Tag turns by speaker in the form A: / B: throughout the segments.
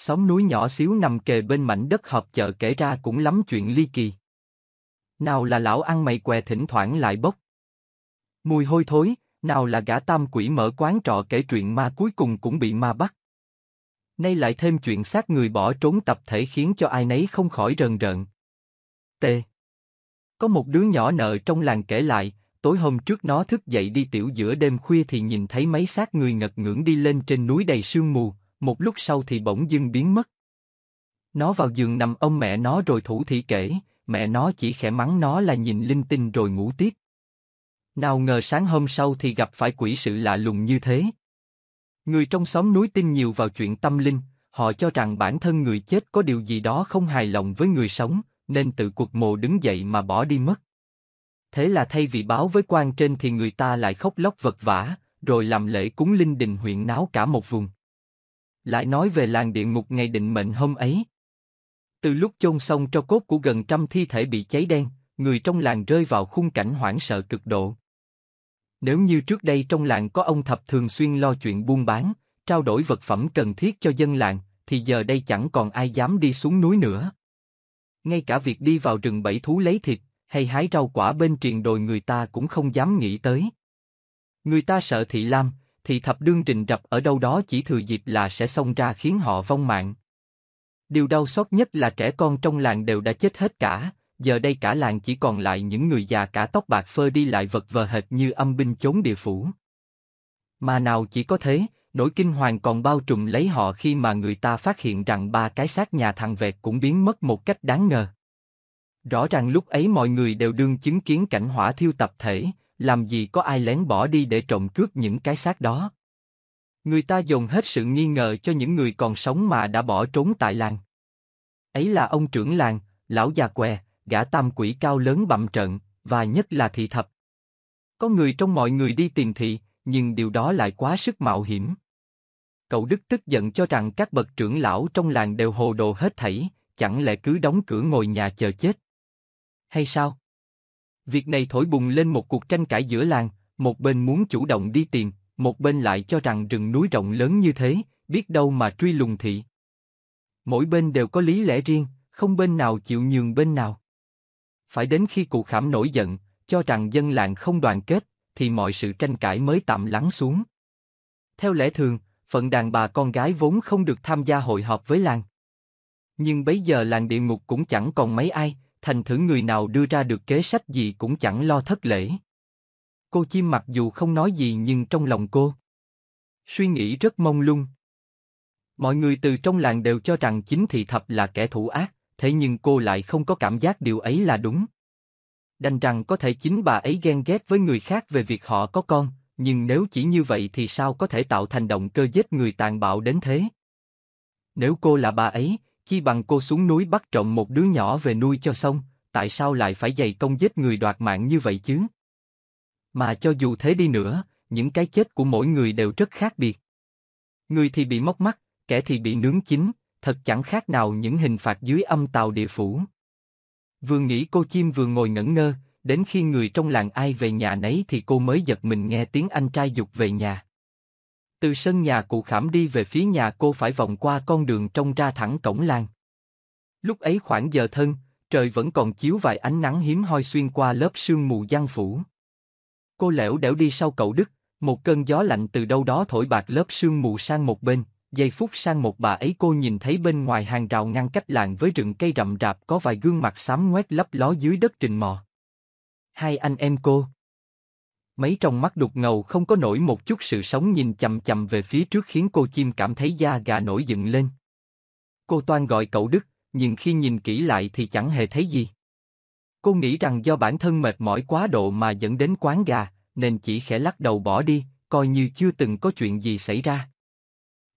A: Xóm núi nhỏ xíu nằm kề bên mảnh đất hợp chợ kể ra cũng lắm chuyện ly kỳ. Nào là lão ăn mày què thỉnh thoảng lại bốc. Mùi hôi thối, nào là gã tam quỷ mở quán trọ kể chuyện ma cuối cùng cũng bị ma bắt. Nay lại thêm chuyện xác người bỏ trốn tập thể khiến cho ai nấy không khỏi rờn rợn. T. Có một đứa nhỏ nợ trong làng kể lại, tối hôm trước nó thức dậy đi tiểu giữa đêm khuya thì nhìn thấy mấy xác người ngật ngưỡng đi lên trên núi đầy sương mù, một lúc sau thì bỗng dưng biến mất. Nó vào giường nằm ông mẹ nó rồi thủ thị kể, mẹ nó chỉ khẽ mắng nó là nhìn linh tinh rồi ngủ tiếp. Nào ngờ sáng hôm sau thì gặp phải quỷ sự lạ lùng như thế. Người trong xóm núi tin nhiều vào chuyện tâm linh, họ cho rằng bản thân người chết có điều gì đó không hài lòng với người sống, nên tự cuộc mồ đứng dậy mà bỏ đi mất. Thế là thay vì báo với quan trên thì người ta lại khóc lóc vật vã, rồi làm lễ cúng linh đình huyện náo cả một vùng lại nói về làng địa ngục ngày định mệnh hôm ấy. Từ lúc chôn xong tro cốt của gần trăm thi thể bị cháy đen, người trong làng rơi vào khung cảnh hoảng sợ cực độ. Nếu như trước đây trong làng có ông thập thường xuyên lo chuyện buôn bán, trao đổi vật phẩm cần thiết cho dân làng, thì giờ đây chẳng còn ai dám đi xuống núi nữa. Ngay cả việc đi vào rừng bẫy thú lấy thịt, hay hái rau quả bên triền đồi người ta cũng không dám nghĩ tới. Người ta sợ thị lam, thì thập đương trình rập ở đâu đó chỉ thừa dịp là sẽ xông ra khiến họ vong mạng. Điều đau xót nhất là trẻ con trong làng đều đã chết hết cả, giờ đây cả làng chỉ còn lại những người già cả tóc bạc phơ đi lại vật vờ hệt như âm binh chốn địa phủ. Mà nào chỉ có thế, nỗi kinh hoàng còn bao trùm lấy họ khi mà người ta phát hiện rằng ba cái xác nhà thằng vẹt cũng biến mất một cách đáng ngờ. Rõ ràng lúc ấy mọi người đều đương chứng kiến cảnh hỏa thiêu tập thể, làm gì có ai lén bỏ đi để trộm cướp những cái xác đó. Người ta dồn hết sự nghi ngờ cho những người còn sống mà đã bỏ trốn tại làng. Ấy là ông trưởng làng, lão già què, gã tam quỷ cao lớn bậm trận và nhất là thị thập. Có người trong mọi người đi tìm thị, nhưng điều đó lại quá sức mạo hiểm. Cậu Đức tức giận cho rằng các bậc trưởng lão trong làng đều hồ đồ hết thảy, chẳng lẽ cứ đóng cửa ngồi nhà chờ chết. Hay sao? Việc này thổi bùng lên một cuộc tranh cãi giữa làng, một bên muốn chủ động đi tìm, một bên lại cho rằng rừng núi rộng lớn như thế, biết đâu mà truy lùng thị. Mỗi bên đều có lý lẽ riêng, không bên nào chịu nhường bên nào. Phải đến khi cụ khảm nổi giận, cho rằng dân làng không đoàn kết, thì mọi sự tranh cãi mới tạm lắng xuống. Theo lẽ thường, phận đàn bà con gái vốn không được tham gia hội họp với làng. Nhưng bấy giờ làng địa ngục cũng chẳng còn mấy ai, thành thử người nào đưa ra được kế sách gì cũng chẳng lo thất lễ. Cô chim mặc dù không nói gì nhưng trong lòng cô suy nghĩ rất mông lung. Mọi người từ trong làng đều cho rằng chính thị thập là kẻ thủ ác, thế nhưng cô lại không có cảm giác điều ấy là đúng. Đành rằng có thể chính bà ấy ghen ghét với người khác về việc họ có con, nhưng nếu chỉ như vậy thì sao có thể tạo thành động cơ giết người tàn bạo đến thế? Nếu cô là bà ấy, chi bằng cô xuống núi bắt trộm một đứa nhỏ về nuôi cho xong, tại sao lại phải dày công giết người đoạt mạng như vậy chứ? Mà cho dù thế đi nữa, những cái chết của mỗi người đều rất khác biệt. Người thì bị móc mắt, kẻ thì bị nướng chín, thật chẳng khác nào những hình phạt dưới âm tàu địa phủ. Vừa nghĩ cô chim vừa ngồi ngẩn ngơ, đến khi người trong làng ai về nhà nấy thì cô mới giật mình nghe tiếng anh trai dục về nhà. Từ sân nhà cụ khảm đi về phía nhà cô phải vòng qua con đường trong ra thẳng cổng làng. Lúc ấy khoảng giờ thân, trời vẫn còn chiếu vài ánh nắng hiếm hoi xuyên qua lớp sương mù giăng phủ. Cô lẻo đẻo đi sau cậu Đức, một cơn gió lạnh từ đâu đó thổi bạc lớp sương mù sang một bên, giây phút sang một bà ấy cô nhìn thấy bên ngoài hàng rào ngăn cách làng với rừng cây rậm rạp có vài gương mặt xám ngoét lấp ló dưới đất trình mò. Hai anh em cô. Mấy trong mắt đục ngầu không có nổi một chút sự sống nhìn chầm chầm về phía trước khiến cô chim cảm thấy da gà nổi dựng lên. Cô toan gọi cậu Đức, nhưng khi nhìn kỹ lại thì chẳng hề thấy gì. Cô nghĩ rằng do bản thân mệt mỏi quá độ mà dẫn đến quán gà, nên chỉ khẽ lắc đầu bỏ đi, coi như chưa từng có chuyện gì xảy ra.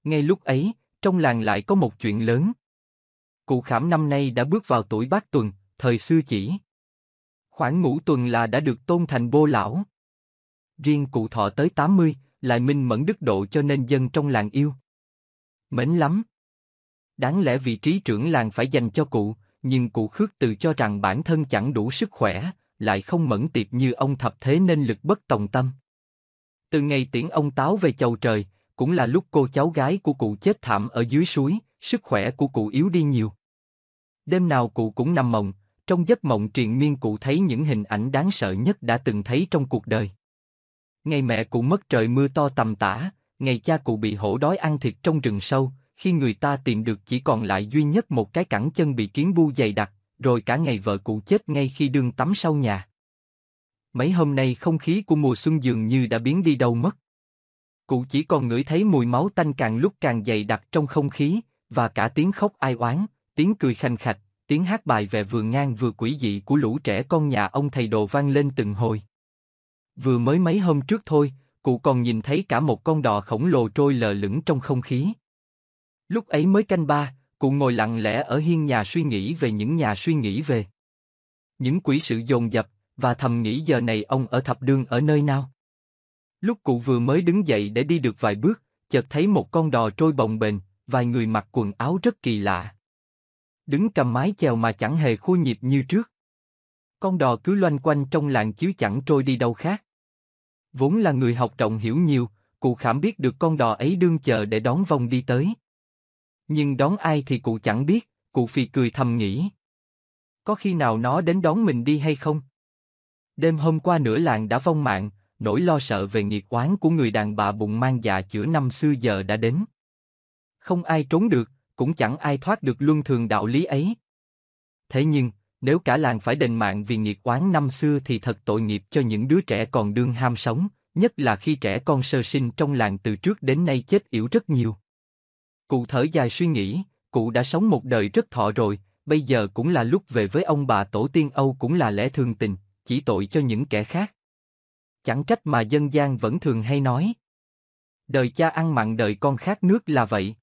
A: Ngay lúc ấy, trong làng lại có một chuyện lớn. Cụ khảm năm nay đã bước vào tuổi bát tuần, thời xưa chỉ. Khoảng ngũ tuần là đã được tôn thành bô lão riêng cụ thọ tới 80, lại minh mẫn đức độ cho nên dân trong làng yêu. Mến lắm. Đáng lẽ vị trí trưởng làng phải dành cho cụ, nhưng cụ khước từ cho rằng bản thân chẳng đủ sức khỏe, lại không mẫn tiệp như ông thập thế nên lực bất tòng tâm. Từ ngày tiễn ông táo về chầu trời, cũng là lúc cô cháu gái của cụ chết thảm ở dưới suối, sức khỏe của cụ yếu đi nhiều. Đêm nào cụ cũng nằm mộng, trong giấc mộng triền miên cụ thấy những hình ảnh đáng sợ nhất đã từng thấy trong cuộc đời. Ngày mẹ cụ mất trời mưa to tầm tã, ngày cha cụ bị hổ đói ăn thịt trong rừng sâu, khi người ta tìm được chỉ còn lại duy nhất một cái cẳng chân bị kiến bu dày đặc, rồi cả ngày vợ cụ chết ngay khi đương tắm sau nhà. Mấy hôm nay không khí của mùa xuân dường như đã biến đi đâu mất. Cụ chỉ còn ngửi thấy mùi máu tanh càng lúc càng dày đặc trong không khí, và cả tiếng khóc ai oán, tiếng cười khanh khạch, tiếng hát bài về vừa ngang vừa quỷ dị của lũ trẻ con nhà ông thầy đồ vang lên từng hồi. Vừa mới mấy hôm trước thôi, cụ còn nhìn thấy cả một con đò khổng lồ trôi lờ lửng trong không khí. Lúc ấy mới canh ba, cụ ngồi lặng lẽ ở hiên nhà suy nghĩ về những nhà suy nghĩ về. Những quỷ sự dồn dập, và thầm nghĩ giờ này ông ở thập đương ở nơi nào. Lúc cụ vừa mới đứng dậy để đi được vài bước, chợt thấy một con đò trôi bồng bềnh, vài người mặc quần áo rất kỳ lạ. Đứng cầm mái chèo mà chẳng hề khua nhịp như trước con đò cứ loanh quanh trong làng chứ chẳng trôi đi đâu khác. Vốn là người học rộng hiểu nhiều, cụ khảm biết được con đò ấy đương chờ để đón vong đi tới. Nhưng đón ai thì cụ chẳng biết, cụ phì cười thầm nghĩ. Có khi nào nó đến đón mình đi hay không? Đêm hôm qua nửa làng đã vong mạng, nỗi lo sợ về nghiệt oán của người đàn bà bụng mang dạ chữa năm xưa giờ đã đến. Không ai trốn được, cũng chẳng ai thoát được luân thường đạo lý ấy. Thế nhưng, nếu cả làng phải đền mạng vì nghiệp oán năm xưa thì thật tội nghiệp cho những đứa trẻ còn đương ham sống, nhất là khi trẻ con sơ sinh trong làng từ trước đến nay chết yểu rất nhiều. Cụ thở dài suy nghĩ, cụ đã sống một đời rất thọ rồi, bây giờ cũng là lúc về với ông bà tổ tiên Âu cũng là lẽ thường tình, chỉ tội cho những kẻ khác. Chẳng trách mà dân gian vẫn thường hay nói. Đời cha ăn mặn đời con khát nước là vậy.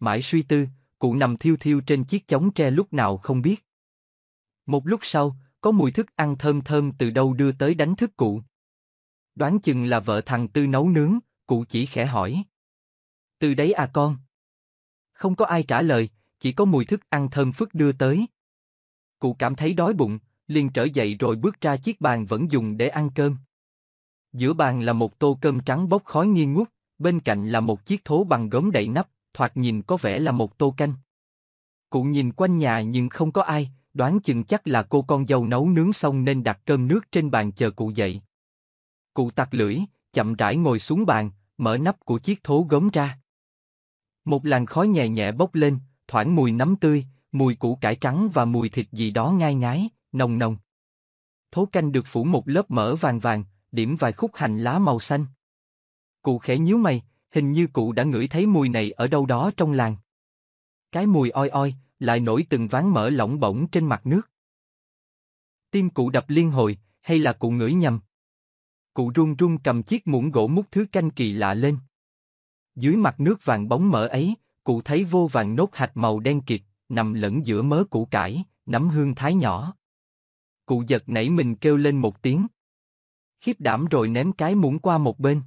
A: Mãi suy tư, cụ nằm thiêu thiêu trên chiếc chống tre lúc nào không biết. Một lúc sau, có mùi thức ăn thơm thơm từ đâu đưa tới đánh thức cụ. Đoán chừng là vợ thằng Tư nấu nướng, cụ chỉ khẽ hỏi. Từ đấy à con? Không có ai trả lời, chỉ có mùi thức ăn thơm phức đưa tới. Cụ cảm thấy đói bụng, liền trở dậy rồi bước ra chiếc bàn vẫn dùng để ăn cơm. Giữa bàn là một tô cơm trắng bốc khói nghi ngút, bên cạnh là một chiếc thố bằng gốm đậy nắp, thoạt nhìn có vẻ là một tô canh. Cụ nhìn quanh nhà nhưng không có ai, đoán chừng chắc là cô con dâu nấu nướng xong nên đặt cơm nước trên bàn chờ cụ dậy. Cụ tặc lưỡi, chậm rãi ngồi xuống bàn, mở nắp của chiếc thố gốm ra. Một làn khói nhẹ nhẹ bốc lên, thoảng mùi nấm tươi, mùi củ cải trắng và mùi thịt gì đó ngai ngái, nồng nồng. Thố canh được phủ một lớp mỡ vàng vàng, điểm vài khúc hành lá màu xanh. Cụ khẽ nhíu mày, hình như cụ đã ngửi thấy mùi này ở đâu đó trong làng. Cái mùi oi oi, lại nổi từng ván mỡ lỏng bỗng trên mặt nước. Tim cụ đập liên hồi, hay là cụ ngửi nhầm? Cụ run run cầm chiếc muỗng gỗ múc thứ canh kỳ lạ lên. Dưới mặt nước vàng bóng mỡ ấy, cụ thấy vô vàng nốt hạt màu đen kịt, nằm lẫn giữa mớ củ cải, nắm hương thái nhỏ. Cụ giật nảy mình kêu lên một tiếng. Khiếp đảm rồi ném cái muỗng qua một bên.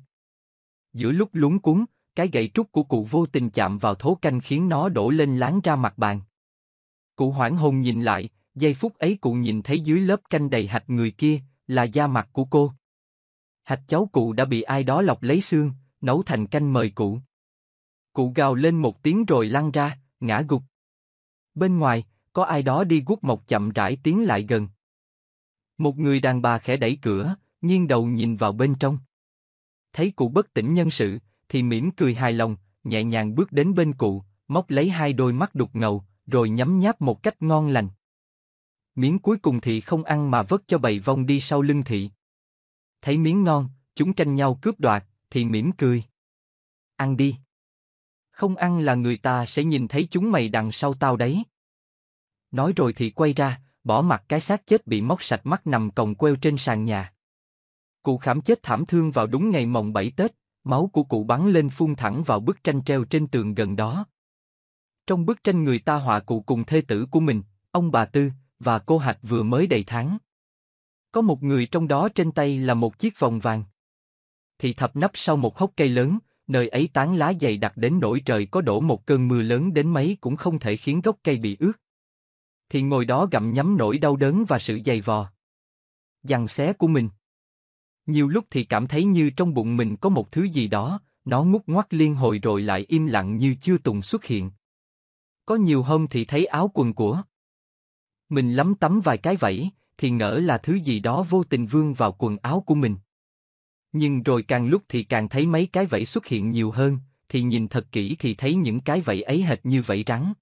A: Giữa lúc lúng cuốn, cái gậy trúc của cụ vô tình chạm vào thố canh khiến nó đổ lên láng ra mặt bàn. Cụ hoảng hồn nhìn lại, giây phút ấy cụ nhìn thấy dưới lớp canh đầy hạch người kia, là da mặt của cô. Hạch cháu cụ đã bị ai đó lọc lấy xương, nấu thành canh mời cụ. Cụ gào lên một tiếng rồi lăn ra, ngã gục. Bên ngoài, có ai đó đi guốc mộc chậm rãi tiến lại gần. Một người đàn bà khẽ đẩy cửa, nghiêng đầu nhìn vào bên trong. Thấy cụ bất tỉnh nhân sự, thì mỉm cười hài lòng, nhẹ nhàng bước đến bên cụ, móc lấy hai đôi mắt đục ngầu, rồi nhấm nháp một cách ngon lành. Miếng cuối cùng thị không ăn mà vứt cho bầy vong đi sau lưng thị. Thấy miếng ngon, chúng tranh nhau cướp đoạt, thì mỉm cười. Ăn đi. Không ăn là người ta sẽ nhìn thấy chúng mày đằng sau tao đấy. Nói rồi thì quay ra, bỏ mặt cái xác chết bị móc sạch mắt nằm còng queo trên sàn nhà. Cụ khám chết thảm thương vào đúng ngày mồng 7 Tết, máu của cụ bắn lên phun thẳng vào bức tranh treo trên tường gần đó. Trong bức tranh người ta họa cụ cùng thê tử của mình, ông bà Tư, và cô Hạch vừa mới đầy tháng. Có một người trong đó trên tay là một chiếc vòng vàng. thì thập nấp sau một hốc cây lớn, nơi ấy tán lá dày đặc đến nỗi trời có đổ một cơn mưa lớn đến mấy cũng không thể khiến gốc cây bị ướt. Thì ngồi đó gặm nhắm nỗi đau đớn và sự dày vò. Dằn xé của mình. Nhiều lúc thì cảm thấy như trong bụng mình có một thứ gì đó, nó ngút ngoắt liên hồi rồi lại im lặng như chưa từng xuất hiện. Có nhiều hôm thì thấy áo quần của mình lắm tắm vài cái vẫy, thì ngỡ là thứ gì đó vô tình vương vào quần áo của mình. Nhưng rồi càng lúc thì càng thấy mấy cái vẫy xuất hiện nhiều hơn, thì nhìn thật kỹ thì thấy những cái vẫy ấy hệt như vẫy rắn.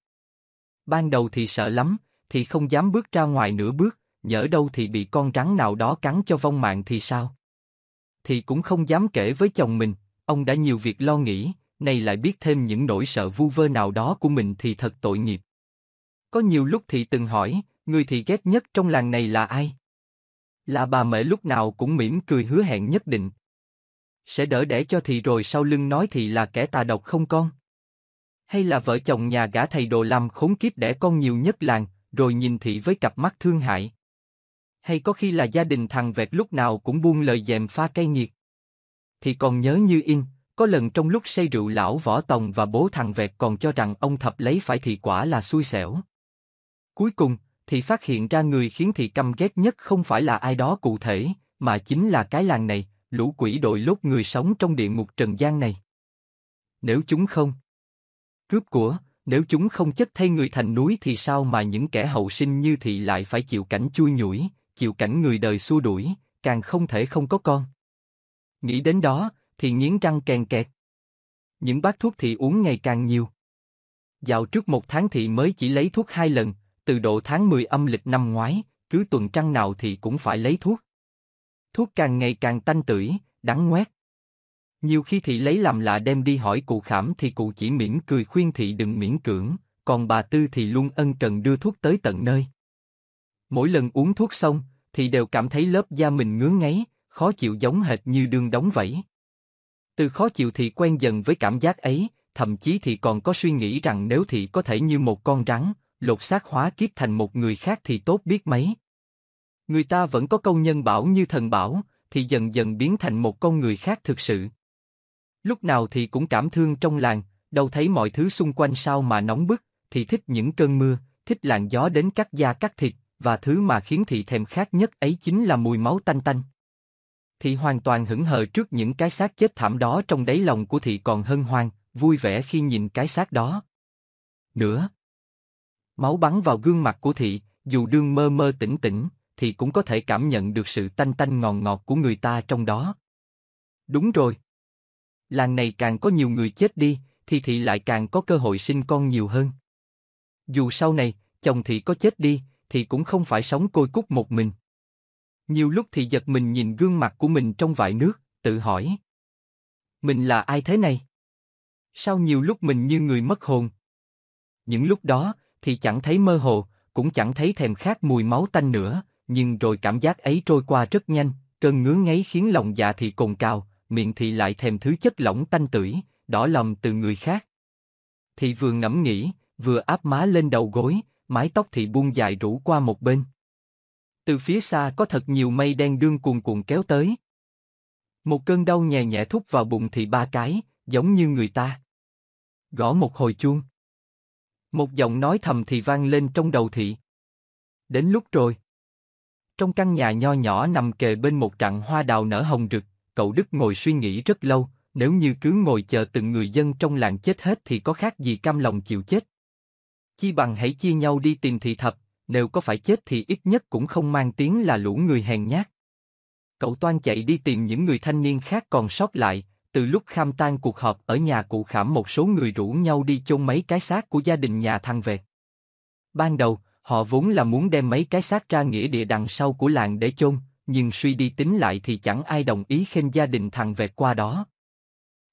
A: Ban đầu thì sợ lắm, thì không dám bước ra ngoài nửa bước, nhỡ đâu thì bị con rắn nào đó cắn cho vong mạng thì sao? Thì cũng không dám kể với chồng mình, ông đã nhiều việc lo nghĩ, nay lại biết thêm những nỗi sợ vu vơ nào đó của mình thì thật tội nghiệp. Có nhiều lúc thì từng hỏi, người thì ghét nhất trong làng này là ai? Là bà mẹ lúc nào cũng mỉm cười hứa hẹn nhất định. Sẽ đỡ đẻ cho thì rồi sau lưng nói thì là kẻ tà độc không con? Hay là vợ chồng nhà gã thầy đồ làm khốn kiếp đẻ con nhiều nhất làng, rồi nhìn thị với cặp mắt thương hại? Hay có khi là gia đình thằng vẹt lúc nào cũng buông lời dèm pha cay nghiệt? Thì còn nhớ như in, có lần trong lúc say rượu lão Võ Tòng và bố thằng Vẹt còn cho rằng ông Thập lấy phải thị quả là xui xẻo. Cuối cùng, thì phát hiện ra người khiến thị căm ghét nhất không phải là ai đó cụ thể, mà chính là cái làng này, lũ quỷ đội lốt người sống trong địa ngục trần gian này. Nếu chúng không cướp của, nếu chúng không chất thay người thành núi thì sao mà những kẻ hậu sinh như thị lại phải chịu cảnh chui nhủi, chịu cảnh người đời xua đuổi, càng không thể không có con. Nghĩ đến đó, thì nghiến răng kèn kẹt. Những bát thuốc thị uống ngày càng nhiều. Dạo trước một tháng thị mới chỉ lấy thuốc hai lần, từ độ tháng 10 âm lịch năm ngoái, cứ tuần trăng nào thì cũng phải lấy thuốc. Thuốc càng ngày càng tanh tưởi, đắng ngoét. Nhiều khi thị lấy làm lạ đem đi hỏi cụ khảm thì cụ chỉ mỉm cười khuyên thị đừng miễn cưỡng, còn bà Tư thì luôn ân cần đưa thuốc tới tận nơi. Mỗi lần uống thuốc xong, thì đều cảm thấy lớp da mình ngứa ngáy, khó chịu giống hệt như đường đóng vẫy. Từ khó chịu thì quen dần với cảm giác ấy, thậm chí thì còn có suy nghĩ rằng nếu thị có thể như một con rắn, lột xác hóa kiếp thành một người khác thì tốt biết mấy. Người ta vẫn có câu nhân bảo như thần bảo, thì dần dần biến thành một con người khác thực sự. Lúc nào thì cũng cảm thương trong làng, đâu thấy mọi thứ xung quanh sao mà nóng bức, thì thích những cơn mưa, thích làn gió đến cắt da cắt thịt, và thứ mà khiến thị thèm khát nhất ấy chính là mùi máu tanh tanh thì hoàn toàn hững hờ trước những cái xác chết thảm đó trong đáy lòng của thị còn hân hoan, vui vẻ khi nhìn cái xác đó. Nữa. Máu bắn vào gương mặt của thị, dù đương mơ mơ tỉnh tỉnh, thì cũng có thể cảm nhận được sự tanh tanh ngọt ngọt của người ta trong đó. Đúng rồi. Làng này càng có nhiều người chết đi, thì thị lại càng có cơ hội sinh con nhiều hơn. Dù sau này, chồng thị có chết đi, thì cũng không phải sống côi cút một mình. Nhiều lúc thì giật mình nhìn gương mặt của mình trong vại nước, tự hỏi. Mình là ai thế này? Sao nhiều lúc mình như người mất hồn? Những lúc đó thì chẳng thấy mơ hồ, cũng chẳng thấy thèm khát mùi máu tanh nữa, nhưng rồi cảm giác ấy trôi qua rất nhanh, cơn ngứa ngáy khiến lòng dạ thì cồn cào, miệng thì lại thèm thứ chất lỏng tanh tưởi, đỏ lòng từ người khác. Thì vừa ngẫm nghĩ, vừa áp má lên đầu gối, mái tóc thì buông dài rủ qua một bên. Từ phía xa có thật nhiều mây đen đương cuồn cuộn kéo tới. Một cơn đau nhẹ nhẹ thúc vào bụng thì ba cái, giống như người ta. Gõ một hồi chuông. Một giọng nói thầm thì vang lên trong đầu thị. Đến lúc rồi. Trong căn nhà nho nhỏ nằm kề bên một rặng hoa đào nở hồng rực, cậu Đức ngồi suy nghĩ rất lâu, nếu như cứ ngồi chờ từng người dân trong làng chết hết thì có khác gì cam lòng chịu chết. Chi bằng hãy chia nhau đi tìm thị thập, nếu có phải chết thì ít nhất cũng không mang tiếng là lũ người hèn nhát. Cậu toan chạy đi tìm những người thanh niên khác còn sót lại, từ lúc kham tan cuộc họp ở nhà cụ khảm một số người rủ nhau đi chôn mấy cái xác của gia đình nhà thằng về. Ban đầu, họ vốn là muốn đem mấy cái xác ra nghĩa địa đằng sau của làng để chôn, nhưng suy đi tính lại thì chẳng ai đồng ý khen gia đình thằng Vẹt qua đó.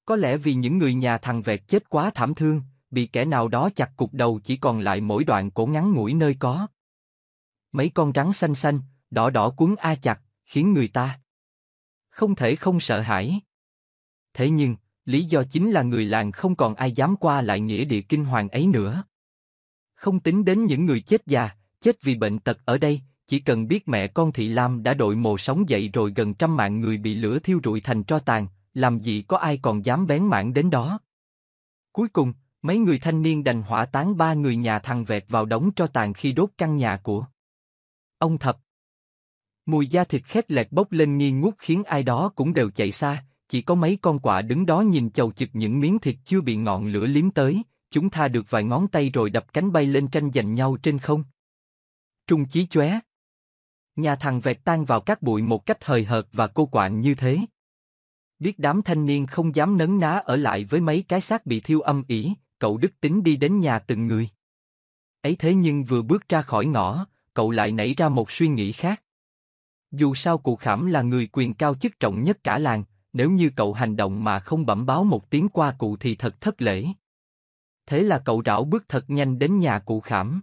A: Có lẽ vì những người nhà thằng Vẹt chết quá thảm thương, bị kẻ nào đó chặt cục đầu chỉ còn lại mỗi đoạn cổ ngắn ngủi nơi có mấy con rắn xanh xanh, đỏ đỏ cuốn a chặt, khiến người ta không thể không sợ hãi. Thế nhưng, lý do chính là người làng không còn ai dám qua lại nghĩa địa kinh hoàng ấy nữa. Không tính đến những người chết già, chết vì bệnh tật ở đây, chỉ cần biết mẹ con Thị Lam đã đội mồ sống dậy rồi gần trăm mạng người bị lửa thiêu rụi thành tro tàn, làm gì có ai còn dám bén mảng đến đó. Cuối cùng, mấy người thanh niên đành hỏa tán ba người nhà thằng vẹt vào đống tro tàn khi đốt căn nhà của ông thật Mùi da thịt khét lẹt bốc lên nghi ngút khiến ai đó cũng đều chạy xa, chỉ có mấy con quạ đứng đó nhìn chầu chực những miếng thịt chưa bị ngọn lửa liếm tới, chúng tha được vài ngón tay rồi đập cánh bay lên tranh giành nhau trên không. Trung chí chóe. Nhà thằng vẹt tan vào các bụi một cách hời hợt và cô quạnh như thế. Biết đám thanh niên không dám nấn ná ở lại với mấy cái xác bị thiêu âm ỉ, cậu đức tính đi đến nhà từng người. Ấy thế nhưng vừa bước ra khỏi ngõ, cậu lại nảy ra một suy nghĩ khác. Dù sao cụ khảm là người quyền cao chức trọng nhất cả làng, nếu như cậu hành động mà không bẩm báo một tiếng qua cụ thì thật thất lễ. Thế là cậu rảo bước thật nhanh đến nhà cụ khảm.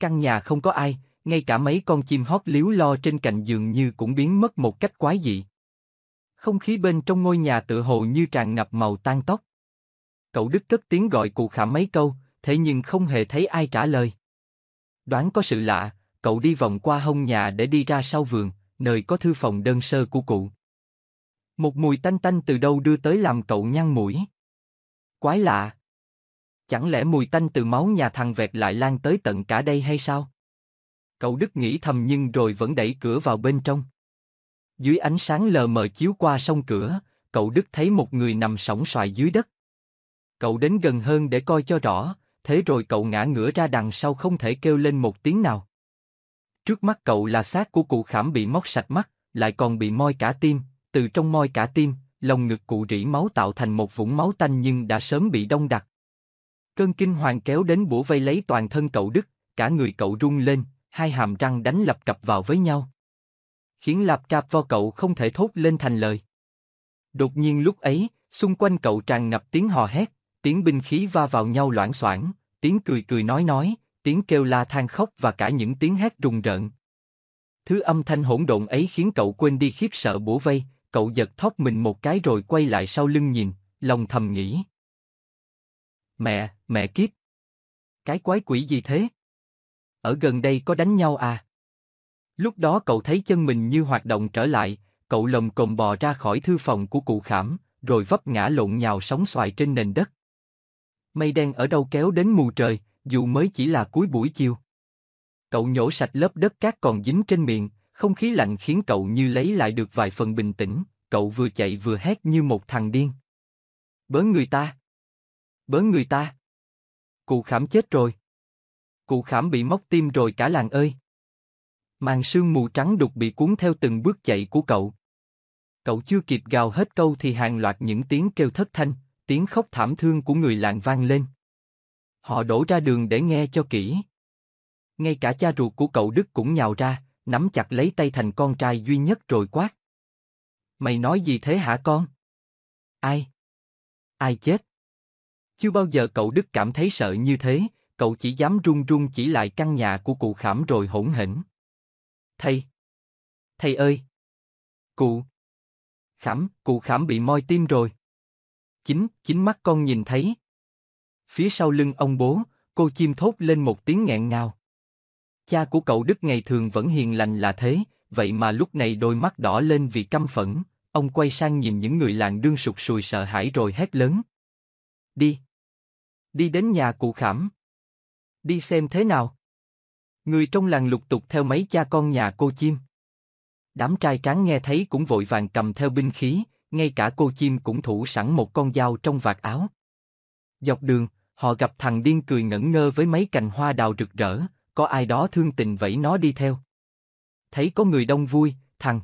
A: Căn nhà không có ai, ngay cả mấy con chim hót líu lo trên cạnh giường như cũng biến mất một cách quái dị. Không khí bên trong ngôi nhà tựa hồ như tràn ngập màu tan tóc. Cậu Đức cất tiếng gọi cụ khảm mấy câu, thế nhưng không hề thấy ai trả lời. Đoán có sự lạ, cậu đi vòng qua hông nhà để đi ra sau vườn, nơi có thư phòng đơn sơ của cụ. Một mùi tanh tanh từ đâu đưa tới làm cậu nhăn mũi. Quái lạ. Chẳng lẽ mùi tanh từ máu nhà thằng vẹt lại lan tới tận cả đây hay sao? Cậu Đức nghĩ thầm nhưng rồi vẫn đẩy cửa vào bên trong. Dưới ánh sáng lờ mờ chiếu qua sông cửa, cậu Đức thấy một người nằm sóng xoài dưới đất. Cậu đến gần hơn để coi cho rõ, thế rồi cậu ngã ngửa ra đằng sau không thể kêu lên một tiếng nào. Trước mắt cậu là xác của cụ khảm bị móc sạch mắt, lại còn bị moi cả tim, từ trong moi cả tim, lồng ngực cụ rỉ máu tạo thành một vũng máu tanh nhưng đã sớm bị đông đặc. Cơn kinh hoàng kéo đến bủa vây lấy toàn thân cậu đứt, cả người cậu rung lên, hai hàm răng đánh lập cập vào với nhau. Khiến lạp cạp vào cậu không thể thốt lên thành lời. Đột nhiên lúc ấy, xung quanh cậu tràn ngập tiếng hò hét, tiếng binh khí va vào nhau loãng xoảng, tiếng cười cười nói nói, tiếng kêu la than khóc và cả những tiếng hét rùng rợn. Thứ âm thanh hỗn độn ấy khiến cậu quên đi khiếp sợ bủa vây, cậu giật thóp mình một cái rồi quay lại sau lưng nhìn, lòng thầm nghĩ. Mẹ, mẹ kiếp! Cái quái quỷ gì thế? Ở gần đây có đánh nhau à? Lúc đó cậu thấy chân mình như hoạt động trở lại, cậu lồng cồm bò ra khỏi thư phòng của cụ khảm, rồi vấp ngã lộn nhào sóng xoài trên nền đất mây đen ở đâu kéo đến mù trời, dù mới chỉ là cuối buổi chiều. Cậu nhổ sạch lớp đất cát còn dính trên miệng, không khí lạnh khiến cậu như lấy lại được vài phần bình tĩnh, cậu vừa chạy vừa hét như một thằng điên. Bớ người ta! Bớ người ta! Cụ khảm chết rồi! Cụ khảm bị móc tim rồi cả làng ơi! Màn sương mù trắng đục bị cuốn theo từng bước chạy của cậu. Cậu chưa kịp gào hết câu thì hàng loạt những tiếng kêu thất thanh, tiếng khóc thảm thương của người làng vang lên. Họ đổ ra đường để nghe cho kỹ. Ngay cả cha ruột của cậu Đức cũng nhào ra, nắm chặt lấy tay thành con trai duy nhất rồi quát. Mày nói gì thế hả con? Ai? Ai chết? Chưa bao giờ cậu Đức cảm thấy sợ như thế, cậu chỉ dám run run chỉ lại căn nhà của cụ khảm rồi hỗn hỉnh Thầy! Thầy ơi! Cụ! Khảm, cụ khảm bị moi tim rồi chính, chính mắt con nhìn thấy. Phía sau lưng ông bố, cô chim thốt lên một tiếng nghẹn ngào. Cha của cậu Đức ngày thường vẫn hiền lành là thế, vậy mà lúc này đôi mắt đỏ lên vì căm phẫn, ông quay sang nhìn những người làng đương sụt sùi sợ hãi rồi hét lớn. Đi! Đi đến nhà cụ khảm. Đi xem thế nào. Người trong làng lục tục theo mấy cha con nhà cô chim. Đám trai tráng nghe thấy cũng vội vàng cầm theo binh khí, ngay cả cô chim cũng thủ sẵn một con dao trong vạt áo. Dọc đường, họ gặp thằng điên cười ngẩn ngơ với mấy cành hoa đào rực rỡ, có ai đó thương tình vẫy nó đi theo. Thấy có người đông vui, thằng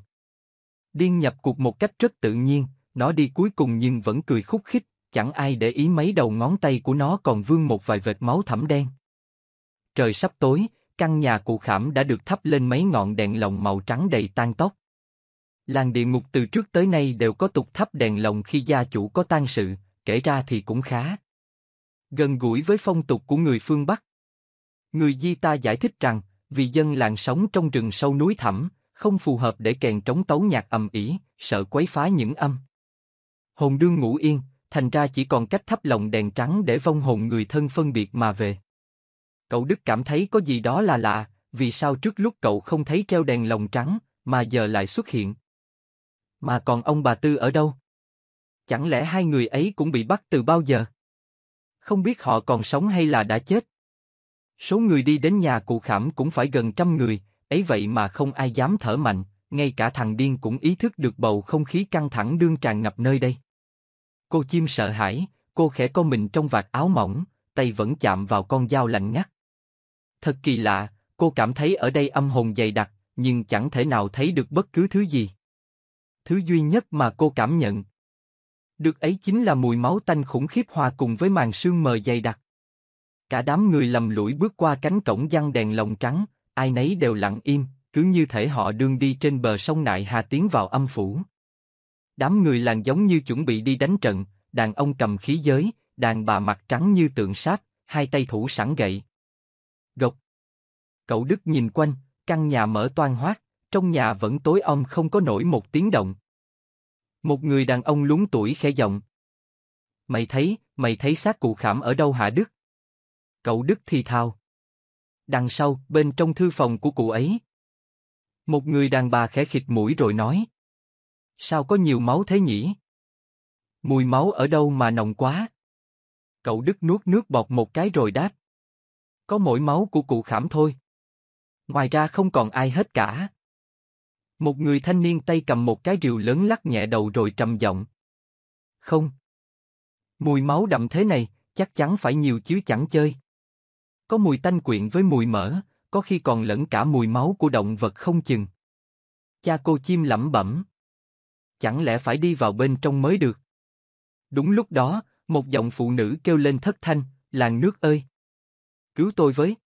A: điên nhập cuộc một cách rất tự nhiên, nó đi cuối cùng nhưng vẫn cười khúc khích, chẳng ai để ý mấy đầu ngón tay của nó còn vương một vài vệt máu thẫm đen. Trời sắp tối, căn nhà cụ khảm đã được thắp lên mấy ngọn đèn lồng màu trắng đầy tan tóc. Làng địa ngục từ trước tới nay đều có tục thắp đèn lồng khi gia chủ có tang sự, kể ra thì cũng khá. Gần gũi với phong tục của người phương Bắc. Người Di ta giải thích rằng, vì dân làng sống trong rừng sâu núi thẳm, không phù hợp để kèn trống tấu nhạc ầm ĩ, sợ quấy phá những âm. Hồn đương ngủ yên, thành ra chỉ còn cách thắp lồng đèn trắng để vong hồn người thân phân biệt mà về. Cậu Đức cảm thấy có gì đó là lạ, vì sao trước lúc cậu không thấy treo đèn lồng trắng, mà giờ lại xuất hiện, mà còn ông bà Tư ở đâu? Chẳng lẽ hai người ấy cũng bị bắt từ bao giờ? Không biết họ còn sống hay là đã chết? Số người đi đến nhà cụ khảm cũng phải gần trăm người, ấy vậy mà không ai dám thở mạnh, ngay cả thằng điên cũng ý thức được bầu không khí căng thẳng đương tràn ngập nơi đây. Cô chim sợ hãi, cô khẽ co mình trong vạt áo mỏng, tay vẫn chạm vào con dao lạnh ngắt. Thật kỳ lạ, cô cảm thấy ở đây âm hồn dày đặc, nhưng chẳng thể nào thấy được bất cứ thứ gì thứ duy nhất mà cô cảm nhận. Được ấy chính là mùi máu tanh khủng khiếp hòa cùng với màn sương mờ dày đặc. Cả đám người lầm lũi bước qua cánh cổng giăng đèn lồng trắng, ai nấy đều lặng im, cứ như thể họ đương đi trên bờ sông Nại Hà tiến vào âm phủ. Đám người làng giống như chuẩn bị đi đánh trận, đàn ông cầm khí giới, đàn bà mặt trắng như tượng sáp, hai tay thủ sẵn gậy. Gộc. Cậu Đức nhìn quanh, căn nhà mở toan hoác, trong nhà vẫn tối om không có nổi một tiếng động. Một người đàn ông lúng tuổi khẽ giọng. Mày thấy, mày thấy xác cụ khảm ở đâu hả Đức? Cậu Đức thì thào. Đằng sau, bên trong thư phòng của cụ ấy. Một người đàn bà khẽ khịt mũi rồi nói. Sao có nhiều máu thế nhỉ? Mùi máu ở đâu mà nồng quá? Cậu Đức nuốt nước bọt một cái rồi đáp. Có mỗi máu của cụ khảm thôi. Ngoài ra không còn ai hết cả. Một người thanh niên tay cầm một cái rìu lớn lắc nhẹ đầu rồi trầm giọng. Không. Mùi máu đậm thế này, chắc chắn phải nhiều chứ chẳng chơi. Có mùi tanh quyện với mùi mỡ, có khi còn lẫn cả mùi máu của động vật không chừng. Cha cô chim lẩm bẩm. Chẳng lẽ phải đi vào bên trong mới được? Đúng lúc đó, một giọng phụ nữ kêu lên thất thanh, làng nước ơi! Cứu tôi với!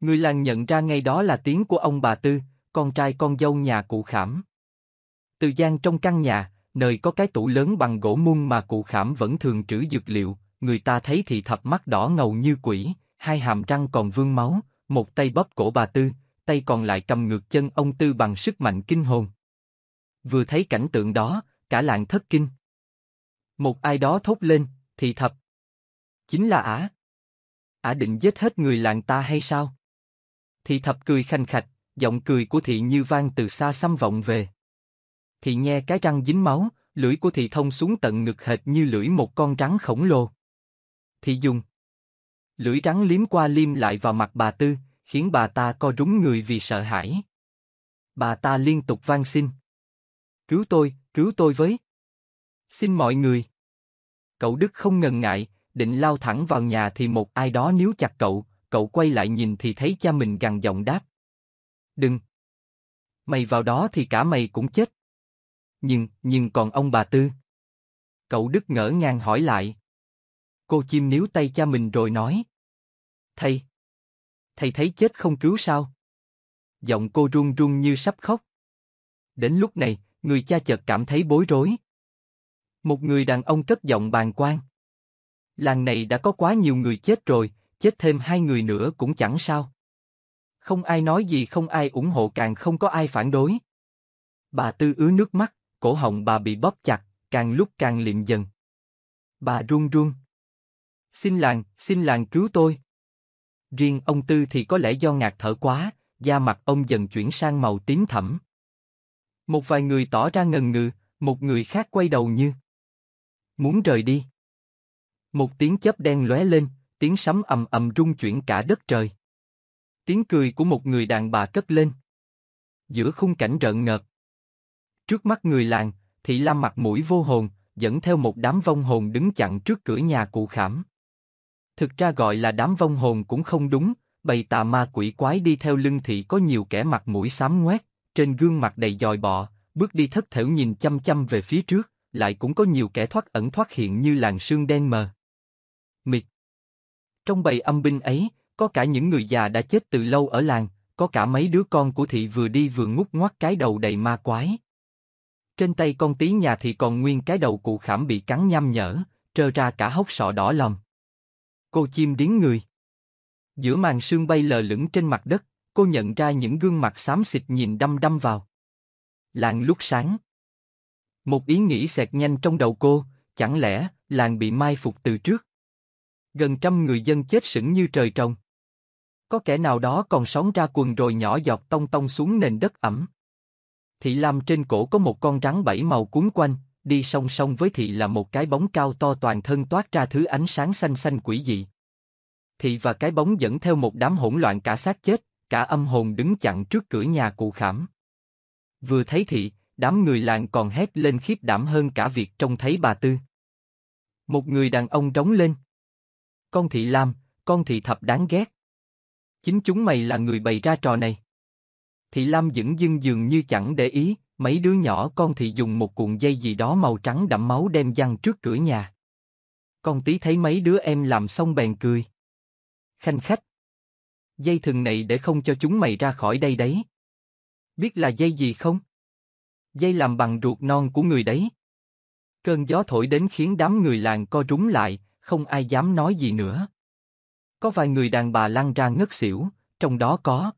A: Người làng nhận ra ngay đó là tiếng của ông bà Tư, con trai con dâu nhà cụ khảm. Từ gian trong căn nhà, nơi có cái tủ lớn bằng gỗ muôn mà cụ khảm vẫn thường trữ dược liệu, người ta thấy thì thập mắt đỏ ngầu như quỷ, hai hàm răng còn vương máu, một tay bóp cổ bà Tư, tay còn lại cầm ngược chân ông Tư bằng sức mạnh kinh hồn. Vừa thấy cảnh tượng đó, cả làng thất kinh. Một ai đó thốt lên, thì thập. Chính là ả. Ả định giết hết người làng ta hay sao? Thì thập cười khanh khạch, giọng cười của thị như vang từ xa xăm vọng về. Thị nghe cái răng dính máu, lưỡi của thị thông xuống tận ngực hệt như lưỡi một con rắn khổng lồ. Thị dùng. Lưỡi rắn liếm qua liêm lại vào mặt bà Tư, khiến bà ta co rúm người vì sợ hãi. Bà ta liên tục van xin. Cứu tôi, cứu tôi với. Xin mọi người. Cậu Đức không ngần ngại, định lao thẳng vào nhà thì một ai đó níu chặt cậu, cậu quay lại nhìn thì thấy cha mình gằn giọng đáp đừng. Mày vào đó thì cả mày cũng chết. Nhưng, nhưng còn ông bà Tư. Cậu Đức ngỡ ngàng hỏi lại. Cô chim níu tay cha mình rồi nói. Thầy. Thầy thấy chết không cứu sao? Giọng cô run run như sắp khóc. Đến lúc này, người cha chợt cảm thấy bối rối. Một người đàn ông cất giọng bàn quan. Làng này đã có quá nhiều người chết rồi, chết thêm hai người nữa cũng chẳng sao. Không ai nói gì không ai ủng hộ càng không có ai phản đối. Bà tư ứa nước mắt, cổ họng bà bị bóp chặt, càng lúc càng liệm dần. Bà run run. Xin làng, xin làng cứu tôi. Riêng ông Tư thì có lẽ do ngạt thở quá, da mặt ông dần chuyển sang màu tím thẫm. Một vài người tỏ ra ngần ngừ, một người khác quay đầu như muốn rời đi. Một tiếng chớp đen lóe lên, tiếng sấm ầm ầm rung chuyển cả đất trời. Tiếng cười của một người đàn bà cất lên. Giữa khung cảnh rợn ngợp. Trước mắt người làng, thị lam mặt mũi vô hồn, dẫn theo một đám vong hồn đứng chặn trước cửa nhà cụ khảm. Thực ra gọi là đám vong hồn cũng không đúng, bầy tà ma quỷ quái đi theo lưng thị có nhiều kẻ mặt mũi xám ngoét, trên gương mặt đầy dòi bọ, bước đi thất thểu nhìn chăm chăm về phía trước, lại cũng có nhiều kẻ thoát ẩn thoát hiện như làn sương đen mờ. Mịt. Trong bầy âm binh ấy, có cả những người già đã chết từ lâu ở làng, có cả mấy đứa con của thị vừa đi vừa ngút ngoắt cái đầu đầy ma quái. Trên tay con tí nhà thì còn nguyên cái đầu cụ khảm bị cắn nham nhở, trơ ra cả hốc sọ đỏ lòng. Cô chim điến người. Giữa màn sương bay lờ lửng trên mặt đất, cô nhận ra những gương mặt xám xịt nhìn đăm đăm vào. Làng lúc sáng. Một ý nghĩ xẹt nhanh trong đầu cô, chẳng lẽ làng bị mai phục từ trước? Gần trăm người dân chết sững như trời trồng. Có kẻ nào đó còn sống ra quần rồi nhỏ giọt tông tông xuống nền đất ẩm. Thị Lam trên cổ có một con rắn bảy màu cuốn quanh, đi song song với thị là một cái bóng cao to toàn thân toát ra thứ ánh sáng xanh xanh quỷ dị. Thị và cái bóng dẫn theo một đám hỗn loạn cả xác chết, cả âm hồn đứng chặn trước cửa nhà cụ khảm. Vừa thấy thị, đám người làng còn hét lên khiếp đảm hơn cả việc trông thấy bà Tư. Một người đàn ông rống lên. Con thị Lam, con thị thập đáng ghét. Chính chúng mày là người bày ra trò này. Thị Lam dững dưng dường như chẳng để ý, mấy đứa nhỏ con thì dùng một cuộn dây gì đó màu trắng đẫm máu đem giăng trước cửa nhà. Con tí thấy mấy đứa em làm xong bèn cười. Khanh khách. Dây thừng này để không cho chúng mày ra khỏi đây đấy. Biết là dây gì không? Dây làm bằng ruột non của người đấy. Cơn gió thổi đến khiến đám người làng co rúm lại, không ai dám nói gì nữa có vài người đàn bà lăn ra ngất xỉu, trong đó có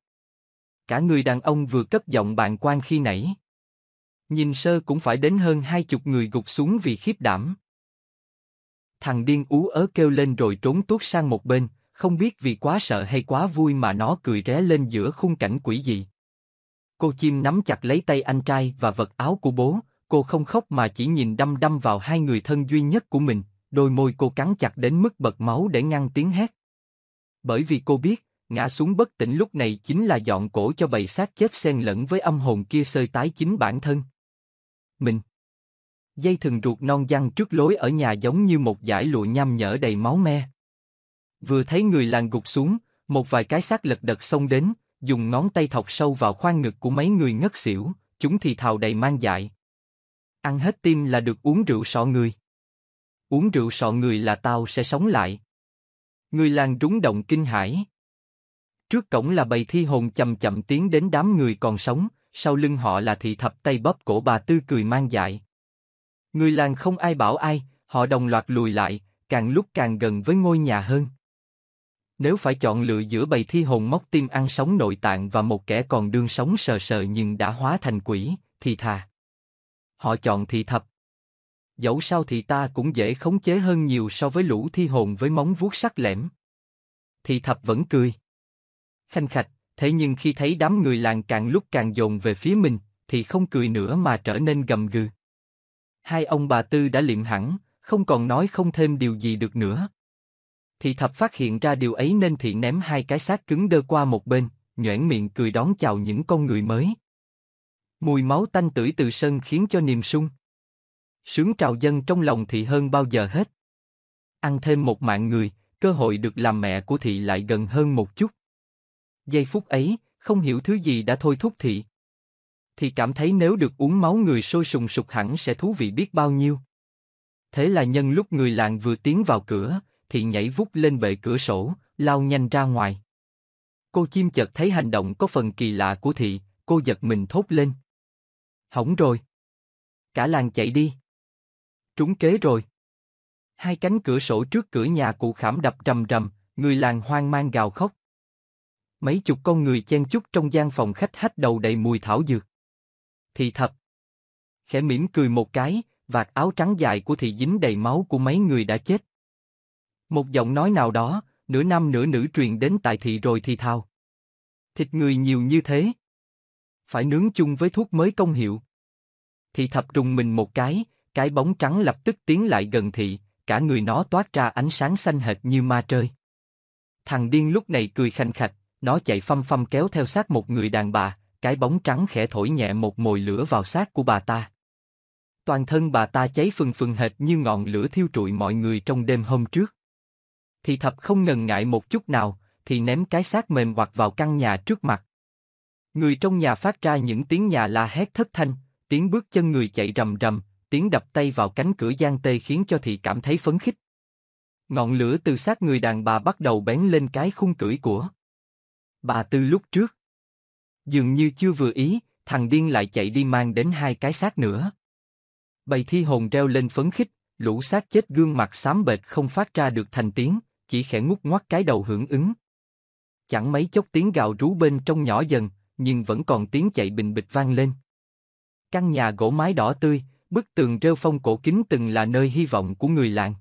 A: cả người đàn ông vừa cất giọng bạn quan khi nãy. Nhìn sơ cũng phải đến hơn hai chục người gục xuống vì khiếp đảm. Thằng điên ú ớ kêu lên rồi trốn tuốt sang một bên, không biết vì quá sợ hay quá vui mà nó cười ré lên giữa khung cảnh quỷ dị. Cô chim nắm chặt lấy tay anh trai và vật áo của bố, cô không khóc mà chỉ nhìn đăm đăm vào hai người thân duy nhất của mình, đôi môi cô cắn chặt đến mức bật máu để ngăn tiếng hét bởi vì cô biết, ngã xuống bất tỉnh lúc này chính là dọn cổ cho bầy xác chết xen lẫn với âm hồn kia sơi tái chính bản thân. Mình Dây thừng ruột non răng trước lối ở nhà giống như một dải lụa nham nhở đầy máu me. Vừa thấy người làng gục xuống, một vài cái xác lật đật xông đến, dùng ngón tay thọc sâu vào khoang ngực của mấy người ngất xỉu, chúng thì thào đầy mang dại. Ăn hết tim là được uống rượu sọ người. Uống rượu sọ người là tao sẽ sống lại người làng rúng động kinh hãi. Trước cổng là bầy thi hồn chậm chậm tiến đến đám người còn sống, sau lưng họ là thị thập tay bóp cổ bà tư cười mang dại. Người làng không ai bảo ai, họ đồng loạt lùi lại, càng lúc càng gần với ngôi nhà hơn. Nếu phải chọn lựa giữa bầy thi hồn móc tim ăn sống nội tạng và một kẻ còn đương sống sờ sờ nhưng đã hóa thành quỷ, thì thà. Họ chọn thị thập dẫu sao thì ta cũng dễ khống chế hơn nhiều so với lũ thi hồn với móng vuốt sắc lẻm. Thì thập vẫn cười. Khanh khạch, thế nhưng khi thấy đám người làng càng lúc càng dồn về phía mình, thì không cười nữa mà trở nên gầm gừ. Hai ông bà Tư đã liệm hẳn, không còn nói không thêm điều gì được nữa. Thì thập phát hiện ra điều ấy nên thì ném hai cái xác cứng đơ qua một bên, nhoẻn miệng cười đón chào những con người mới. Mùi máu tanh tưởi từ sân khiến cho niềm sung. Sướng trào dân trong lòng thị hơn bao giờ hết. Ăn thêm một mạng người, cơ hội được làm mẹ của thị lại gần hơn một chút. Giây phút ấy, không hiểu thứ gì đã thôi thúc thị. Thị cảm thấy nếu được uống máu người sôi sùng sục hẳn sẽ thú vị biết bao nhiêu. Thế là nhân lúc người làng vừa tiến vào cửa, thị nhảy vút lên bệ cửa sổ, lao nhanh ra ngoài. Cô chim chợt thấy hành động có phần kỳ lạ của thị, cô giật mình thốt lên. Hỏng rồi. Cả làng chạy đi. Trúng kế rồi. Hai cánh cửa sổ trước cửa nhà cụ khảm đập trầm trầm, người làng hoang mang gào khóc. Mấy chục con người chen chúc trong gian phòng khách hách đầu đầy mùi thảo dược. Thị thập. Khẽ mỉm cười một cái, vạt áo trắng dài của thị dính đầy máu của mấy người đã chết. Một giọng nói nào đó, nửa nam nửa nữ truyền đến tại thị rồi thì thao. Thịt người nhiều như thế. Phải nướng chung với thuốc mới công hiệu. Thị thập trùng mình một cái, cái bóng trắng lập tức tiến lại gần thị, cả người nó toát ra ánh sáng xanh hệt như ma trời. Thằng điên lúc này cười khanh khạch, nó chạy phăm phăm kéo theo xác một người đàn bà, cái bóng trắng khẽ thổi nhẹ một mồi lửa vào xác của bà ta. Toàn thân bà ta cháy phừng phừng hệt như ngọn lửa thiêu trụi mọi người trong đêm hôm trước. Thì thập không ngần ngại một chút nào, thì ném cái xác mềm hoặc vào căn nhà trước mặt. Người trong nhà phát ra những tiếng nhà la hét thất thanh, tiếng bước chân người chạy rầm rầm, tiếng đập tay vào cánh cửa gian tê khiến cho thị cảm thấy phấn khích. Ngọn lửa từ xác người đàn bà bắt đầu bén lên cái khung cửi của. Bà Tư lúc trước. Dường như chưa vừa ý, thằng điên lại chạy đi mang đến hai cái xác nữa. Bầy thi hồn reo lên phấn khích, lũ xác chết gương mặt xám bệt không phát ra được thành tiếng, chỉ khẽ ngút ngoắt cái đầu hưởng ứng. Chẳng mấy chốc tiếng gào rú bên trong nhỏ dần, nhưng vẫn còn tiếng chạy bình bịch vang lên. Căn nhà gỗ mái đỏ tươi, bức tường rêu phong cổ kính từng là nơi hy vọng của người làng.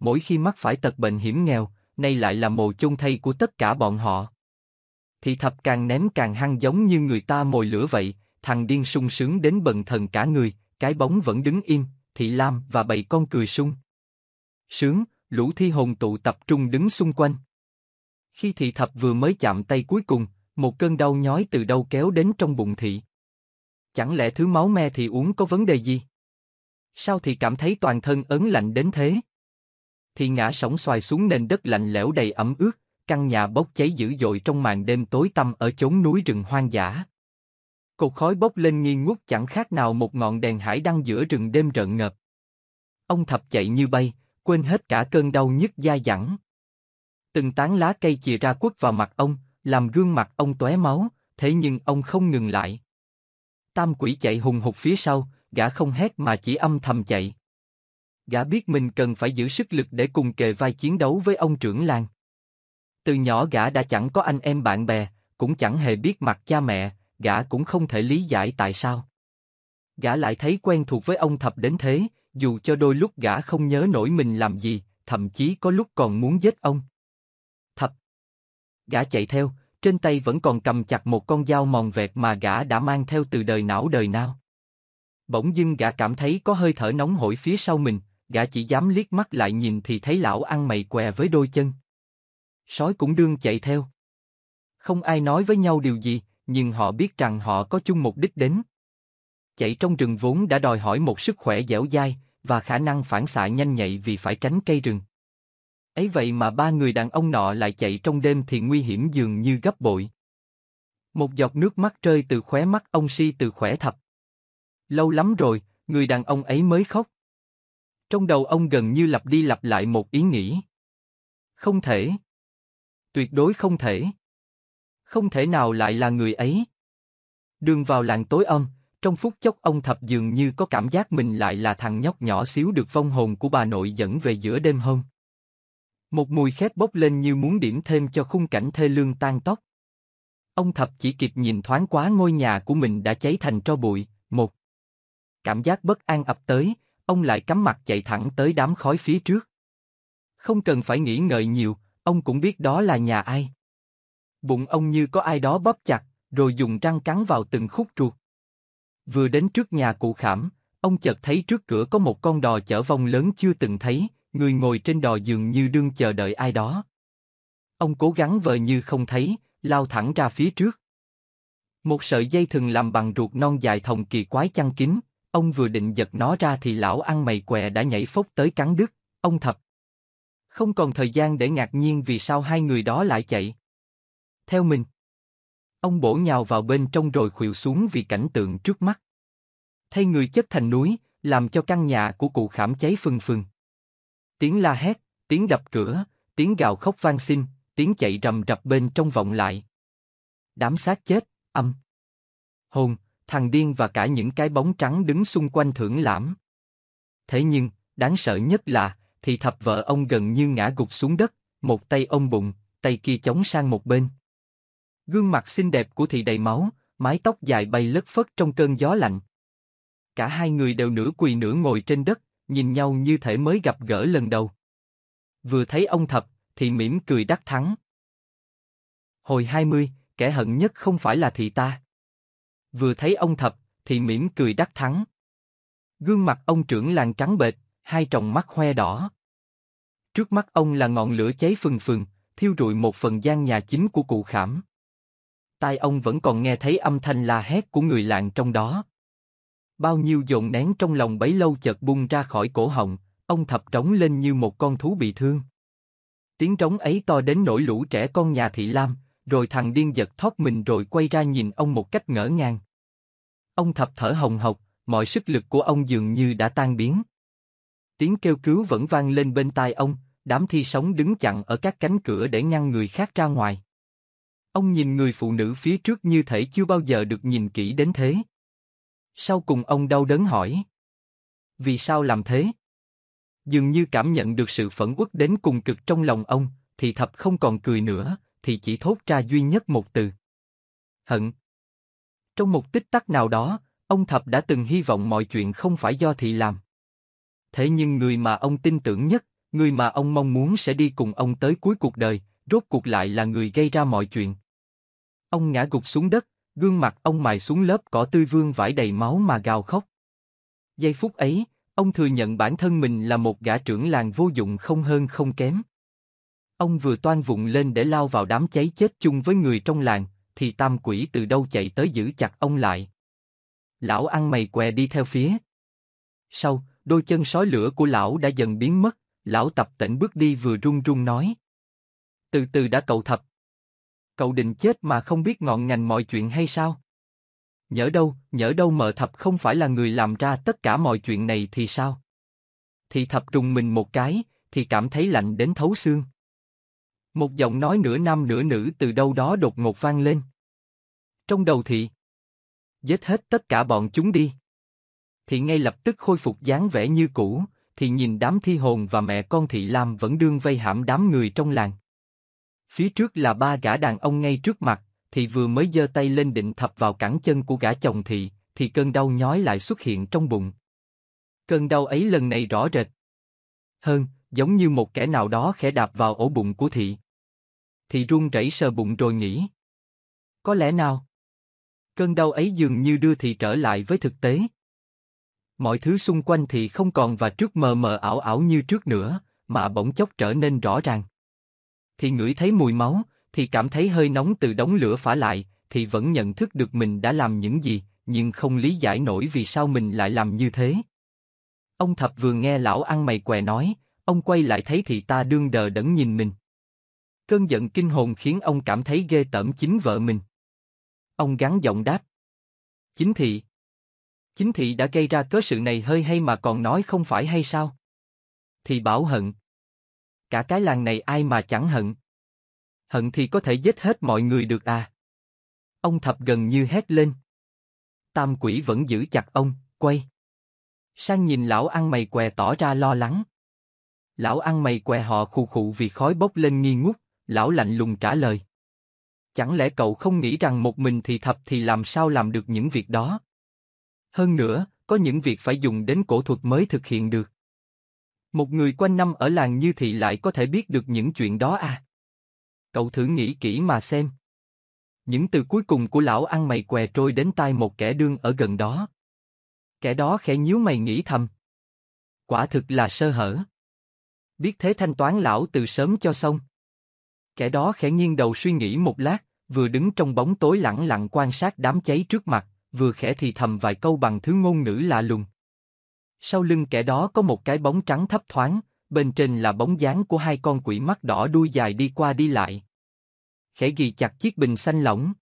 A: Mỗi khi mắc phải tật bệnh hiểm nghèo, nay lại là mồ chôn thay của tất cả bọn họ. Thì thập càng ném càng hăng giống như người ta mồi lửa vậy, thằng điên sung sướng đến bần thần cả người, cái bóng vẫn đứng im, thị lam và bầy con cười sung. Sướng, lũ thi hồn tụ tập trung đứng xung quanh. Khi thị thập vừa mới chạm tay cuối cùng, một cơn đau nhói từ đâu kéo đến trong bụng thị. Chẳng lẽ thứ máu me thì uống có vấn đề gì? Sao thì cảm thấy toàn thân ấn lạnh đến thế? Thì ngã sóng xoài xuống nền đất lạnh lẽo đầy ẩm ướt, căn nhà bốc cháy dữ dội trong màn đêm tối tăm ở chốn núi rừng hoang dã. Cột khói bốc lên nghi ngút chẳng khác nào một ngọn đèn hải đăng giữa rừng đêm rợn ngợp. Ông thập chạy như bay, quên hết cả cơn đau nhức da dẳng. Từng tán lá cây chìa ra quất vào mặt ông, làm gương mặt ông tóe máu, thế nhưng ông không ngừng lại, Tam quỷ chạy hùng hục phía sau, gã không hét mà chỉ âm thầm chạy. Gã biết mình cần phải giữ sức lực để cùng kề vai chiến đấu với ông trưởng làng. Từ nhỏ gã đã chẳng có anh em bạn bè, cũng chẳng hề biết mặt cha mẹ, gã cũng không thể lý giải tại sao. Gã lại thấy quen thuộc với ông thập đến thế, dù cho đôi lúc gã không nhớ nổi mình làm gì, thậm chí có lúc còn muốn giết ông. Thập. Gã chạy theo, trên tay vẫn còn cầm chặt một con dao mòn vẹt mà gã đã mang theo từ đời não đời nào. Bỗng dưng gã cảm thấy có hơi thở nóng hổi phía sau mình, gã chỉ dám liếc mắt lại nhìn thì thấy lão ăn mày què với đôi chân. Sói cũng đương chạy theo. Không ai nói với nhau điều gì, nhưng họ biết rằng họ có chung mục đích đến. Chạy trong rừng vốn đã đòi hỏi một sức khỏe dẻo dai và khả năng phản xạ nhanh nhạy vì phải tránh cây rừng ấy vậy mà ba người đàn ông nọ lại chạy trong đêm thì nguy hiểm dường như gấp bội. Một giọt nước mắt rơi từ khóe mắt ông Si từ khỏe thập. Lâu lắm rồi, người đàn ông ấy mới khóc. Trong đầu ông gần như lặp đi lặp lại một ý nghĩ. Không thể. Tuyệt đối không thể. Không thể nào lại là người ấy. Đường vào làng tối âm, trong phút chốc ông thập dường như có cảm giác mình lại là thằng nhóc nhỏ xíu được vong hồn của bà nội dẫn về giữa đêm hôm. Một mùi khét bốc lên như muốn điểm thêm cho khung cảnh thê lương tan tóc. Ông Thập chỉ kịp nhìn thoáng quá ngôi nhà của mình đã cháy thành tro bụi, một. Cảm giác bất an ập tới, ông lại cắm mặt chạy thẳng tới đám khói phía trước. Không cần phải nghĩ ngợi nhiều, ông cũng biết đó là nhà ai. Bụng ông như có ai đó bóp chặt, rồi dùng răng cắn vào từng khúc ruột. Vừa đến trước nhà cụ khảm, ông chợt thấy trước cửa có một con đò chở vong lớn chưa từng thấy, người ngồi trên đò giường như đương chờ đợi ai đó. Ông cố gắng vờ như không thấy, lao thẳng ra phía trước. Một sợi dây thừng làm bằng ruột non dài thòng kỳ quái chăn kín, ông vừa định giật nó ra thì lão ăn mày què đã nhảy phốc tới cắn đứt, ông thập. Không còn thời gian để ngạc nhiên vì sao hai người đó lại chạy. Theo mình. Ông bổ nhào vào bên trong rồi khuỵu xuống vì cảnh tượng trước mắt. Thay người chất thành núi, làm cho căn nhà của cụ khảm cháy phừng phừng tiếng la hét, tiếng đập cửa, tiếng gào khóc vang xin, tiếng chạy rầm rập bên trong vọng lại. Đám xác chết, âm. Hồn, thằng điên và cả những cái bóng trắng đứng xung quanh thưởng lãm. Thế nhưng, đáng sợ nhất là, thì thập vợ ông gần như ngã gục xuống đất, một tay ông bụng, tay kia chống sang một bên. Gương mặt xinh đẹp của thị đầy máu, mái tóc dài bay lất phất trong cơn gió lạnh. Cả hai người đều nửa quỳ nửa ngồi trên đất, nhìn nhau như thể mới gặp gỡ lần đầu. Vừa thấy ông thập, thì mỉm cười đắc thắng. Hồi 20, kẻ hận nhất không phải là thị ta. Vừa thấy ông thập, thì mỉm cười đắc thắng. Gương mặt ông trưởng làng trắng bệch, hai tròng mắt hoe đỏ. Trước mắt ông là ngọn lửa cháy phừng phừng, thiêu rụi một phần gian nhà chính của cụ khảm. Tai ông vẫn còn nghe thấy âm thanh la hét của người làng trong đó bao nhiêu dồn nén trong lòng bấy lâu chợt bung ra khỏi cổ họng, ông thập trống lên như một con thú bị thương. Tiếng trống ấy to đến nỗi lũ trẻ con nhà thị Lam, rồi thằng điên giật thoát mình rồi quay ra nhìn ông một cách ngỡ ngàng. Ông thập thở hồng hộc, mọi sức lực của ông dường như đã tan biến. Tiếng kêu cứu vẫn vang lên bên tai ông, đám thi sống đứng chặn ở các cánh cửa để ngăn người khác ra ngoài. Ông nhìn người phụ nữ phía trước như thể chưa bao giờ được nhìn kỹ đến thế. Sau cùng ông đau đớn hỏi. Vì sao làm thế? Dường như cảm nhận được sự phẫn uất đến cùng cực trong lòng ông, thì thập không còn cười nữa, thì chỉ thốt ra duy nhất một từ. Hận. Trong một tích tắc nào đó, ông thập đã từng hy vọng mọi chuyện không phải do thị làm. Thế nhưng người mà ông tin tưởng nhất, người mà ông mong muốn sẽ đi cùng ông tới cuối cuộc đời, rốt cuộc lại là người gây ra mọi chuyện. Ông ngã gục xuống đất, Gương mặt ông mài xuống lớp cỏ tươi vương vãi đầy máu mà gào khóc. Giây phút ấy, ông thừa nhận bản thân mình là một gã trưởng làng vô dụng không hơn không kém. Ông vừa toan vụng lên để lao vào đám cháy chết chung với người trong làng, thì tam quỷ từ đâu chạy tới giữ chặt ông lại. Lão ăn mày què đi theo phía. Sau, đôi chân sói lửa của lão đã dần biến mất, lão tập tỉnh bước đi vừa run run nói. Từ từ đã cậu thập cậu định chết mà không biết ngọn ngành mọi chuyện hay sao? Nhỡ đâu, nhỡ đâu mợ thập không phải là người làm ra tất cả mọi chuyện này thì sao? Thì thập trùng mình một cái, thì cảm thấy lạnh đến thấu xương. Một giọng nói nửa nam nửa nữ từ đâu đó đột ngột vang lên. Trong đầu thì Giết hết tất cả bọn chúng đi. Thì ngay lập tức khôi phục dáng vẻ như cũ, thì nhìn đám thi hồn và mẹ con thị Lam vẫn đương vây hãm đám người trong làng. Phía trước là ba gã đàn ông ngay trước mặt, thì vừa mới giơ tay lên định thập vào cẳng chân của gã chồng thì, thì cơn đau nhói lại xuất hiện trong bụng. Cơn đau ấy lần này rõ rệt. Hơn, giống như một kẻ nào đó khẽ đạp vào ổ bụng của thị. Thị run rẩy sờ bụng rồi nghĩ. Có lẽ nào? Cơn đau ấy dường như đưa thị trở lại với thực tế. Mọi thứ xung quanh thị không còn và trước mờ mờ ảo ảo như trước nữa, mà bỗng chốc trở nên rõ ràng thì ngửi thấy mùi máu, thì cảm thấy hơi nóng từ đống lửa phả lại, thì vẫn nhận thức được mình đã làm những gì, nhưng không lý giải nổi vì sao mình lại làm như thế. Ông thập vừa nghe lão ăn mày què nói, ông quay lại thấy thì ta đương đờ đẫn nhìn mình. Cơn giận kinh hồn khiến ông cảm thấy ghê tởm chính vợ mình. Ông gắn giọng đáp. Chính thị. Chính thị đã gây ra cớ sự này hơi hay mà còn nói không phải hay sao? Thì bảo hận. Cả cái làng này ai mà chẳng hận. Hận thì có thể giết hết mọi người được à. Ông thập gần như hét lên. Tam quỷ vẫn giữ chặt ông, quay. Sang nhìn lão ăn mày què tỏ ra lo lắng. Lão ăn mày què họ khù khụ vì khói bốc lên nghi ngút, lão lạnh lùng trả lời. Chẳng lẽ cậu không nghĩ rằng một mình thì thập thì làm sao làm được những việc đó? Hơn nữa, có những việc phải dùng đến cổ thuật mới thực hiện được. Một người quanh năm ở làng như thị lại có thể biết được những chuyện đó à? Cậu thử nghĩ kỹ mà xem. Những từ cuối cùng của lão ăn mày què trôi đến tai một kẻ đương ở gần đó. Kẻ đó khẽ nhíu mày nghĩ thầm. Quả thực là sơ hở. Biết thế thanh toán lão từ sớm cho xong. Kẻ đó khẽ nghiêng đầu suy nghĩ một lát, vừa đứng trong bóng tối lặng lặng quan sát đám cháy trước mặt, vừa khẽ thì thầm vài câu bằng thứ ngôn ngữ lạ lùng. Sau lưng kẻ đó có một cái bóng trắng thấp thoáng, bên trên là bóng dáng của hai con quỷ mắt đỏ đuôi dài đi qua đi lại. Khẽ ghi chặt chiếc bình xanh lỏng.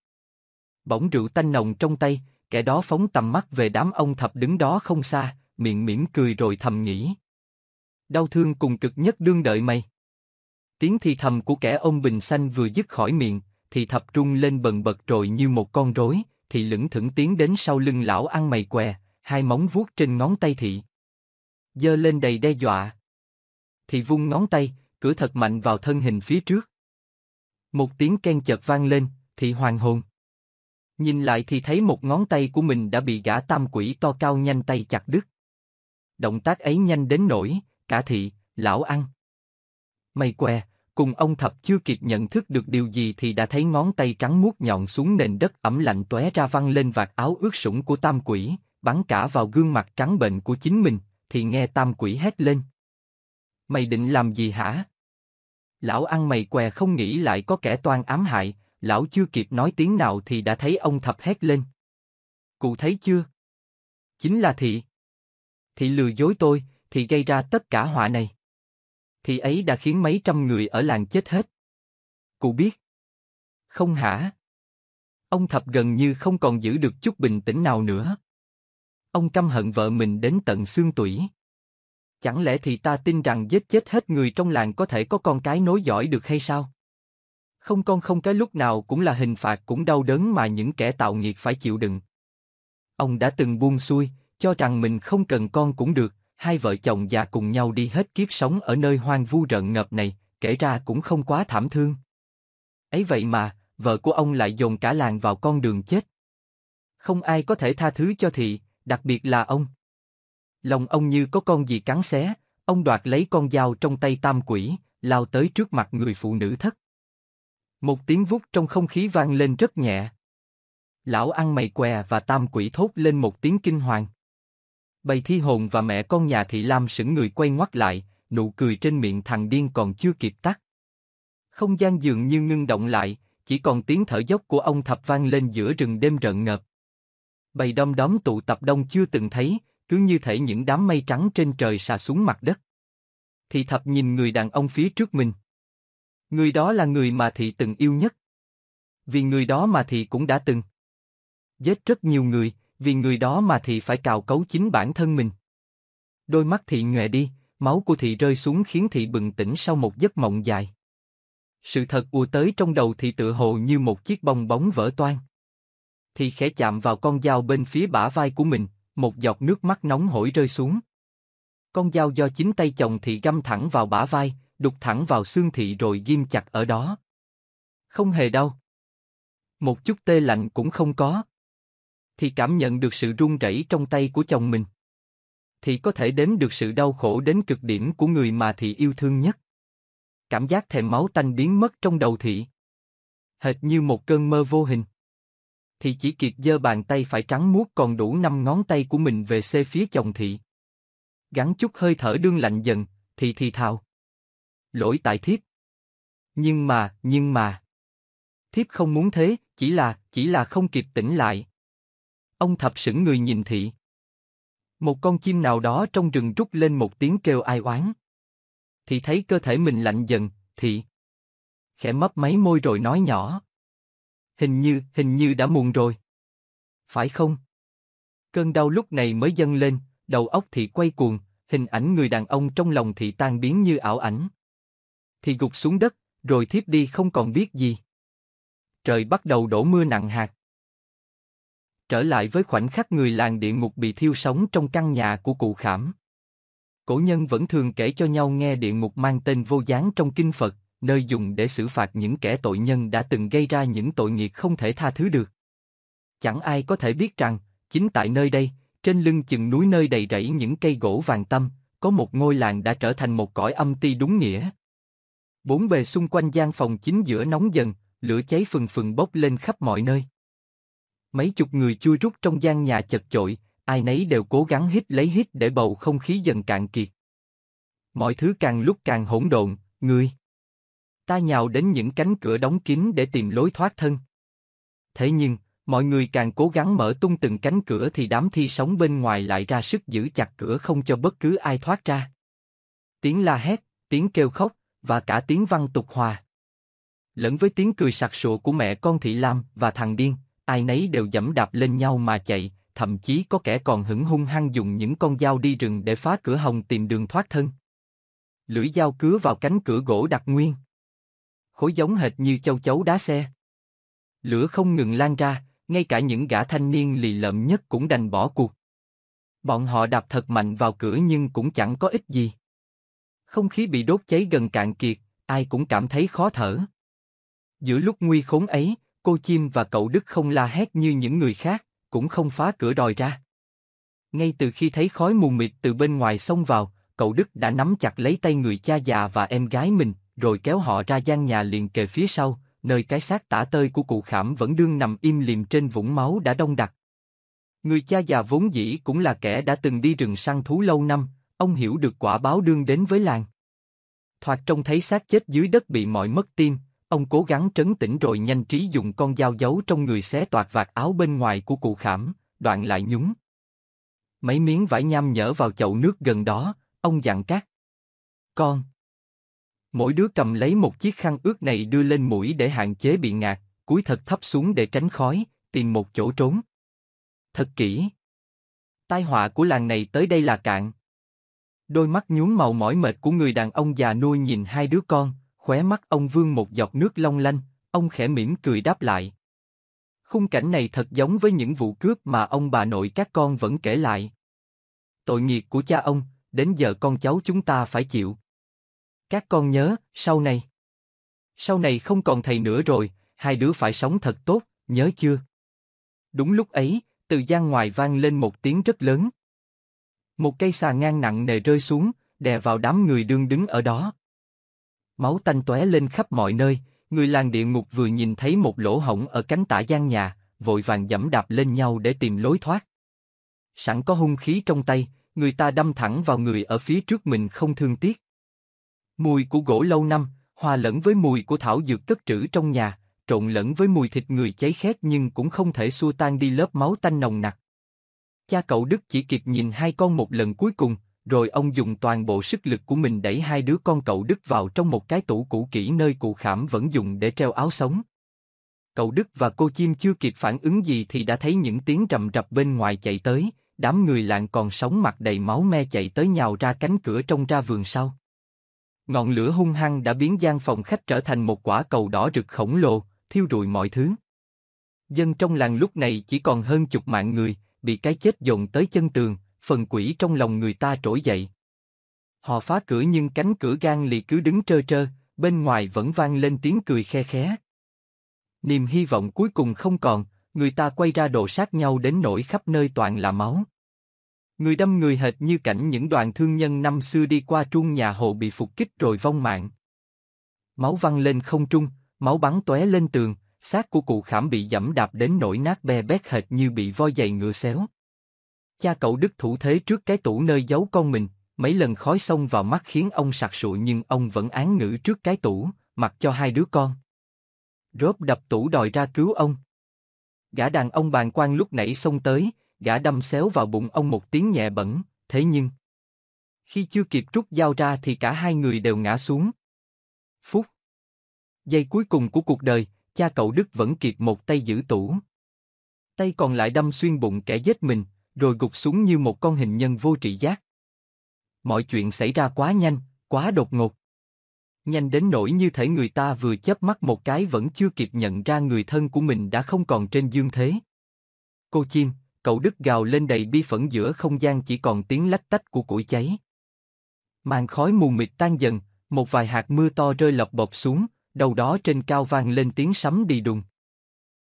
A: Bỗng rượu tanh nồng trong tay, kẻ đó phóng tầm mắt về đám ông thập đứng đó không xa, miệng mỉm cười rồi thầm nghĩ. Đau thương cùng cực nhất đương đợi mày. Tiếng thì thầm của kẻ ông bình xanh vừa dứt khỏi miệng, thì thập trung lên bần bật rồi như một con rối, thì lững thững tiến đến sau lưng lão ăn mày què, hai móng vuốt trên ngón tay thị giơ lên đầy đe dọa. Thì vung ngón tay, cửa thật mạnh vào thân hình phía trước. Một tiếng ken chợt vang lên, thị hoàng hồn. Nhìn lại thì thấy một ngón tay của mình đã bị gã tam quỷ to cao nhanh tay chặt đứt. Động tác ấy nhanh đến nổi, cả thị, lão ăn. Mày què, cùng ông thập chưa kịp nhận thức được điều gì thì đã thấy ngón tay trắng muốt nhọn xuống nền đất ẩm lạnh tóe ra văng lên vạt áo ướt sũng của tam quỷ, bắn cả vào gương mặt trắng bệnh của chính mình, thì nghe tam quỷ hét lên. Mày định làm gì hả? Lão ăn mày què không nghĩ lại có kẻ toan ám hại, lão chưa kịp nói tiếng nào thì đã thấy ông thập hét lên. Cụ thấy chưa? Chính là thị. Thị lừa dối tôi, thì gây ra tất cả họa này. Thị ấy đã khiến mấy trăm người ở làng chết hết. Cụ biết. Không hả? Ông thập gần như không còn giữ được chút bình tĩnh nào nữa. Ông căm hận vợ mình đến tận xương tủy. Chẳng lẽ thì ta tin rằng giết chết hết người trong làng có thể có con cái nối dõi được hay sao? Không con không cái lúc nào cũng là hình phạt cũng đau đớn mà những kẻ tạo nghiệt phải chịu đựng. Ông đã từng buông xuôi, cho rằng mình không cần con cũng được, hai vợ chồng già cùng nhau đi hết kiếp sống ở nơi hoang vu rợn ngập này, kể ra cũng không quá thảm thương. Ấy vậy mà, vợ của ông lại dồn cả làng vào con đường chết. Không ai có thể tha thứ cho thị, đặc biệt là ông. Lòng ông như có con gì cắn xé, ông đoạt lấy con dao trong tay tam quỷ, lao tới trước mặt người phụ nữ thất. Một tiếng vút trong không khí vang lên rất nhẹ. Lão ăn mày què và tam quỷ thốt lên một tiếng kinh hoàng. Bầy thi hồn và mẹ con nhà thị Lam sững người quay ngoắt lại, nụ cười trên miệng thằng điên còn chưa kịp tắt. Không gian dường như ngưng động lại, chỉ còn tiếng thở dốc của ông thập vang lên giữa rừng đêm rợn ngợp bầy đom đóm tụ tập đông chưa từng thấy, cứ như thể những đám mây trắng trên trời xà xuống mặt đất. Thị thập nhìn người đàn ông phía trước mình. Người đó là người mà thị từng yêu nhất. Vì người đó mà thị cũng đã từng giết rất nhiều người, vì người đó mà thị phải cào cấu chính bản thân mình. Đôi mắt thị nhòe đi, máu của thị rơi xuống khiến thị bừng tỉnh sau một giấc mộng dài. Sự thật ùa tới trong đầu thị tự hồ như một chiếc bong bóng vỡ toang thì khẽ chạm vào con dao bên phía bả vai của mình, một giọt nước mắt nóng hổi rơi xuống. Con dao do chính tay chồng thị găm thẳng vào bả vai, đục thẳng vào xương thị rồi ghim chặt ở đó. Không hề đau. Một chút tê lạnh cũng không có. Thì cảm nhận được sự run rẩy trong tay của chồng mình. Thì có thể đếm được sự đau khổ đến cực điểm của người mà thị yêu thương nhất. Cảm giác thèm máu tanh biến mất trong đầu thị. Hệt như một cơn mơ vô hình thì chỉ kịp giơ bàn tay phải trắng muốt còn đủ năm ngón tay của mình về xê phía chồng thị. Gắn chút hơi thở đương lạnh dần, thì thì thào. Lỗi tại thiếp. Nhưng mà, nhưng mà. Thiếp không muốn thế, chỉ là, chỉ là không kịp tỉnh lại. Ông thập sững người nhìn thị. Một con chim nào đó trong rừng rút lên một tiếng kêu ai oán. Thì thấy cơ thể mình lạnh dần, thì khẽ mấp máy môi rồi nói nhỏ hình như, hình như đã muộn rồi. Phải không? Cơn đau lúc này mới dâng lên, đầu óc thì quay cuồng, hình ảnh người đàn ông trong lòng thì tan biến như ảo ảnh. Thì gục xuống đất, rồi thiếp đi không còn biết gì. Trời bắt đầu đổ mưa nặng hạt. Trở lại với khoảnh khắc người làng địa ngục bị thiêu sống trong căn nhà của cụ khảm. Cổ nhân vẫn thường kể cho nhau nghe địa ngục mang tên vô gián trong kinh Phật, nơi dùng để xử phạt những kẻ tội nhân đã từng gây ra những tội nghiệp không thể tha thứ được. Chẳng ai có thể biết rằng, chính tại nơi đây, trên lưng chừng núi nơi đầy rẫy những cây gỗ vàng tâm, có một ngôi làng đã trở thành một cõi âm ti đúng nghĩa. Bốn bề xung quanh gian phòng chính giữa nóng dần, lửa cháy phừng phừng bốc lên khắp mọi nơi. Mấy chục người chui rút trong gian nhà chật chội, ai nấy đều cố gắng hít lấy hít để bầu không khí dần cạn kiệt. Mọi thứ càng lúc càng hỗn độn, người ta nhào đến những cánh cửa đóng kín để tìm lối thoát thân. Thế nhưng, mọi người càng cố gắng mở tung từng cánh cửa thì đám thi sống bên ngoài lại ra sức giữ chặt cửa không cho bất cứ ai thoát ra. Tiếng la hét, tiếng kêu khóc, và cả tiếng văn tục hòa. Lẫn với tiếng cười sặc sụa của mẹ con Thị Lam và thằng điên, ai nấy đều dẫm đạp lên nhau mà chạy, thậm chí có kẻ còn hững hung hăng dùng những con dao đi rừng để phá cửa hồng tìm đường thoát thân. Lưỡi dao cứa vào cánh cửa gỗ đặt nguyên khối giống hệt như châu chấu đá xe. Lửa không ngừng lan ra, ngay cả những gã thanh niên lì lợm nhất cũng đành bỏ cuộc. Bọn họ đạp thật mạnh vào cửa nhưng cũng chẳng có ích gì. Không khí bị đốt cháy gần cạn kiệt, ai cũng cảm thấy khó thở. Giữa lúc nguy khốn ấy, cô chim và cậu Đức không la hét như những người khác, cũng không phá cửa đòi ra. Ngay từ khi thấy khói mù mịt từ bên ngoài xông vào, cậu Đức đã nắm chặt lấy tay người cha già và em gái mình, rồi kéo họ ra gian nhà liền kề phía sau, nơi cái xác tả tơi của cụ khảm vẫn đương nằm im liềm trên vũng máu đã đông đặc. Người cha già vốn dĩ cũng là kẻ đã từng đi rừng săn thú lâu năm, ông hiểu được quả báo đương đến với làng. Thoạt trông thấy xác chết dưới đất bị mọi mất tim, ông cố gắng trấn tĩnh rồi nhanh trí dùng con dao giấu trong người xé toạc vạt áo bên ngoài của cụ khảm, đoạn lại nhúng. Mấy miếng vải nham nhở vào chậu nước gần đó, ông dặn các. Con, Mỗi đứa cầm lấy một chiếc khăn ướt này đưa lên mũi để hạn chế bị ngạt, cúi thật thấp xuống để tránh khói, tìm một chỗ trốn. Thật kỹ. Tai họa của làng này tới đây là cạn. Đôi mắt nhuốm màu mỏi mệt của người đàn ông già nuôi nhìn hai đứa con, khóe mắt ông vương một giọt nước long lanh, ông khẽ mỉm cười đáp lại. Khung cảnh này thật giống với những vụ cướp mà ông bà nội các con vẫn kể lại. Tội nghiệp của cha ông, đến giờ con cháu chúng ta phải chịu, các con nhớ, sau này. Sau này không còn thầy nữa rồi, hai đứa phải sống thật tốt, nhớ chưa? Đúng lúc ấy, từ gian ngoài vang lên một tiếng rất lớn. Một cây xà ngang nặng nề rơi xuống, đè vào đám người đương đứng ở đó. Máu tanh tóe lên khắp mọi nơi, người làng địa ngục vừa nhìn thấy một lỗ hổng ở cánh tả gian nhà, vội vàng dẫm đạp lên nhau để tìm lối thoát. Sẵn có hung khí trong tay, người ta đâm thẳng vào người ở phía trước mình không thương tiếc. Mùi của gỗ lâu năm, hòa lẫn với mùi của thảo dược cất trữ trong nhà, trộn lẫn với mùi thịt người cháy khét nhưng cũng không thể xua tan đi lớp máu tanh nồng nặc. Cha cậu Đức chỉ kịp nhìn hai con một lần cuối cùng, rồi ông dùng toàn bộ sức lực của mình đẩy hai đứa con cậu Đức vào trong một cái tủ cũ kỹ nơi cụ khảm vẫn dùng để treo áo sống. Cậu Đức và cô chim chưa kịp phản ứng gì thì đã thấy những tiếng rầm rập bên ngoài chạy tới, đám người làng còn sống mặt đầy máu me chạy tới nhào ra cánh cửa trông ra vườn sau. Ngọn lửa hung hăng đã biến gian phòng khách trở thành một quả cầu đỏ rực khổng lồ, thiêu rụi mọi thứ. Dân trong làng lúc này chỉ còn hơn chục mạng người, bị cái chết dồn tới chân tường, phần quỷ trong lòng người ta trỗi dậy. Họ phá cửa nhưng cánh cửa gan lì cứ đứng trơ trơ, bên ngoài vẫn vang lên tiếng cười khe khé. Niềm hy vọng cuối cùng không còn, người ta quay ra đồ sát nhau đến nỗi khắp nơi toàn là máu. Người đâm người hệt như cảnh những đoàn thương nhân năm xưa đi qua trung nhà hộ bị phục kích rồi vong mạng. Máu văng lên không trung, máu bắn tóe lên tường, xác của cụ khảm bị dẫm đạp đến nỗi nát be bét hệt như bị voi giày ngựa xéo. Cha cậu Đức thủ thế trước cái tủ nơi giấu con mình, mấy lần khói xông vào mắt khiến ông sặc sụa nhưng ông vẫn án ngữ trước cái tủ, mặc cho hai đứa con. Rốt đập tủ đòi ra cứu ông. Gã đàn ông bàn quan lúc nãy xông tới, gã đâm xéo vào bụng ông một tiếng nhẹ bẩn, thế nhưng khi chưa kịp rút dao ra thì cả hai người đều ngã xuống. Phút. Giây cuối cùng của cuộc đời, cha cậu Đức vẫn kịp một tay giữ tủ. Tay còn lại đâm xuyên bụng kẻ giết mình, rồi gục xuống như một con hình nhân vô trị giác. Mọi chuyện xảy ra quá nhanh, quá đột ngột. Nhanh đến nỗi như thể người ta vừa chớp mắt một cái vẫn chưa kịp nhận ra người thân của mình đã không còn trên dương thế. Cô chim, cậu đứt gào lên đầy bi phẫn giữa không gian chỉ còn tiếng lách tách của củi cháy. Màn khói mù mịt tan dần, một vài hạt mưa to rơi lọc bọc xuống, đầu đó trên cao vang lên tiếng sấm đi đùng.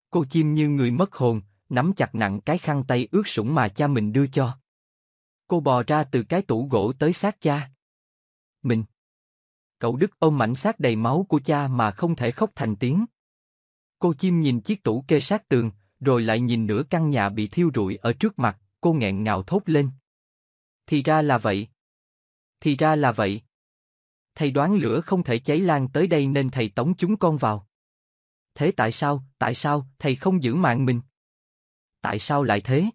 A: Cô chim như người mất hồn, nắm chặt nặng cái khăn tay ướt sũng mà cha mình đưa cho. Cô bò ra từ cái tủ gỗ tới xác cha. Mình. Cậu Đức ôm mảnh xác đầy máu của cha mà không thể khóc thành tiếng. Cô chim nhìn chiếc tủ kê sát tường, rồi lại nhìn nửa căn nhà bị thiêu rụi ở trước mặt, cô nghẹn ngào thốt lên. Thì ra là vậy. Thì ra là vậy. Thầy đoán lửa không thể cháy lan tới đây nên thầy tống chúng con vào. Thế tại sao, tại sao, thầy không giữ mạng mình? Tại sao lại thế?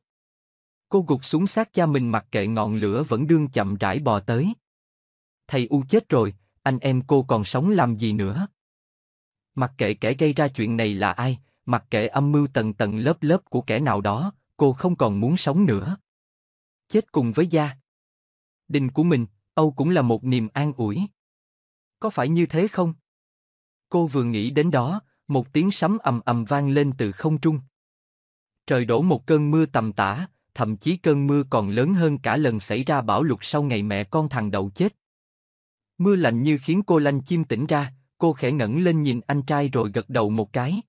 A: Cô gục xuống sát cha mình mặc kệ ngọn lửa vẫn đương chậm rãi bò tới. Thầy u chết rồi, anh em cô còn sống làm gì nữa? Mặc kệ kẻ gây ra chuyện này là ai, mặc kệ âm mưu tầng tầng lớp lớp của kẻ nào đó, cô không còn muốn sống nữa. Chết cùng với gia. Đình của mình, Âu cũng là một niềm an ủi. Có phải như thế không? Cô vừa nghĩ đến đó, một tiếng sấm ầm ầm vang lên từ không trung. Trời đổ một cơn mưa tầm tã, thậm chí cơn mưa còn lớn hơn cả lần xảy ra bão lụt sau ngày mẹ con thằng đậu chết. Mưa lạnh như khiến cô lanh chim tỉnh ra, cô khẽ ngẩng lên nhìn anh trai rồi gật đầu một cái.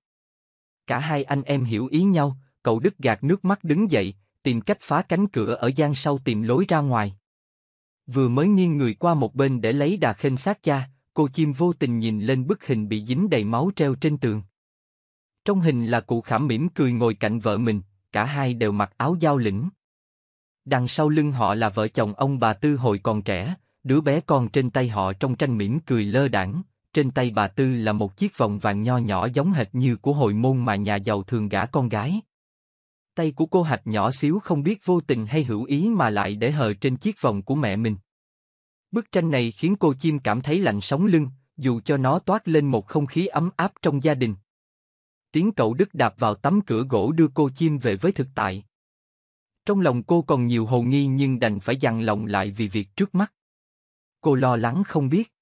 A: Cả hai anh em hiểu ý nhau, cậu Đức gạt nước mắt đứng dậy, tìm cách phá cánh cửa ở gian sau tìm lối ra ngoài. Vừa mới nghiêng người qua một bên để lấy đà khênh sát cha, cô chim vô tình nhìn lên bức hình bị dính đầy máu treo trên tường. Trong hình là cụ khảm mỉm cười ngồi cạnh vợ mình, cả hai đều mặc áo giao lĩnh. Đằng sau lưng họ là vợ chồng ông bà Tư hồi còn trẻ, đứa bé con trên tay họ trong tranh mỉm cười lơ đãng, trên tay bà Tư là một chiếc vòng vàng nho nhỏ giống hệt như của hồi môn mà nhà giàu thường gả con gái. Tay của cô hạch nhỏ xíu không biết vô tình hay hữu ý mà lại để hờ trên chiếc vòng của mẹ mình. Bức tranh này khiến cô chim cảm thấy lạnh sống lưng, dù cho nó toát lên một không khí ấm áp trong gia đình. Tiếng cậu Đức đạp vào tấm cửa gỗ đưa cô chim về với thực tại. Trong lòng cô còn nhiều hồ nghi nhưng đành phải dằn lòng lại vì việc trước mắt. Cô lo lắng không biết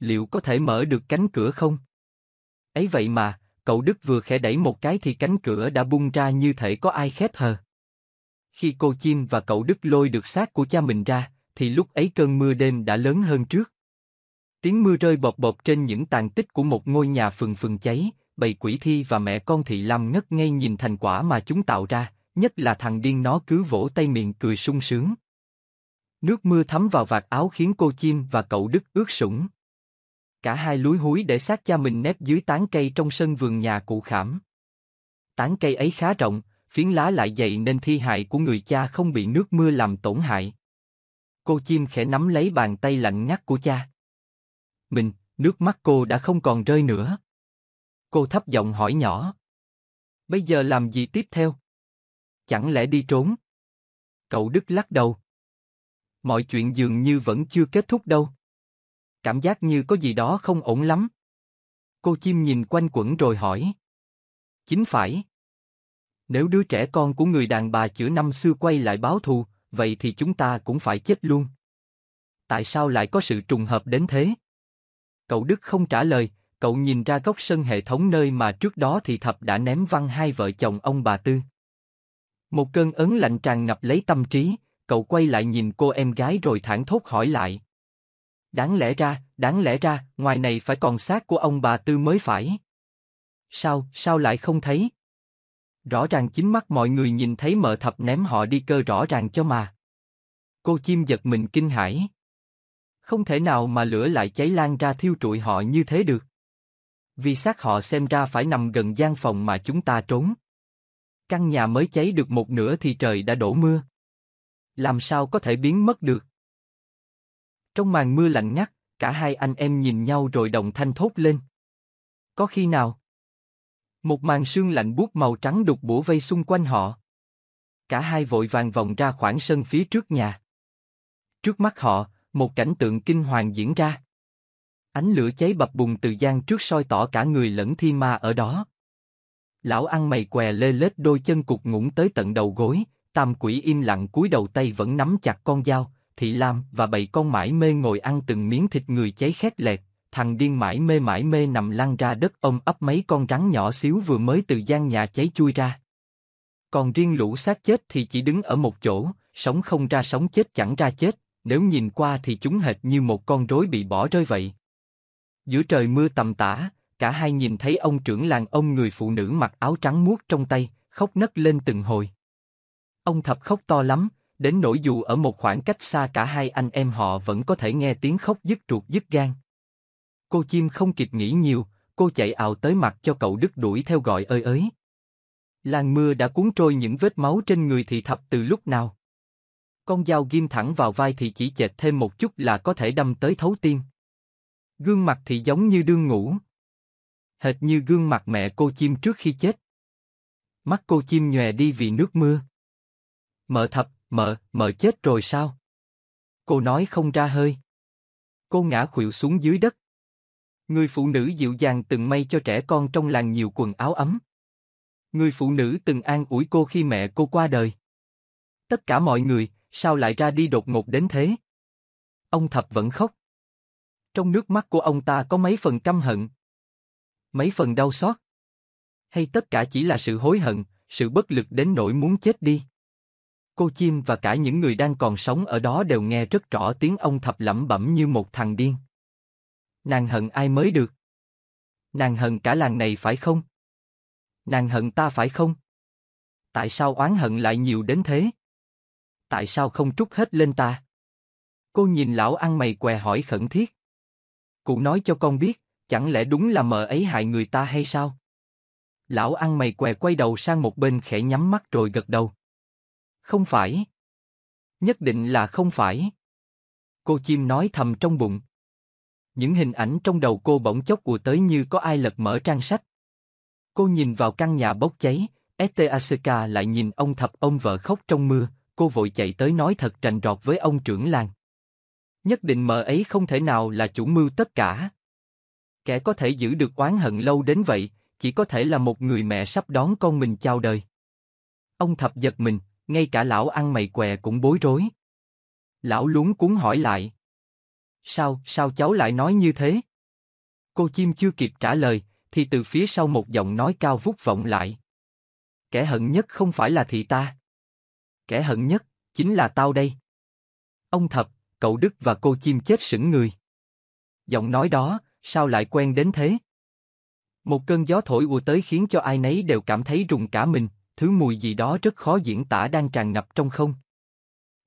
A: liệu có thể mở được cánh cửa không? ấy vậy mà, cậu Đức vừa khẽ đẩy một cái thì cánh cửa đã bung ra như thể có ai khép hờ. Khi cô chim và cậu Đức lôi được xác của cha mình ra, thì lúc ấy cơn mưa đêm đã lớn hơn trước. Tiếng mưa rơi bọt bọt trên những tàn tích của một ngôi nhà phừng phừng cháy, bầy quỷ thi và mẹ con thị Lam ngất ngây nhìn thành quả mà chúng tạo ra, nhất là thằng điên nó cứ vỗ tay miệng cười sung sướng. Nước mưa thấm vào vạt áo khiến cô chim và cậu Đức ướt sũng. Cả hai lúi húi để xác cha mình nép dưới tán cây trong sân vườn nhà cụ khảm. Tán cây ấy khá rộng, phiến lá lại dày nên thi hại của người cha không bị nước mưa làm tổn hại. Cô chim khẽ nắm lấy bàn tay lạnh ngắt của cha. Mình, nước mắt cô đã không còn rơi nữa. Cô thấp giọng hỏi nhỏ. Bây giờ làm gì tiếp theo? Chẳng lẽ đi trốn? Cậu Đức lắc đầu. Mọi chuyện dường như vẫn chưa kết thúc đâu cảm giác như có gì đó không ổn lắm. Cô chim nhìn quanh quẩn rồi hỏi. Chính phải. Nếu đứa trẻ con của người đàn bà chữa năm xưa quay lại báo thù, vậy thì chúng ta cũng phải chết luôn. Tại sao lại có sự trùng hợp đến thế? Cậu Đức không trả lời, cậu nhìn ra góc sân hệ thống nơi mà trước đó thì thập đã ném văng hai vợ chồng ông bà Tư. Một cơn ấn lạnh tràn ngập lấy tâm trí, cậu quay lại nhìn cô em gái rồi thản thốt hỏi lại. Đáng lẽ ra, đáng lẽ ra, ngoài này phải còn xác của ông bà Tư mới phải. Sao, sao lại không thấy? Rõ ràng chính mắt mọi người nhìn thấy mợ thập ném họ đi cơ rõ ràng cho mà. Cô chim giật mình kinh hãi. Không thể nào mà lửa lại cháy lan ra thiêu trụi họ như thế được. Vì xác họ xem ra phải nằm gần gian phòng mà chúng ta trốn. Căn nhà mới cháy được một nửa thì trời đã đổ mưa. Làm sao có thể biến mất được? Trong màn mưa lạnh ngắt, cả hai anh em nhìn nhau rồi đồng thanh thốt lên. Có khi nào? Một màn sương lạnh buốt màu trắng đục bủa vây xung quanh họ. Cả hai vội vàng vòng ra khoảng sân phía trước nhà. Trước mắt họ, một cảnh tượng kinh hoàng diễn ra. Ánh lửa cháy bập bùng từ gian trước soi tỏ cả người lẫn thi ma ở đó. Lão ăn mày què lê lết đôi chân cục ngủng tới tận đầu gối, tam quỷ im lặng cúi đầu tay vẫn nắm chặt con dao, thị lam và bầy con mãi mê ngồi ăn từng miếng thịt người cháy khét lẹt, thằng điên mãi mê mãi mê nằm lăn ra đất ôm ấp mấy con rắn nhỏ xíu vừa mới từ gian nhà cháy chui ra. Còn riêng lũ xác chết thì chỉ đứng ở một chỗ, sống không ra sống chết chẳng ra chết, nếu nhìn qua thì chúng hệt như một con rối bị bỏ rơi vậy. Giữa trời mưa tầm tã, cả hai nhìn thấy ông trưởng làng ông người phụ nữ mặc áo trắng muốt trong tay, khóc nấc lên từng hồi. Ông thập khóc to lắm, đến nỗi dù ở một khoảng cách xa cả hai anh em họ vẫn có thể nghe tiếng khóc dứt ruột dứt gan. Cô chim không kịp nghĩ nhiều, cô chạy ào tới mặt cho cậu Đức đuổi theo gọi ơi ới. Làn mưa đã cuốn trôi những vết máu trên người thị thập từ lúc nào. Con dao ghim thẳng vào vai thì chỉ chệch thêm một chút là có thể đâm tới thấu tim. Gương mặt thì giống như đương ngủ. Hệt như gương mặt mẹ cô chim trước khi chết. Mắt cô chim nhòe đi vì nước mưa. Mợ thập, Mợ, mợ chết rồi sao? Cô nói không ra hơi. Cô ngã khuỵu xuống dưới đất. Người phụ nữ dịu dàng từng may cho trẻ con trong làng nhiều quần áo ấm. Người phụ nữ từng an ủi cô khi mẹ cô qua đời. Tất cả mọi người, sao lại ra đi đột ngột đến thế? Ông Thập vẫn khóc. Trong nước mắt của ông ta có mấy phần căm hận. Mấy phần đau xót. Hay tất cả chỉ là sự hối hận, sự bất lực đến nỗi muốn chết đi? cô chim và cả những người đang còn sống ở đó đều nghe rất rõ tiếng ông thập lẩm bẩm như một thằng điên. Nàng hận ai mới được? Nàng hận cả làng này phải không? Nàng hận ta phải không? Tại sao oán hận lại nhiều đến thế? Tại sao không trút hết lên ta? Cô nhìn lão ăn mày què hỏi khẩn thiết. Cụ nói cho con biết, chẳng lẽ đúng là mờ ấy hại người ta hay sao? Lão ăn mày què quay đầu sang một bên khẽ nhắm mắt rồi gật đầu. Không phải. Nhất định là không phải. Cô chim nói thầm trong bụng. Những hình ảnh trong đầu cô bỗng chốc ùa tới như có ai lật mở trang sách. Cô nhìn vào căn nhà bốc cháy, Esteaseca lại nhìn ông thập ông vợ khóc trong mưa, cô vội chạy tới nói thật rành rọt với ông trưởng làng. Nhất định mờ ấy không thể nào là chủ mưu tất cả. Kẻ có thể giữ được oán hận lâu đến vậy, chỉ có thể là một người mẹ sắp đón con mình chào đời. Ông thập giật mình, ngay cả lão ăn mày què cũng bối rối. Lão luống cuốn hỏi lại. Sao, sao cháu lại nói như thế? Cô chim chưa kịp trả lời, thì từ phía sau một giọng nói cao vút vọng lại. Kẻ hận nhất không phải là thị ta. Kẻ hận nhất, chính là tao đây. Ông Thập, cậu Đức và cô chim chết sững người. Giọng nói đó, sao lại quen đến thế? Một cơn gió thổi ùa tới khiến cho ai nấy đều cảm thấy rùng cả mình, thứ mùi gì đó rất khó diễn tả đang tràn ngập trong không.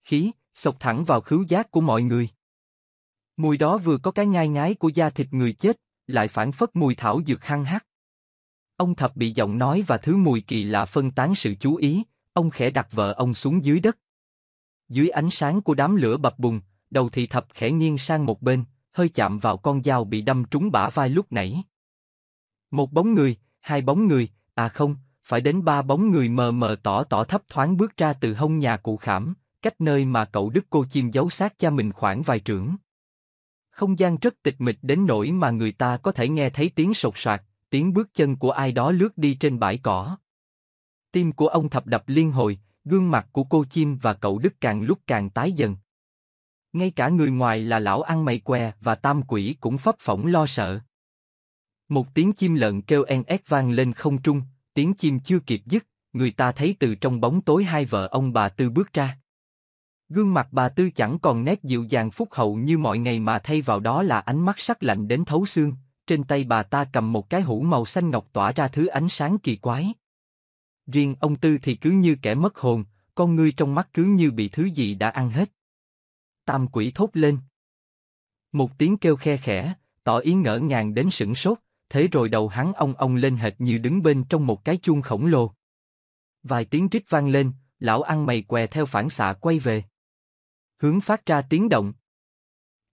A: Khí, sộc thẳng vào khứu giác của mọi người. Mùi đó vừa có cái ngai ngái của da thịt người chết, lại phản phất mùi thảo dược hăng hắc. Ông thập bị giọng nói và thứ mùi kỳ lạ phân tán sự chú ý, ông khẽ đặt vợ ông xuống dưới đất. Dưới ánh sáng của đám lửa bập bùng, đầu thị thập khẽ nghiêng sang một bên, hơi chạm vào con dao bị đâm trúng bả vai lúc nãy. Một bóng người, hai bóng người, à không, phải đến ba bóng người mờ mờ tỏ tỏ thấp thoáng bước ra từ hông nhà cụ khảm, cách nơi mà cậu Đức cô chim giấu xác cha mình khoảng vài trưởng. Không gian rất tịch mịch đến nỗi mà người ta có thể nghe thấy tiếng sột soạt, tiếng bước chân của ai đó lướt đi trên bãi cỏ. Tim của ông thập đập liên hồi, gương mặt của cô chim và cậu Đức càng lúc càng tái dần. Ngay cả người ngoài là lão ăn mày què và tam quỷ cũng phấp phỏng lo sợ. Một tiếng chim lợn kêu en ét vang lên không trung, tiếng chim chưa kịp dứt, người ta thấy từ trong bóng tối hai vợ ông bà Tư bước ra. Gương mặt bà Tư chẳng còn nét dịu dàng phúc hậu như mọi ngày mà thay vào đó là ánh mắt sắc lạnh đến thấu xương, trên tay bà ta cầm một cái hũ màu xanh ngọc tỏa ra thứ ánh sáng kỳ quái. Riêng ông Tư thì cứ như kẻ mất hồn, con ngươi trong mắt cứ như bị thứ gì đã ăn hết. Tam quỷ thốt lên. Một tiếng kêu khe khẽ, tỏ ý ngỡ ngàng đến sửng sốt, thế rồi đầu hắn ong ong lên hệt như đứng bên trong một cái chuông khổng lồ. Vài tiếng trích vang lên, lão ăn mày què theo phản xạ quay về. Hướng phát ra tiếng động.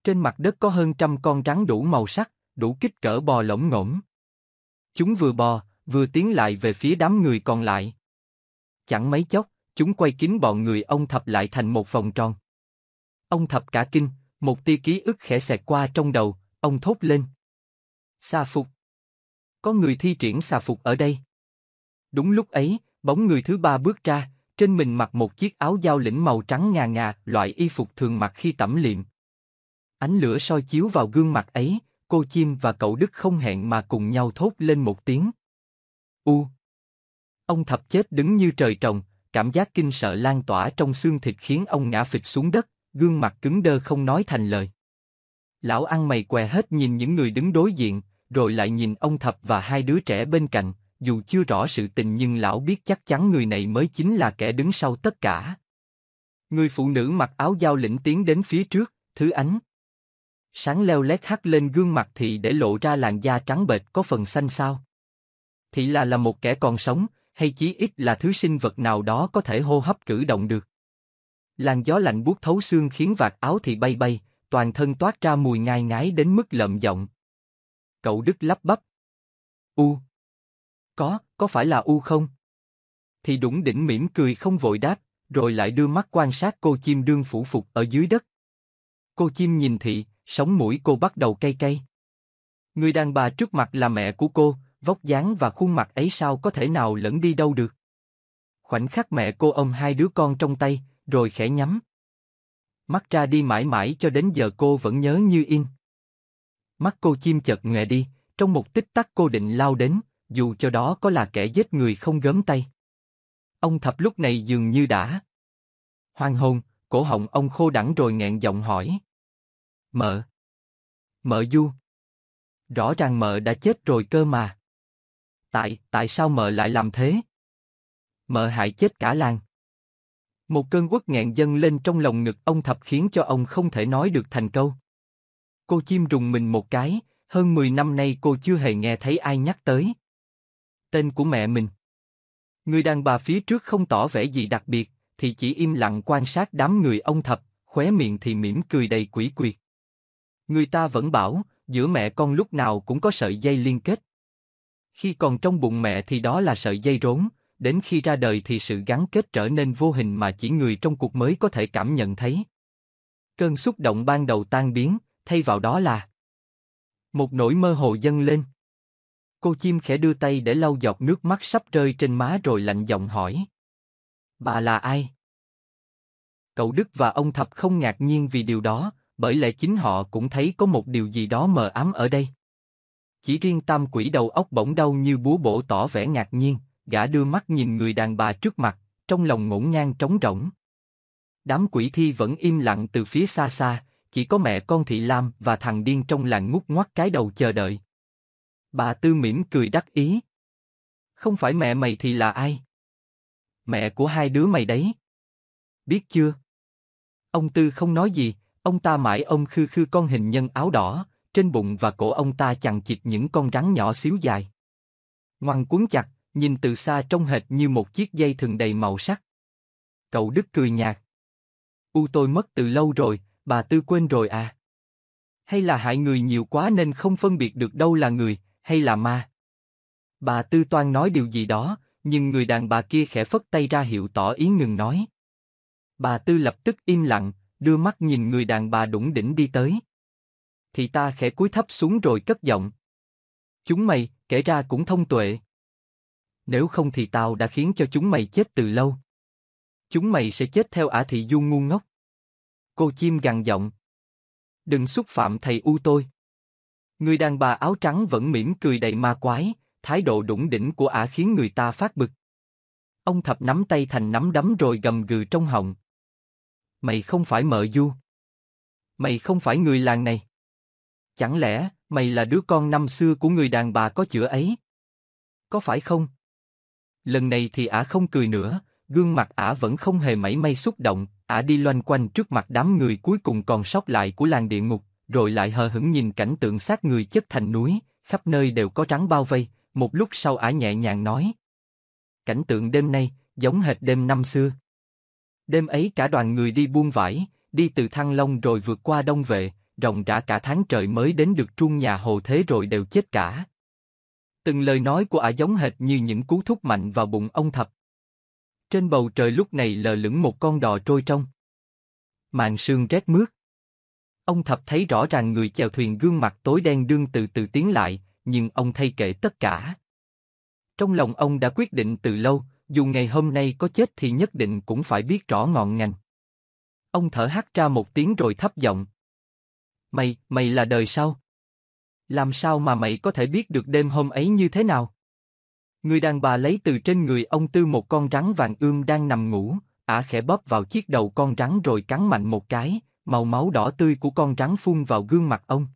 A: Trên mặt đất có hơn trăm con rắn đủ màu sắc, đủ kích cỡ bò lỗng ngỗng. Chúng vừa bò, vừa tiến lại về phía đám người còn lại. Chẳng mấy chốc, chúng quay kín bọn người ông thập lại thành một vòng tròn. Ông thập cả kinh, một tia ký ức khẽ xẹt qua trong đầu, ông thốt lên. Sa phục có người thi triển xà phục ở đây. Đúng lúc ấy, bóng người thứ ba bước ra, trên mình mặc một chiếc áo giao lĩnh màu trắng ngà ngà, loại y phục thường mặc khi tẩm liệm. Ánh lửa soi chiếu vào gương mặt ấy, cô chim và cậu Đức không hẹn mà cùng nhau thốt lên một tiếng. U. Ông thập chết đứng như trời trồng, cảm giác kinh sợ lan tỏa trong xương thịt khiến ông ngã phịch xuống đất, gương mặt cứng đơ không nói thành lời. Lão ăn mày què hết nhìn những người đứng đối diện, rồi lại nhìn ông thập và hai đứa trẻ bên cạnh, dù chưa rõ sự tình nhưng lão biết chắc chắn người này mới chính là kẻ đứng sau tất cả. Người phụ nữ mặc áo giao lĩnh tiến đến phía trước, thứ ánh. Sáng leo lét hắt lên gương mặt thị để lộ ra làn da trắng bệch có phần xanh xao. Thị là là một kẻ còn sống, hay chí ít là thứ sinh vật nào đó có thể hô hấp cử động được. Làn gió lạnh buốt thấu xương khiến vạt áo thị bay bay, toàn thân toát ra mùi ngai ngái đến mức lợm giọng. Cậu Đức lắp bắp. U. Có, có phải là U không? Thì đúng đỉnh mỉm cười không vội đáp, rồi lại đưa mắt quan sát cô chim đương phủ phục ở dưới đất. Cô chim nhìn thị, sống mũi cô bắt đầu cay cay. Người đàn bà trước mặt là mẹ của cô, vóc dáng và khuôn mặt ấy sao có thể nào lẫn đi đâu được. Khoảnh khắc mẹ cô ôm hai đứa con trong tay, rồi khẽ nhắm. Mắt ra đi mãi mãi cho đến giờ cô vẫn nhớ như in. Mắt cô chim chợt nghè đi, trong một tích tắc cô định lao đến, dù cho đó có là kẻ giết người không gớm tay. Ông thập lúc này dường như đã. Hoang hồn, cổ họng ông khô đắng rồi nghẹn giọng hỏi. Mợ. Mợ du. Rõ ràng mợ đã chết rồi cơ mà. Tại, tại sao mợ lại làm thế? Mợ hại chết cả làng. Một cơn quất nghẹn dâng lên trong lòng ngực ông thập khiến cho ông không thể nói được thành câu cô chim rùng mình một cái, hơn 10 năm nay cô chưa hề nghe thấy ai nhắc tới. Tên của mẹ mình. Người đàn bà phía trước không tỏ vẻ gì đặc biệt, thì chỉ im lặng quan sát đám người ông thập, khóe miệng thì mỉm cười đầy quỷ quyệt. Người ta vẫn bảo, giữa mẹ con lúc nào cũng có sợi dây liên kết. Khi còn trong bụng mẹ thì đó là sợi dây rốn, đến khi ra đời thì sự gắn kết trở nên vô hình mà chỉ người trong cuộc mới có thể cảm nhận thấy. Cơn xúc động ban đầu tan biến, thay vào đó là một nỗi mơ hồ dâng lên. Cô chim khẽ đưa tay để lau giọt nước mắt sắp rơi trên má rồi lạnh giọng hỏi. Bà là ai? Cậu Đức và ông Thập không ngạc nhiên vì điều đó, bởi lẽ chính họ cũng thấy có một điều gì đó mờ ám ở đây. Chỉ riêng tam quỷ đầu óc bỗng đau như búa bổ tỏ vẻ ngạc nhiên, gã đưa mắt nhìn người đàn bà trước mặt, trong lòng ngổn ngang trống rỗng. Đám quỷ thi vẫn im lặng từ phía xa xa, chỉ có mẹ con Thị Lam và thằng điên trong làng ngút ngoắt cái đầu chờ đợi. Bà Tư mỉm cười đắc ý. Không phải mẹ mày thì là ai? Mẹ của hai đứa mày đấy. Biết chưa? Ông Tư không nói gì, ông ta mãi ông khư khư con hình nhân áo đỏ, trên bụng và cổ ông ta chằng chịt những con rắn nhỏ xíu dài. Ngoằn cuốn chặt, nhìn từ xa trông hệt như một chiếc dây thừng đầy màu sắc. Cậu Đức cười nhạt. U tôi mất từ lâu rồi, bà Tư quên rồi à? Hay là hại người nhiều quá nên không phân biệt được đâu là người, hay là ma? Bà Tư toan nói điều gì đó, nhưng người đàn bà kia khẽ phất tay ra hiệu tỏ ý ngừng nói. Bà Tư lập tức im lặng, đưa mắt nhìn người đàn bà đủng đỉnh đi tới. Thì ta khẽ cúi thấp xuống rồi cất giọng. Chúng mày, kể ra cũng thông tuệ. Nếu không thì tao đã khiến cho chúng mày chết từ lâu. Chúng mày sẽ chết theo ả thị du ngu ngốc. Cô chim gằn giọng. Đừng xúc phạm thầy u tôi. Người đàn bà áo trắng vẫn mỉm cười đầy ma quái, thái độ đủng đỉnh của ả khiến người ta phát bực. Ông thập nắm tay thành nắm đấm rồi gầm gừ trong họng. Mày không phải mợ du. Mày không phải người làng này. Chẳng lẽ mày là đứa con năm xưa của người đàn bà có chữa ấy? Có phải không? Lần này thì ả không cười nữa, gương mặt ả vẫn không hề mảy may xúc động, ả đi loanh quanh trước mặt đám người cuối cùng còn sót lại của làng địa ngục, rồi lại hờ hững nhìn cảnh tượng xác người chất thành núi, khắp nơi đều có trắng bao vây, một lúc sau ả nhẹ nhàng nói. Cảnh tượng đêm nay, giống hệt đêm năm xưa. Đêm ấy cả đoàn người đi buông vải, đi từ Thăng Long rồi vượt qua Đông Vệ, rộng rã cả tháng trời mới đến được trung nhà Hồ Thế rồi đều chết cả. Từng lời nói của ả giống hệt như những cú thúc mạnh vào bụng ông thập. Trên bầu trời lúc này lờ lững một con đò trôi trong. màn sương rét mướt. Ông Thập thấy rõ ràng người chèo thuyền gương mặt tối đen đương từ từ tiến lại, nhưng ông thay kệ tất cả. Trong lòng ông đã quyết định từ lâu, dù ngày hôm nay có chết thì nhất định cũng phải biết rõ ngọn ngành. Ông thở hắt ra một tiếng rồi thấp giọng. Mày, mày là đời sau. Làm sao mà mày có thể biết được đêm hôm ấy như thế nào? Người đàn bà lấy từ trên người ông Tư một con rắn vàng ươm đang nằm ngủ, ả khẽ bóp vào chiếc đầu con rắn rồi cắn mạnh một cái, màu máu đỏ tươi của con rắn phun vào gương mặt ông.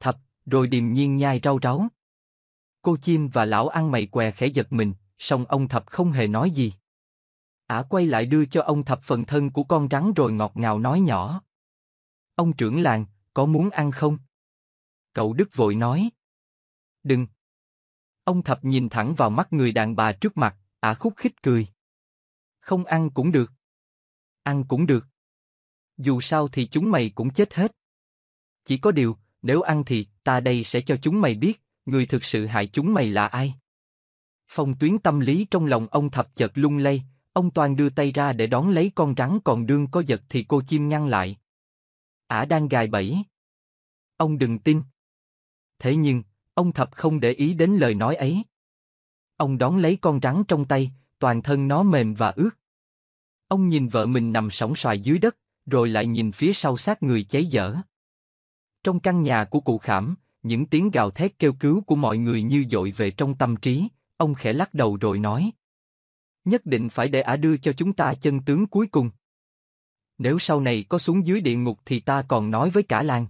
A: Thập, rồi điềm nhiên nhai rau ráo. Cô chim và lão ăn mày què khẽ giật mình, song ông Thập không hề nói gì. Ả quay lại đưa cho ông Thập phần thân của con rắn rồi ngọt ngào nói nhỏ. Ông trưởng làng, có muốn ăn không? Cậu Đức vội nói. Đừng, Ông Thập nhìn thẳng vào mắt người đàn bà trước mặt, ả khúc khích cười. Không ăn cũng được. Ăn cũng được. Dù sao thì chúng mày cũng chết hết. Chỉ có điều, nếu ăn thì ta đây sẽ cho chúng mày biết, người thực sự hại chúng mày là ai. Phong tuyến tâm lý trong lòng ông Thập chợt lung lay, ông Toàn đưa tay ra để đón lấy con rắn còn đương có giật thì cô chim ngăn lại. Ả đang gài bẫy. Ông đừng tin. Thế nhưng, Ông thập không để ý đến lời nói ấy. Ông đón lấy con rắn trong tay, toàn thân nó mềm và ướt. Ông nhìn vợ mình nằm sóng xoài dưới đất, rồi lại nhìn phía sau sát người cháy dở. Trong căn nhà của cụ khảm, những tiếng gào thét kêu cứu của mọi người như dội về trong tâm trí, ông khẽ lắc đầu rồi nói. Nhất định phải để ả đưa cho chúng ta chân tướng cuối cùng. Nếu sau này có xuống dưới địa ngục thì ta còn nói với cả làng.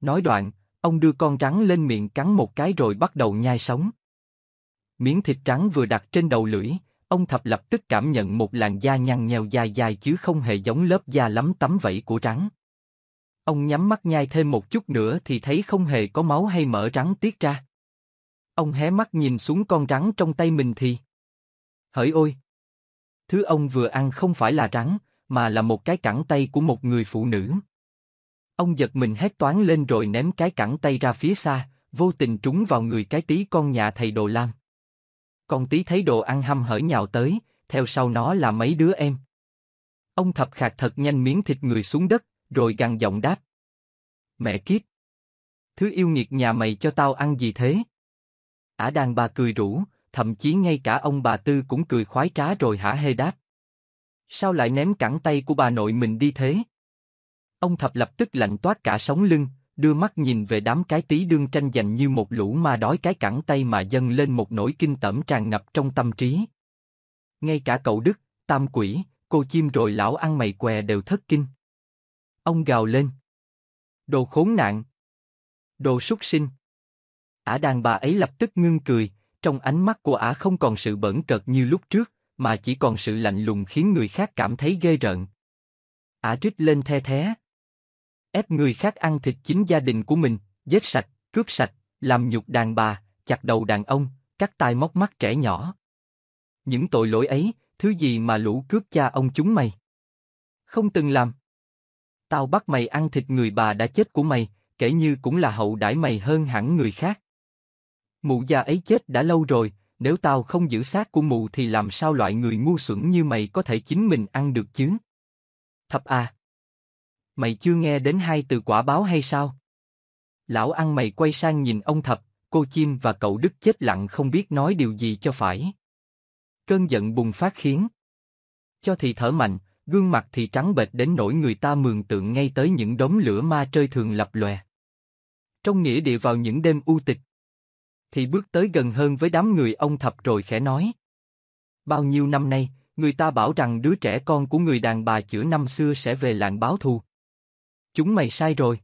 A: Nói đoạn, Ông đưa con rắn lên miệng cắn một cái rồi bắt đầu nhai sống. Miếng thịt rắn vừa đặt trên đầu lưỡi, ông thập lập tức cảm nhận một làn da nhăn nhèo dài dài chứ không hề giống lớp da lắm tấm vẫy của rắn. Ông nhắm mắt nhai thêm một chút nữa thì thấy không hề có máu hay mỡ rắn tiết ra. Ông hé mắt nhìn xuống con rắn trong tay mình thì... Hỡi ôi! Thứ ông vừa ăn không phải là rắn, mà là một cái cẳng tay của một người phụ nữ. Ông giật mình hét toán lên rồi ném cái cẳng tay ra phía xa, vô tình trúng vào người cái tí con nhà thầy Đồ Lam. Con tí thấy đồ ăn hăm hở nhào tới, theo sau nó là mấy đứa em. Ông thập khạc thật nhanh miếng thịt người xuống đất, rồi gằn giọng đáp. Mẹ kiếp! Thứ yêu nghiệt nhà mày cho tao ăn gì thế? Ả à đàn bà cười rủ, thậm chí ngay cả ông bà Tư cũng cười khoái trá rồi hả hê đáp. Sao lại ném cẳng tay của bà nội mình đi thế? Ông thập lập tức lạnh toát cả sống lưng, đưa mắt nhìn về đám cái tí đương tranh giành như một lũ ma đói cái cẳng tay mà dâng lên một nỗi kinh tởm tràn ngập trong tâm trí. Ngay cả cậu Đức, Tam Quỷ, cô chim rồi lão ăn mày què đều thất kinh. Ông gào lên. Đồ khốn nạn! Đồ súc sinh! Ả đàn bà ấy lập tức ngưng cười, trong ánh mắt của Ả không còn sự bẩn cợt như lúc trước, mà chỉ còn sự lạnh lùng khiến người khác cảm thấy ghê rợn. Ả rít lên the thé, ép người khác ăn thịt chính gia đình của mình, giết sạch, cướp sạch, làm nhục đàn bà, chặt đầu đàn ông, cắt tai móc mắt trẻ nhỏ. Những tội lỗi ấy, thứ gì mà lũ cướp cha ông chúng mày? Không từng làm. Tao bắt mày ăn thịt người bà đã chết của mày, kể như cũng là hậu đãi mày hơn hẳn người khác. Mụ già ấy chết đã lâu rồi, nếu tao không giữ xác của mụ thì làm sao loại người ngu xuẩn như mày có thể chính mình ăn được chứ? Thập à! mày chưa nghe đến hai từ quả báo hay sao? Lão ăn mày quay sang nhìn ông thập, cô chim và cậu đức chết lặng không biết nói điều gì cho phải. Cơn giận bùng phát khiến. Cho thì thở mạnh, gương mặt thì trắng bệch đến nỗi người ta mường tượng ngay tới những đống lửa ma chơi thường lập lòe. Trong nghĩa địa vào những đêm u tịch. Thì bước tới gần hơn với đám người ông thập rồi khẽ nói. Bao nhiêu năm nay, người ta bảo rằng đứa trẻ con của người đàn bà chữa năm xưa sẽ về làng báo thù. Chúng mày sai rồi.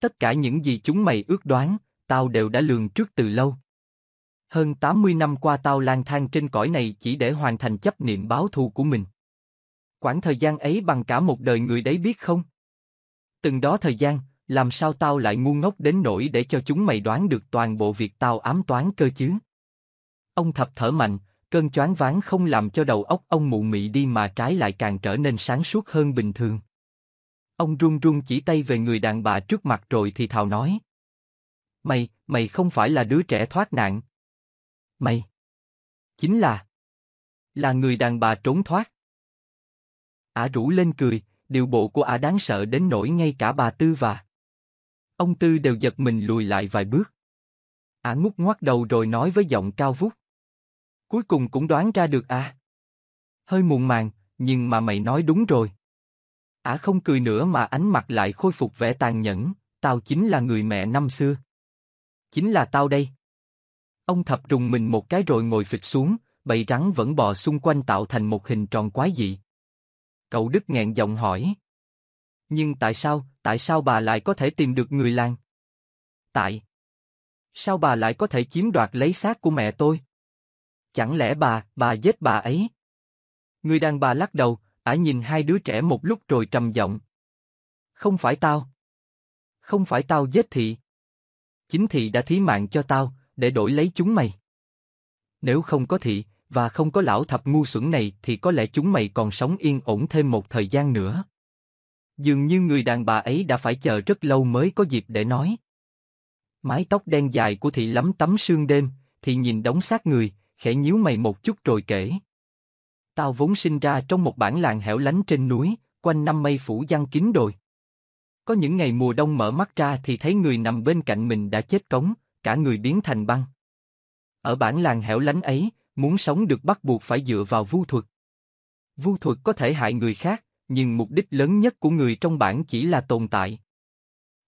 A: Tất cả những gì chúng mày ước đoán, tao đều đã lường trước từ lâu. Hơn 80 năm qua tao lang thang trên cõi này chỉ để hoàn thành chấp niệm báo thù của mình. Quãng thời gian ấy bằng cả một đời người đấy biết không? Từng đó thời gian, làm sao tao lại ngu ngốc đến nỗi để cho chúng mày đoán được toàn bộ việc tao ám toán cơ chứ? Ông thập thở mạnh, cơn choáng váng không làm cho đầu óc ông mụ mị đi mà trái lại càng trở nên sáng suốt hơn bình thường. Ông run run chỉ tay về người đàn bà trước mặt rồi thì thào nói. Mày, mày không phải là đứa trẻ thoát nạn. Mày. Chính là. Là người đàn bà trốn thoát. Ả à rủ lên cười, điều bộ của Ả đáng sợ đến nỗi ngay cả bà Tư và. Ông Tư đều giật mình lùi lại vài bước. Ả à ngút ngoắt đầu rồi nói với giọng cao vút. Cuối cùng cũng đoán ra được à. Hơi muộn màng, nhưng mà mày nói đúng rồi. Ả không cười nữa mà ánh mặt lại khôi phục vẻ tàn nhẫn, tao chính là người mẹ năm xưa. Chính là tao đây. Ông thập trùng mình một cái rồi ngồi phịch xuống, bầy rắn vẫn bò xung quanh tạo thành một hình tròn quái dị. Cậu Đức nghẹn giọng hỏi. Nhưng tại sao, tại sao bà lại có thể tìm được người làng? Tại. Sao bà lại có thể chiếm đoạt lấy xác của mẹ tôi? Chẳng lẽ bà, bà giết bà ấy? Người đàn bà lắc đầu, Ả nhìn hai đứa trẻ một lúc rồi trầm giọng. Không phải tao. Không phải tao giết thị. Chính thị đã thí mạng cho tao, để đổi lấy chúng mày. Nếu không có thị, và không có lão thập ngu xuẩn này thì có lẽ chúng mày còn sống yên ổn thêm một thời gian nữa. Dường như người đàn bà ấy đã phải chờ rất lâu mới có dịp để nói. Mái tóc đen dài của thị lắm tắm sương đêm, thị nhìn đống xác người, khẽ nhíu mày một chút rồi kể. Tao vốn sinh ra trong một bản làng hẻo lánh trên núi, quanh năm mây phủ giăng kín đồi. Có những ngày mùa đông mở mắt ra thì thấy người nằm bên cạnh mình đã chết cống, cả người biến thành băng. Ở bản làng hẻo lánh ấy, muốn sống được bắt buộc phải dựa vào vu thuật. Vu thuật có thể hại người khác, nhưng mục đích lớn nhất của người trong bản chỉ là tồn tại.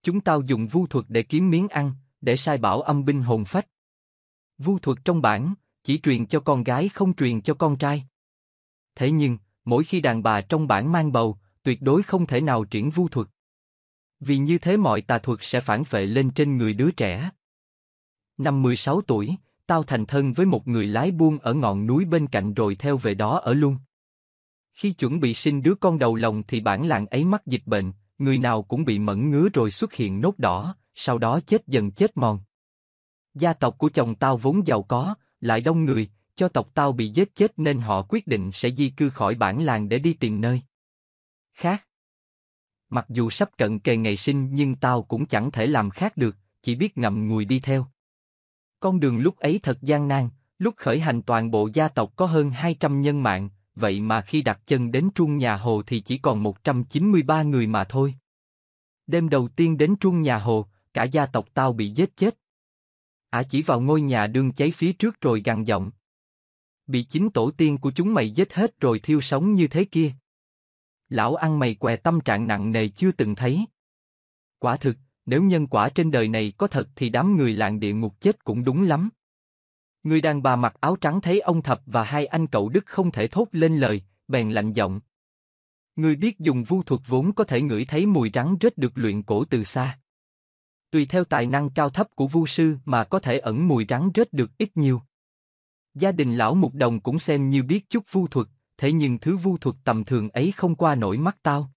A: Chúng tao dùng vu thuật để kiếm miếng ăn, để sai bảo âm binh hồn phách. Vu thuật trong bản chỉ truyền cho con gái không truyền cho con trai thế nhưng, mỗi khi đàn bà trong bản mang bầu, tuyệt đối không thể nào triển vu thuật. Vì như thế mọi tà thuật sẽ phản phệ lên trên người đứa trẻ. Năm 16 tuổi, tao thành thân với một người lái buôn ở ngọn núi bên cạnh rồi theo về đó ở luôn. Khi chuẩn bị sinh đứa con đầu lòng thì bản làng ấy mắc dịch bệnh, người nào cũng bị mẫn ngứa rồi xuất hiện nốt đỏ, sau đó chết dần chết mòn. Gia tộc của chồng tao vốn giàu có, lại đông người, cho tộc tao bị giết chết nên họ quyết định sẽ di cư khỏi bản làng để đi tìm nơi khác. Mặc dù sắp cận kề ngày sinh nhưng tao cũng chẳng thể làm khác được, chỉ biết ngậm ngùi đi theo. Con đường lúc ấy thật gian nan, lúc khởi hành toàn bộ gia tộc có hơn 200 nhân mạng, vậy mà khi đặt chân đến trung nhà hồ thì chỉ còn 193 người mà thôi. Đêm đầu tiên đến trung nhà hồ, cả gia tộc tao bị giết chết. Ả à chỉ vào ngôi nhà đương cháy phía trước rồi gằn giọng, bị chính tổ tiên của chúng mày giết hết rồi thiêu sống như thế kia. Lão ăn mày què tâm trạng nặng nề chưa từng thấy. Quả thực, nếu nhân quả trên đời này có thật thì đám người làng địa ngục chết cũng đúng lắm. Người đàn bà mặc áo trắng thấy ông Thập và hai anh cậu Đức không thể thốt lên lời, bèn lạnh giọng. Người biết dùng vu thuật vốn có thể ngửi thấy mùi rắn rết được luyện cổ từ xa. Tùy theo tài năng cao thấp của vu sư mà có thể ẩn mùi rắn rết được ít nhiều. Gia đình lão mục đồng cũng xem như biết chút vu thuật, thế nhưng thứ vu thuật tầm thường ấy không qua nổi mắt tao.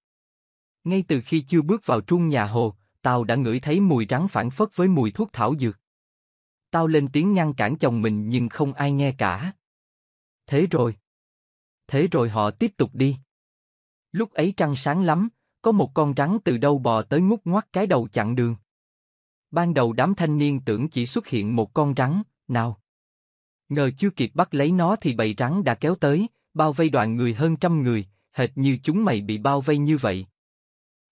A: Ngay từ khi chưa bước vào trung nhà hồ, tao đã ngửi thấy mùi rắn phản phất với mùi thuốc thảo dược. Tao lên tiếng ngăn cản chồng mình nhưng không ai nghe cả. Thế rồi. Thế rồi họ tiếp tục đi. Lúc ấy trăng sáng lắm, có một con rắn từ đâu bò tới ngút ngoắt cái đầu chặn đường. Ban đầu đám thanh niên tưởng chỉ xuất hiện một con rắn, nào. Ngờ chưa kịp bắt lấy nó thì bầy rắn đã kéo tới, bao vây đoàn người hơn trăm người, hệt như chúng mày bị bao vây như vậy.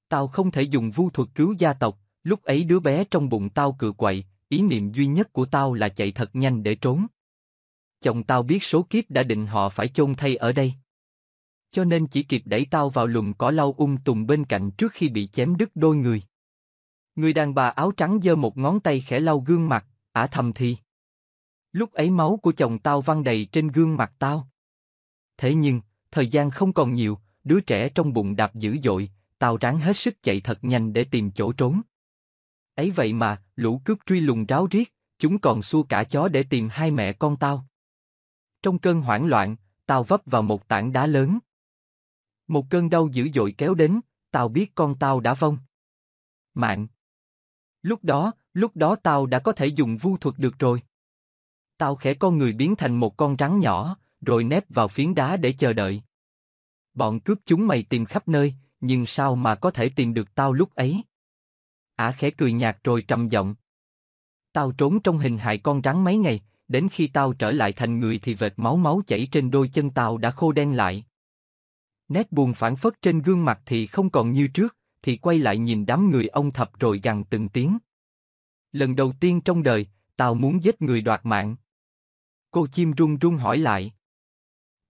A: Tao không thể dùng vu thuật cứu gia tộc, lúc ấy đứa bé trong bụng tao cựa quậy, ý niệm duy nhất của tao là chạy thật nhanh để trốn. Chồng tao biết số kiếp đã định họ phải chôn thay ở đây. Cho nên chỉ kịp đẩy tao vào lùm cỏ lau ung um tùm bên cạnh trước khi bị chém đứt đôi người. Người đàn bà áo trắng giơ một ngón tay khẽ lau gương mặt, ả thầm thì. Lúc ấy máu của chồng tao văng đầy trên gương mặt tao. Thế nhưng, thời gian không còn nhiều, đứa trẻ trong bụng đạp dữ dội, tao ráng hết sức chạy thật nhanh để tìm chỗ trốn. Ấy vậy mà, lũ cướp truy lùng ráo riết, chúng còn xua cả chó để tìm hai mẹ con tao. Trong cơn hoảng loạn, tao vấp vào một tảng đá lớn. Một cơn đau dữ dội kéo đến, tao biết con tao đã vong. Mạng. Lúc đó, lúc đó tao đã có thể dùng vu thuật được rồi. Tao khẽ con người biến thành một con rắn nhỏ, rồi nép vào phiến đá để chờ đợi. Bọn cướp chúng mày tìm khắp nơi, nhưng sao mà có thể tìm được tao lúc ấy? Ả khẽ cười nhạt rồi trầm giọng. Tao trốn trong hình hại con rắn mấy ngày, đến khi tao trở lại thành người thì vệt máu máu chảy trên đôi chân tao đã khô đen lại. Nét buồn phản phất trên gương mặt thì không còn như trước, thì quay lại nhìn đám người ông thập rồi gằn từng tiếng. Lần đầu tiên trong đời, tao muốn giết người đoạt mạng. Cô chim run run hỏi lại.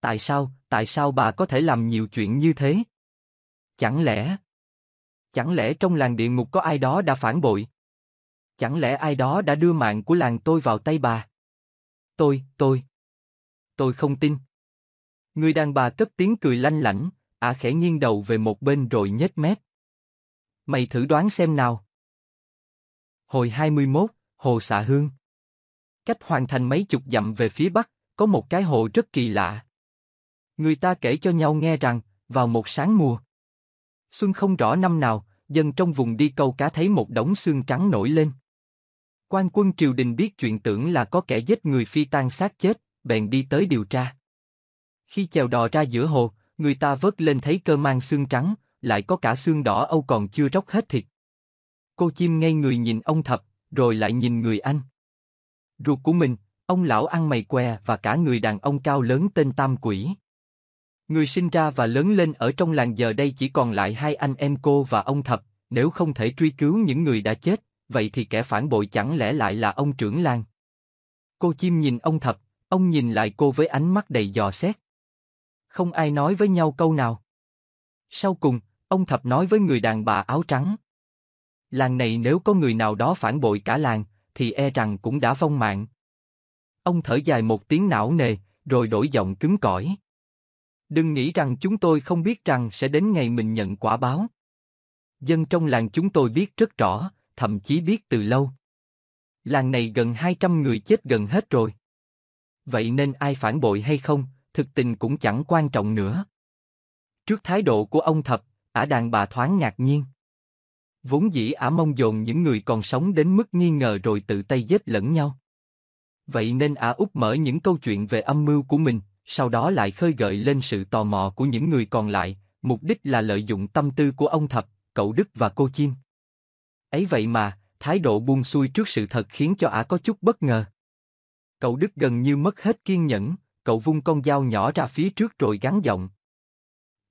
A: Tại sao, tại sao bà có thể làm nhiều chuyện như thế? Chẳng lẽ... Chẳng lẽ trong làng địa ngục có ai đó đã phản bội? Chẳng lẽ ai đó đã đưa mạng của làng tôi vào tay bà? Tôi, tôi... Tôi không tin. Người đàn bà cất tiếng cười lanh lảnh, ả khẽ nghiêng đầu về một bên rồi nhếch mép. Mày thử đoán xem nào. Hồi 21, Hồ Xạ Hương Cách hoàn thành mấy chục dặm về phía bắc, có một cái hồ rất kỳ lạ. Người ta kể cho nhau nghe rằng, vào một sáng mùa, xuân không rõ năm nào, dân trong vùng đi câu cá thấy một đống xương trắng nổi lên. Quan quân triều đình biết chuyện tưởng là có kẻ giết người phi tan xác chết, bèn đi tới điều tra. Khi chèo đò ra giữa hồ, người ta vớt lên thấy cơ mang xương trắng, lại có cả xương đỏ âu còn chưa róc hết thịt. Cô chim ngay người nhìn ông thập, rồi lại nhìn người anh ruột của mình, ông lão ăn mày què và cả người đàn ông cao lớn tên Tam Quỷ. Người sinh ra và lớn lên ở trong làng giờ đây chỉ còn lại hai anh em cô và ông Thập, nếu không thể truy cứu những người đã chết, vậy thì kẻ phản bội chẳng lẽ lại là ông trưởng làng. Cô chim nhìn ông Thập, ông nhìn lại cô với ánh mắt đầy dò xét. Không ai nói với nhau câu nào. Sau cùng, ông Thập nói với người đàn bà áo trắng. Làng này nếu có người nào đó phản bội cả làng, thì e rằng cũng đã vong mạng. Ông thở dài một tiếng não nề, rồi đổi giọng cứng cỏi. Đừng nghĩ rằng chúng tôi không biết rằng sẽ đến ngày mình nhận quả báo. Dân trong làng chúng tôi biết rất rõ, thậm chí biết từ lâu. Làng này gần 200 người chết gần hết rồi. Vậy nên ai phản bội hay không, thực tình cũng chẳng quan trọng nữa. Trước thái độ của ông thập, ả đàn bà thoáng ngạc nhiên. Vốn dĩ ả mong dồn những người còn sống đến mức nghi ngờ rồi tự tay giết lẫn nhau. Vậy nên ả úp mở những câu chuyện về âm mưu của mình, sau đó lại khơi gợi lên sự tò mò của những người còn lại, mục đích là lợi dụng tâm tư của ông Thập, cậu Đức và cô Chim. Ấy vậy mà, thái độ buông xuôi trước sự thật khiến cho ả có chút bất ngờ. Cậu Đức gần như mất hết kiên nhẫn, cậu vung con dao nhỏ ra phía trước rồi gắn giọng.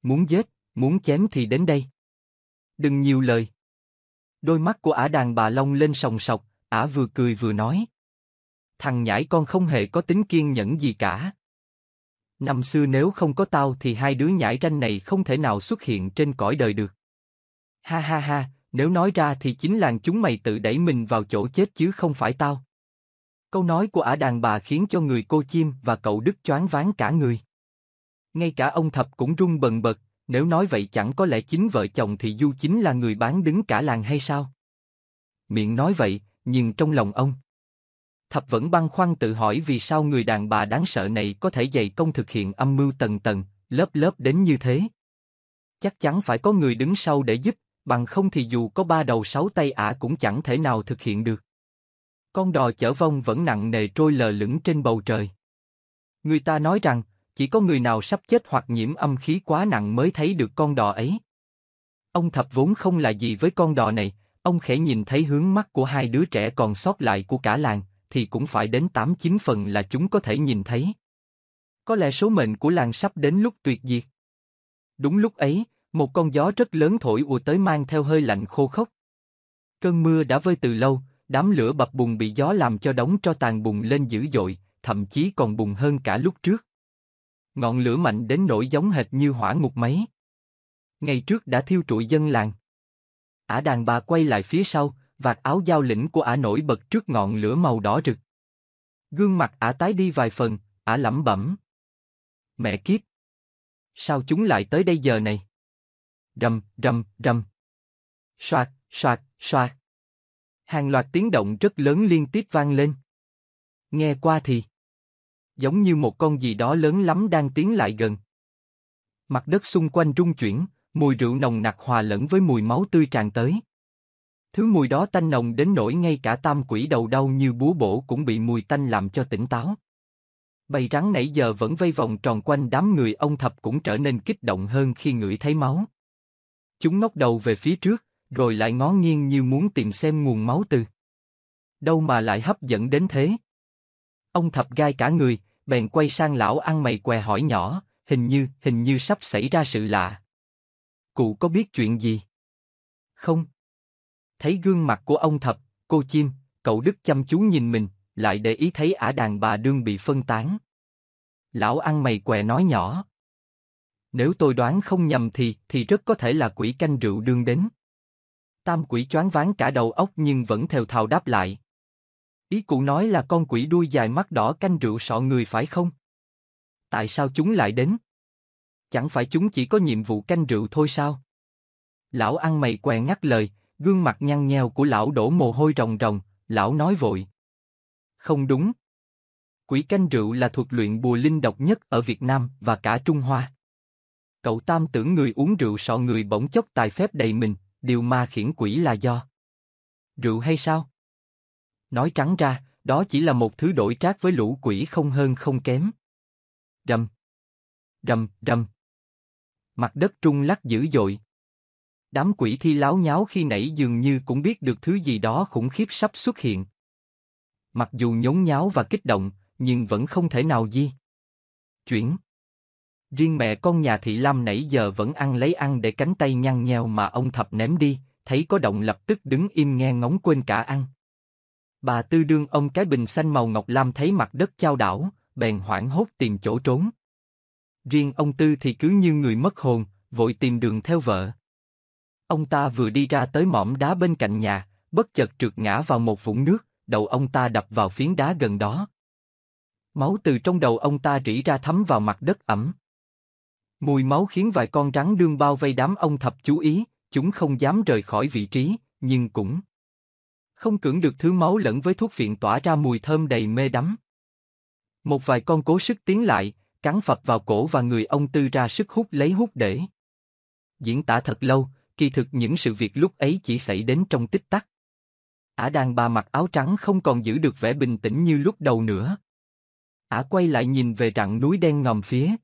A: Muốn giết, muốn chém thì đến đây. Đừng nhiều lời. Đôi mắt của ả đàn bà long lên sòng sọc, ả vừa cười vừa nói. Thằng nhãi con không hề có tính kiên nhẫn gì cả. Năm xưa nếu không có tao thì hai đứa nhãi ranh này không thể nào xuất hiện trên cõi đời được. Ha ha ha, nếu nói ra thì chính làng chúng mày tự đẩy mình vào chỗ chết chứ không phải tao. Câu nói của ả đàn bà khiến cho người cô chim và cậu Đức choáng váng cả người. Ngay cả ông Thập cũng run bần bật, nếu nói vậy chẳng có lẽ chính vợ chồng thì Du chính là người bán đứng cả làng hay sao? Miệng nói vậy, nhưng trong lòng ông. Thập vẫn băn khoăn tự hỏi vì sao người đàn bà đáng sợ này có thể dày công thực hiện âm mưu tầng tầng, lớp lớp đến như thế. Chắc chắn phải có người đứng sau để giúp, bằng không thì dù có ba đầu sáu tay ả cũng chẳng thể nào thực hiện được. Con đò chở vong vẫn nặng nề trôi lờ lửng trên bầu trời. Người ta nói rằng, chỉ có người nào sắp chết hoặc nhiễm âm khí quá nặng mới thấy được con đò ấy. Ông thập vốn không là gì với con đò này, ông khẽ nhìn thấy hướng mắt của hai đứa trẻ còn sót lại của cả làng, thì cũng phải đến tám chín phần là chúng có thể nhìn thấy. Có lẽ số mệnh của làng sắp đến lúc tuyệt diệt. Đúng lúc ấy, một con gió rất lớn thổi ùa tới mang theo hơi lạnh khô khốc. Cơn mưa đã vơi từ lâu, đám lửa bập bùng bị gió làm cho đóng cho tàn bùng lên dữ dội, thậm chí còn bùng hơn cả lúc trước. Ngọn lửa mạnh đến nỗi giống hệt như hỏa ngục máy. Ngày trước đã thiêu trụi dân làng. Ả đàn bà quay lại phía sau, vạt áo giao lĩnh của ả nổi bật trước ngọn lửa màu đỏ rực. Gương mặt ả tái đi vài phần, ả lẩm bẩm. Mẹ kiếp! Sao chúng lại tới đây giờ này? Rầm, rầm, rầm. Soạt, soạt, soạt. Hàng loạt tiếng động rất lớn liên tiếp vang lên. Nghe qua thì giống như một con gì đó lớn lắm đang tiến lại gần. Mặt đất xung quanh rung chuyển, mùi rượu nồng nặc hòa lẫn với mùi máu tươi tràn tới. Thứ mùi đó tanh nồng đến nỗi ngay cả tam quỷ đầu đau như búa bổ cũng bị mùi tanh làm cho tỉnh táo. Bầy rắn nãy giờ vẫn vây vòng tròn quanh đám người ông thập cũng trở nên kích động hơn khi ngửi thấy máu. Chúng ngóc đầu về phía trước, rồi lại ngó nghiêng như muốn tìm xem nguồn máu từ. Đâu mà lại hấp dẫn đến thế? Ông thập gai cả người, bèn quay sang lão ăn mày què hỏi nhỏ, hình như, hình như sắp xảy ra sự lạ. Cụ có biết chuyện gì? Không. Thấy gương mặt của ông thập, cô chim, cậu Đức chăm chú nhìn mình, lại để ý thấy ả đàn bà đương bị phân tán. Lão ăn mày què nói nhỏ. Nếu tôi đoán không nhầm thì, thì rất có thể là quỷ canh rượu đương đến. Tam quỷ choáng váng cả đầu óc nhưng vẫn theo thào đáp lại. Ý cụ nói là con quỷ đuôi dài mắt đỏ canh rượu sọ người phải không? Tại sao chúng lại đến? Chẳng phải chúng chỉ có nhiệm vụ canh rượu thôi sao? Lão ăn mày què ngắt lời, gương mặt nhăn nheo của lão đổ mồ hôi rồng rồng. lão nói vội. Không đúng. Quỷ canh rượu là thuật luyện bùa linh độc nhất ở Việt Nam và cả Trung Hoa. Cậu Tam tưởng người uống rượu sọ người bỗng chốc tài phép đầy mình, điều ma khiển quỷ là do. Rượu hay sao? Nói trắng ra, đó chỉ là một thứ đổi trác với lũ quỷ không hơn không kém. rầm rầm rầm, Mặt đất trung lắc dữ dội. Đám quỷ thi láo nháo khi nãy dường như cũng biết được thứ gì đó khủng khiếp sắp xuất hiện. Mặc dù nhốn nháo và kích động, nhưng vẫn không thể nào di. Chuyển. Riêng mẹ con nhà thị Lam nãy giờ vẫn ăn lấy ăn để cánh tay nhăn nheo mà ông Thập ném đi, thấy có động lập tức đứng im nghe ngóng quên cả ăn. Bà Tư đương ông cái bình xanh màu ngọc lam thấy mặt đất chao đảo, bèn hoảng hốt tìm chỗ trốn. Riêng ông Tư thì cứ như người mất hồn, vội tìm đường theo vợ. Ông ta vừa đi ra tới mỏm đá bên cạnh nhà, bất chợt trượt ngã vào một vũng nước, đầu ông ta đập vào phiến đá gần đó. Máu từ trong đầu ông ta rỉ ra thấm vào mặt đất ẩm. Mùi máu khiến vài con rắn đương bao vây đám ông thập chú ý, chúng không dám rời khỏi vị trí, nhưng cũng không cưỡng được thứ máu lẫn với thuốc phiện tỏa ra mùi thơm đầy mê đắm. Một vài con cố sức tiến lại, cắn phập vào cổ và người ông tư ra sức hút lấy hút để. Diễn tả thật lâu, kỳ thực những sự việc lúc ấy chỉ xảy đến trong tích tắc. Ả đàn bà mặc áo trắng không còn giữ được vẻ bình tĩnh như lúc đầu nữa. Ả quay lại nhìn về rặng núi đen ngòm phía.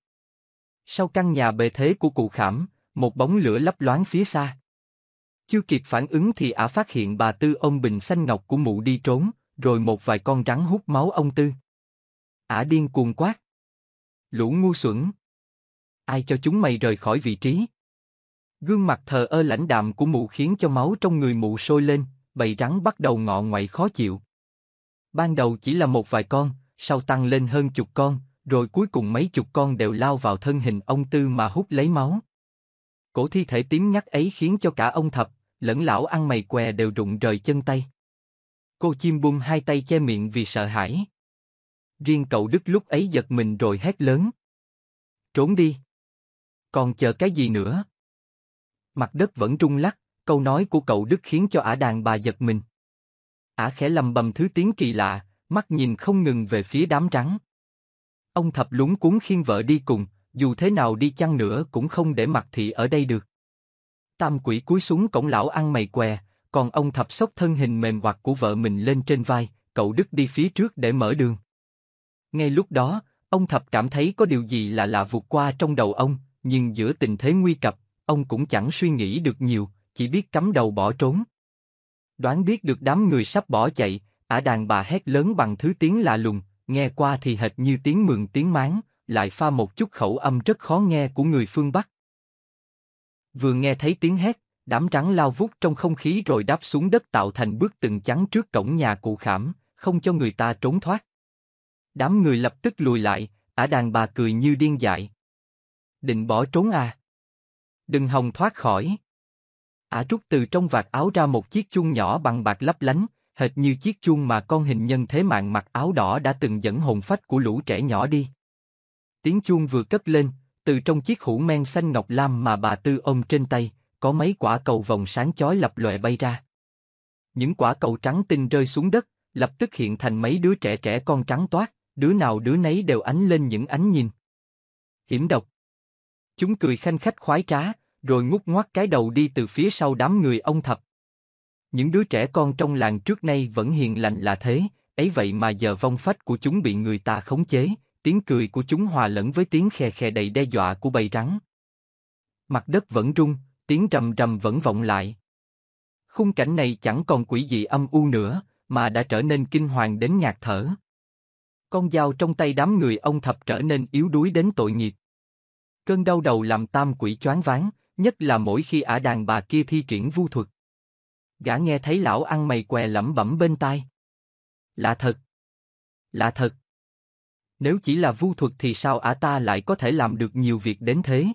A: Sau căn nhà bề thế của cụ khảm, một bóng lửa lấp loáng phía xa. Chưa kịp phản ứng thì ả phát hiện bà Tư ông bình xanh ngọc của mụ đi trốn, rồi một vài con rắn hút máu ông Tư. Ả điên cuồng quát. Lũ ngu xuẩn. Ai cho chúng mày rời khỏi vị trí? Gương mặt thờ ơ lãnh đạm của mụ khiến cho máu trong người mụ sôi lên, bầy rắn bắt đầu ngọ ngoại khó chịu. Ban đầu chỉ là một vài con, sau tăng lên hơn chục con, rồi cuối cùng mấy chục con đều lao vào thân hình ông Tư mà hút lấy máu. Cổ thi thể tím nhắc ấy khiến cho cả ông Thập, lẫn lão ăn mày què đều rụng rời chân tay. Cô chim bung hai tay che miệng vì sợ hãi. Riêng cậu Đức lúc ấy giật mình rồi hét lớn. Trốn đi! Còn chờ cái gì nữa? Mặt đất vẫn rung lắc, câu nói của cậu Đức khiến cho ả đàn bà giật mình. Ả khẽ lầm bầm thứ tiếng kỳ lạ, mắt nhìn không ngừng về phía đám trắng. Ông thập lúng cuốn khiên vợ đi cùng, dù thế nào đi chăng nữa cũng không để mặt thị ở đây được. Tam quỷ cúi xuống cổng lão ăn mày què, còn ông thập sốc thân hình mềm hoặc của vợ mình lên trên vai, cậu Đức đi phía trước để mở đường. Ngay lúc đó, ông thập cảm thấy có điều gì lạ lạ vụt qua trong đầu ông, nhưng giữa tình thế nguy cập, ông cũng chẳng suy nghĩ được nhiều, chỉ biết cắm đầu bỏ trốn. Đoán biết được đám người sắp bỏ chạy, ả đàn bà hét lớn bằng thứ tiếng lạ lùng, nghe qua thì hệt như tiếng mường tiếng máng, lại pha một chút khẩu âm rất khó nghe của người phương Bắc. Vừa nghe thấy tiếng hét, đám trắng lao vút trong không khí rồi đáp xuống đất tạo thành bước từng chắn trước cổng nhà cụ khảm, không cho người ta trốn thoát. Đám người lập tức lùi lại, ả đàn bà cười như điên dại. Định bỏ trốn à? Đừng hòng thoát khỏi. Ả rút từ trong vạt áo ra một chiếc chuông nhỏ bằng bạc lấp lánh, hệt như chiếc chuông mà con hình nhân thế mạng mặc áo đỏ đã từng dẫn hồn phách của lũ trẻ nhỏ đi. Tiếng chuông vừa cất lên, từ trong chiếc hũ men xanh ngọc lam mà bà Tư ôm trên tay, có mấy quả cầu vòng sáng chói lập lòe bay ra. Những quả cầu trắng tinh rơi xuống đất, lập tức hiện thành mấy đứa trẻ trẻ con trắng toát, đứa nào đứa nấy đều ánh lên những ánh nhìn. Hiểm độc. Chúng cười khanh khách khoái trá, rồi ngút ngoắt cái đầu đi từ phía sau đám người ông thập. Những đứa trẻ con trong làng trước nay vẫn hiền lành là thế, ấy vậy mà giờ vong phách của chúng bị người ta khống chế, tiếng cười của chúng hòa lẫn với tiếng khè khè đầy đe dọa của bầy rắn. Mặt đất vẫn rung, tiếng rầm rầm vẫn vọng lại. Khung cảnh này chẳng còn quỷ dị âm u nữa, mà đã trở nên kinh hoàng đến ngạt thở. Con dao trong tay đám người ông thập trở nên yếu đuối đến tội nghiệp. Cơn đau đầu làm tam quỷ choáng váng, nhất là mỗi khi ả đàn bà kia thi triển vu thuật. Gã nghe thấy lão ăn mày què lẩm bẩm bên tai. Lạ thật. Lạ thật. Nếu chỉ là vu thuật thì sao ả ta lại có thể làm được nhiều việc đến thế?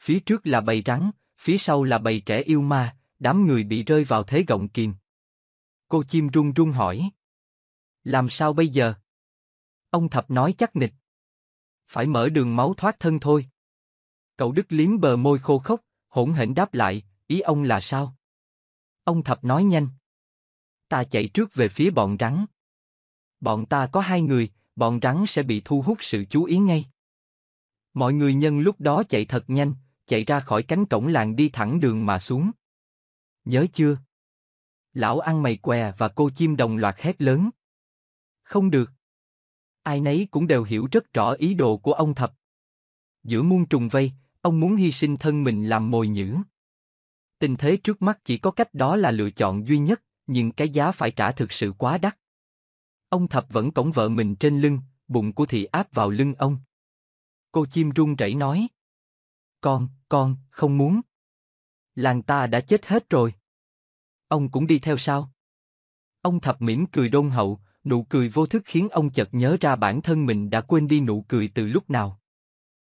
A: Phía trước là bầy rắn, phía sau là bầy trẻ yêu ma, đám người bị rơi vào thế gọng kìm. Cô chim run run hỏi. Làm sao bây giờ? Ông Thập nói chắc nịch. Phải mở đường máu thoát thân thôi. Cậu Đức liếm bờ môi khô khốc, hỗn hển đáp lại, ý ông là sao? Ông Thập nói nhanh. Ta chạy trước về phía bọn rắn. Bọn ta có hai người, bọn rắn sẽ bị thu hút sự chú ý ngay. Mọi người nhân lúc đó chạy thật nhanh, chạy ra khỏi cánh cổng làng đi thẳng đường mà xuống. Nhớ chưa? Lão ăn mày què và cô chim đồng loạt hét lớn. Không được. Ai nấy cũng đều hiểu rất rõ ý đồ của ông thập. Giữa muôn trùng vây, ông muốn hy sinh thân mình làm mồi nhữ. Tình thế trước mắt chỉ có cách đó là lựa chọn duy nhất, nhưng cái giá phải trả thực sự quá đắt. Ông Thập vẫn cõng vợ mình trên lưng, bụng của thị áp vào lưng ông. Cô chim run rẩy nói. Con, con, không muốn. Làng ta đã chết hết rồi. Ông cũng đi theo sao? Ông Thập mỉm cười đôn hậu, nụ cười vô thức khiến ông chợt nhớ ra bản thân mình đã quên đi nụ cười từ lúc nào.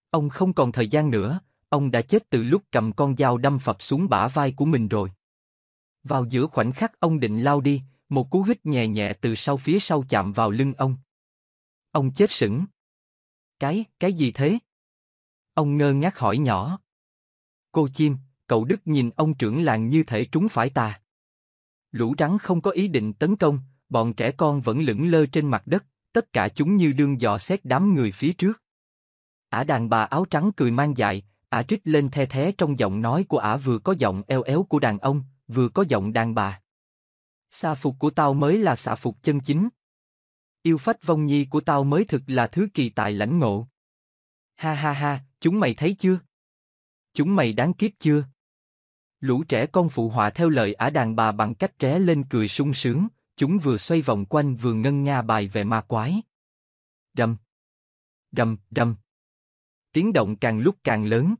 A: Ông không còn thời gian nữa, ông đã chết từ lúc cầm con dao đâm phập xuống bả vai của mình rồi. Vào giữa khoảnh khắc ông định lao đi, một cú hít nhẹ nhẹ từ sau phía sau chạm vào lưng ông. Ông chết sững. Cái, cái gì thế? Ông ngơ ngác hỏi nhỏ. Cô chim, cậu Đức nhìn ông trưởng làng như thể trúng phải tà. Lũ rắn không có ý định tấn công, bọn trẻ con vẫn lững lơ trên mặt đất, tất cả chúng như đương dò xét đám người phía trước. Ả đàn bà áo trắng cười mang dại, Ả trích lên the thé trong giọng nói của Ả vừa có giọng eo éo của đàn ông, vừa có giọng đàn bà. Xà phục của tao mới là xà phục chân chính. Yêu phách vong nhi của tao mới thực là thứ kỳ tài lãnh ngộ. Ha ha ha, chúng mày thấy chưa? Chúng mày đáng kiếp chưa? Lũ trẻ con phụ họa theo lời ả đàn bà bằng cách tré lên cười sung sướng, chúng vừa xoay vòng quanh vừa ngân nga bài về ma quái. Đâm, đâm, đâm. Tiếng động càng lúc càng lớn.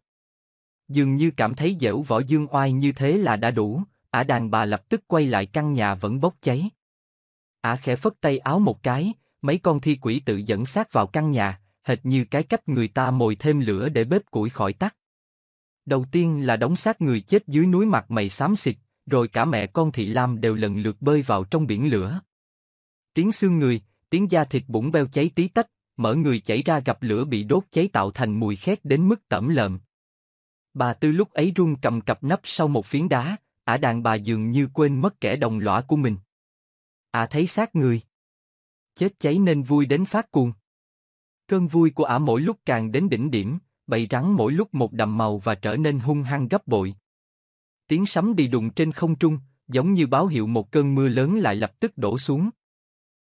A: Dường như cảm thấy dẻo võ dương oai như thế là đã đủ, ả đàn bà lập tức quay lại căn nhà vẫn bốc cháy. Ả khẽ phất tay áo một cái, mấy con thi quỷ tự dẫn sát vào căn nhà, hệt như cái cách người ta mồi thêm lửa để bếp củi khỏi tắt. Đầu tiên là đóng xác người chết dưới núi mặt mày xám xịt, rồi cả mẹ con thị lam đều lần lượt bơi vào trong biển lửa. Tiếng xương người, tiếng da thịt bụng beo cháy tí tách, mở người chảy ra gặp lửa bị đốt cháy tạo thành mùi khét đến mức tẩm lợm. Bà Tư lúc ấy run cầm cặp nắp sau một phiến đá, ả à, đàn bà dường như quên mất kẻ đồng lõa của mình. Ả à, thấy xác người. Chết cháy nên vui đến phát cuồng. Cơn vui của ả mỗi lúc càng đến đỉnh điểm, bầy rắn mỗi lúc một đầm màu và trở nên hung hăng gấp bội. Tiếng sấm đi đùng trên không trung, giống như báo hiệu một cơn mưa lớn lại lập tức đổ xuống.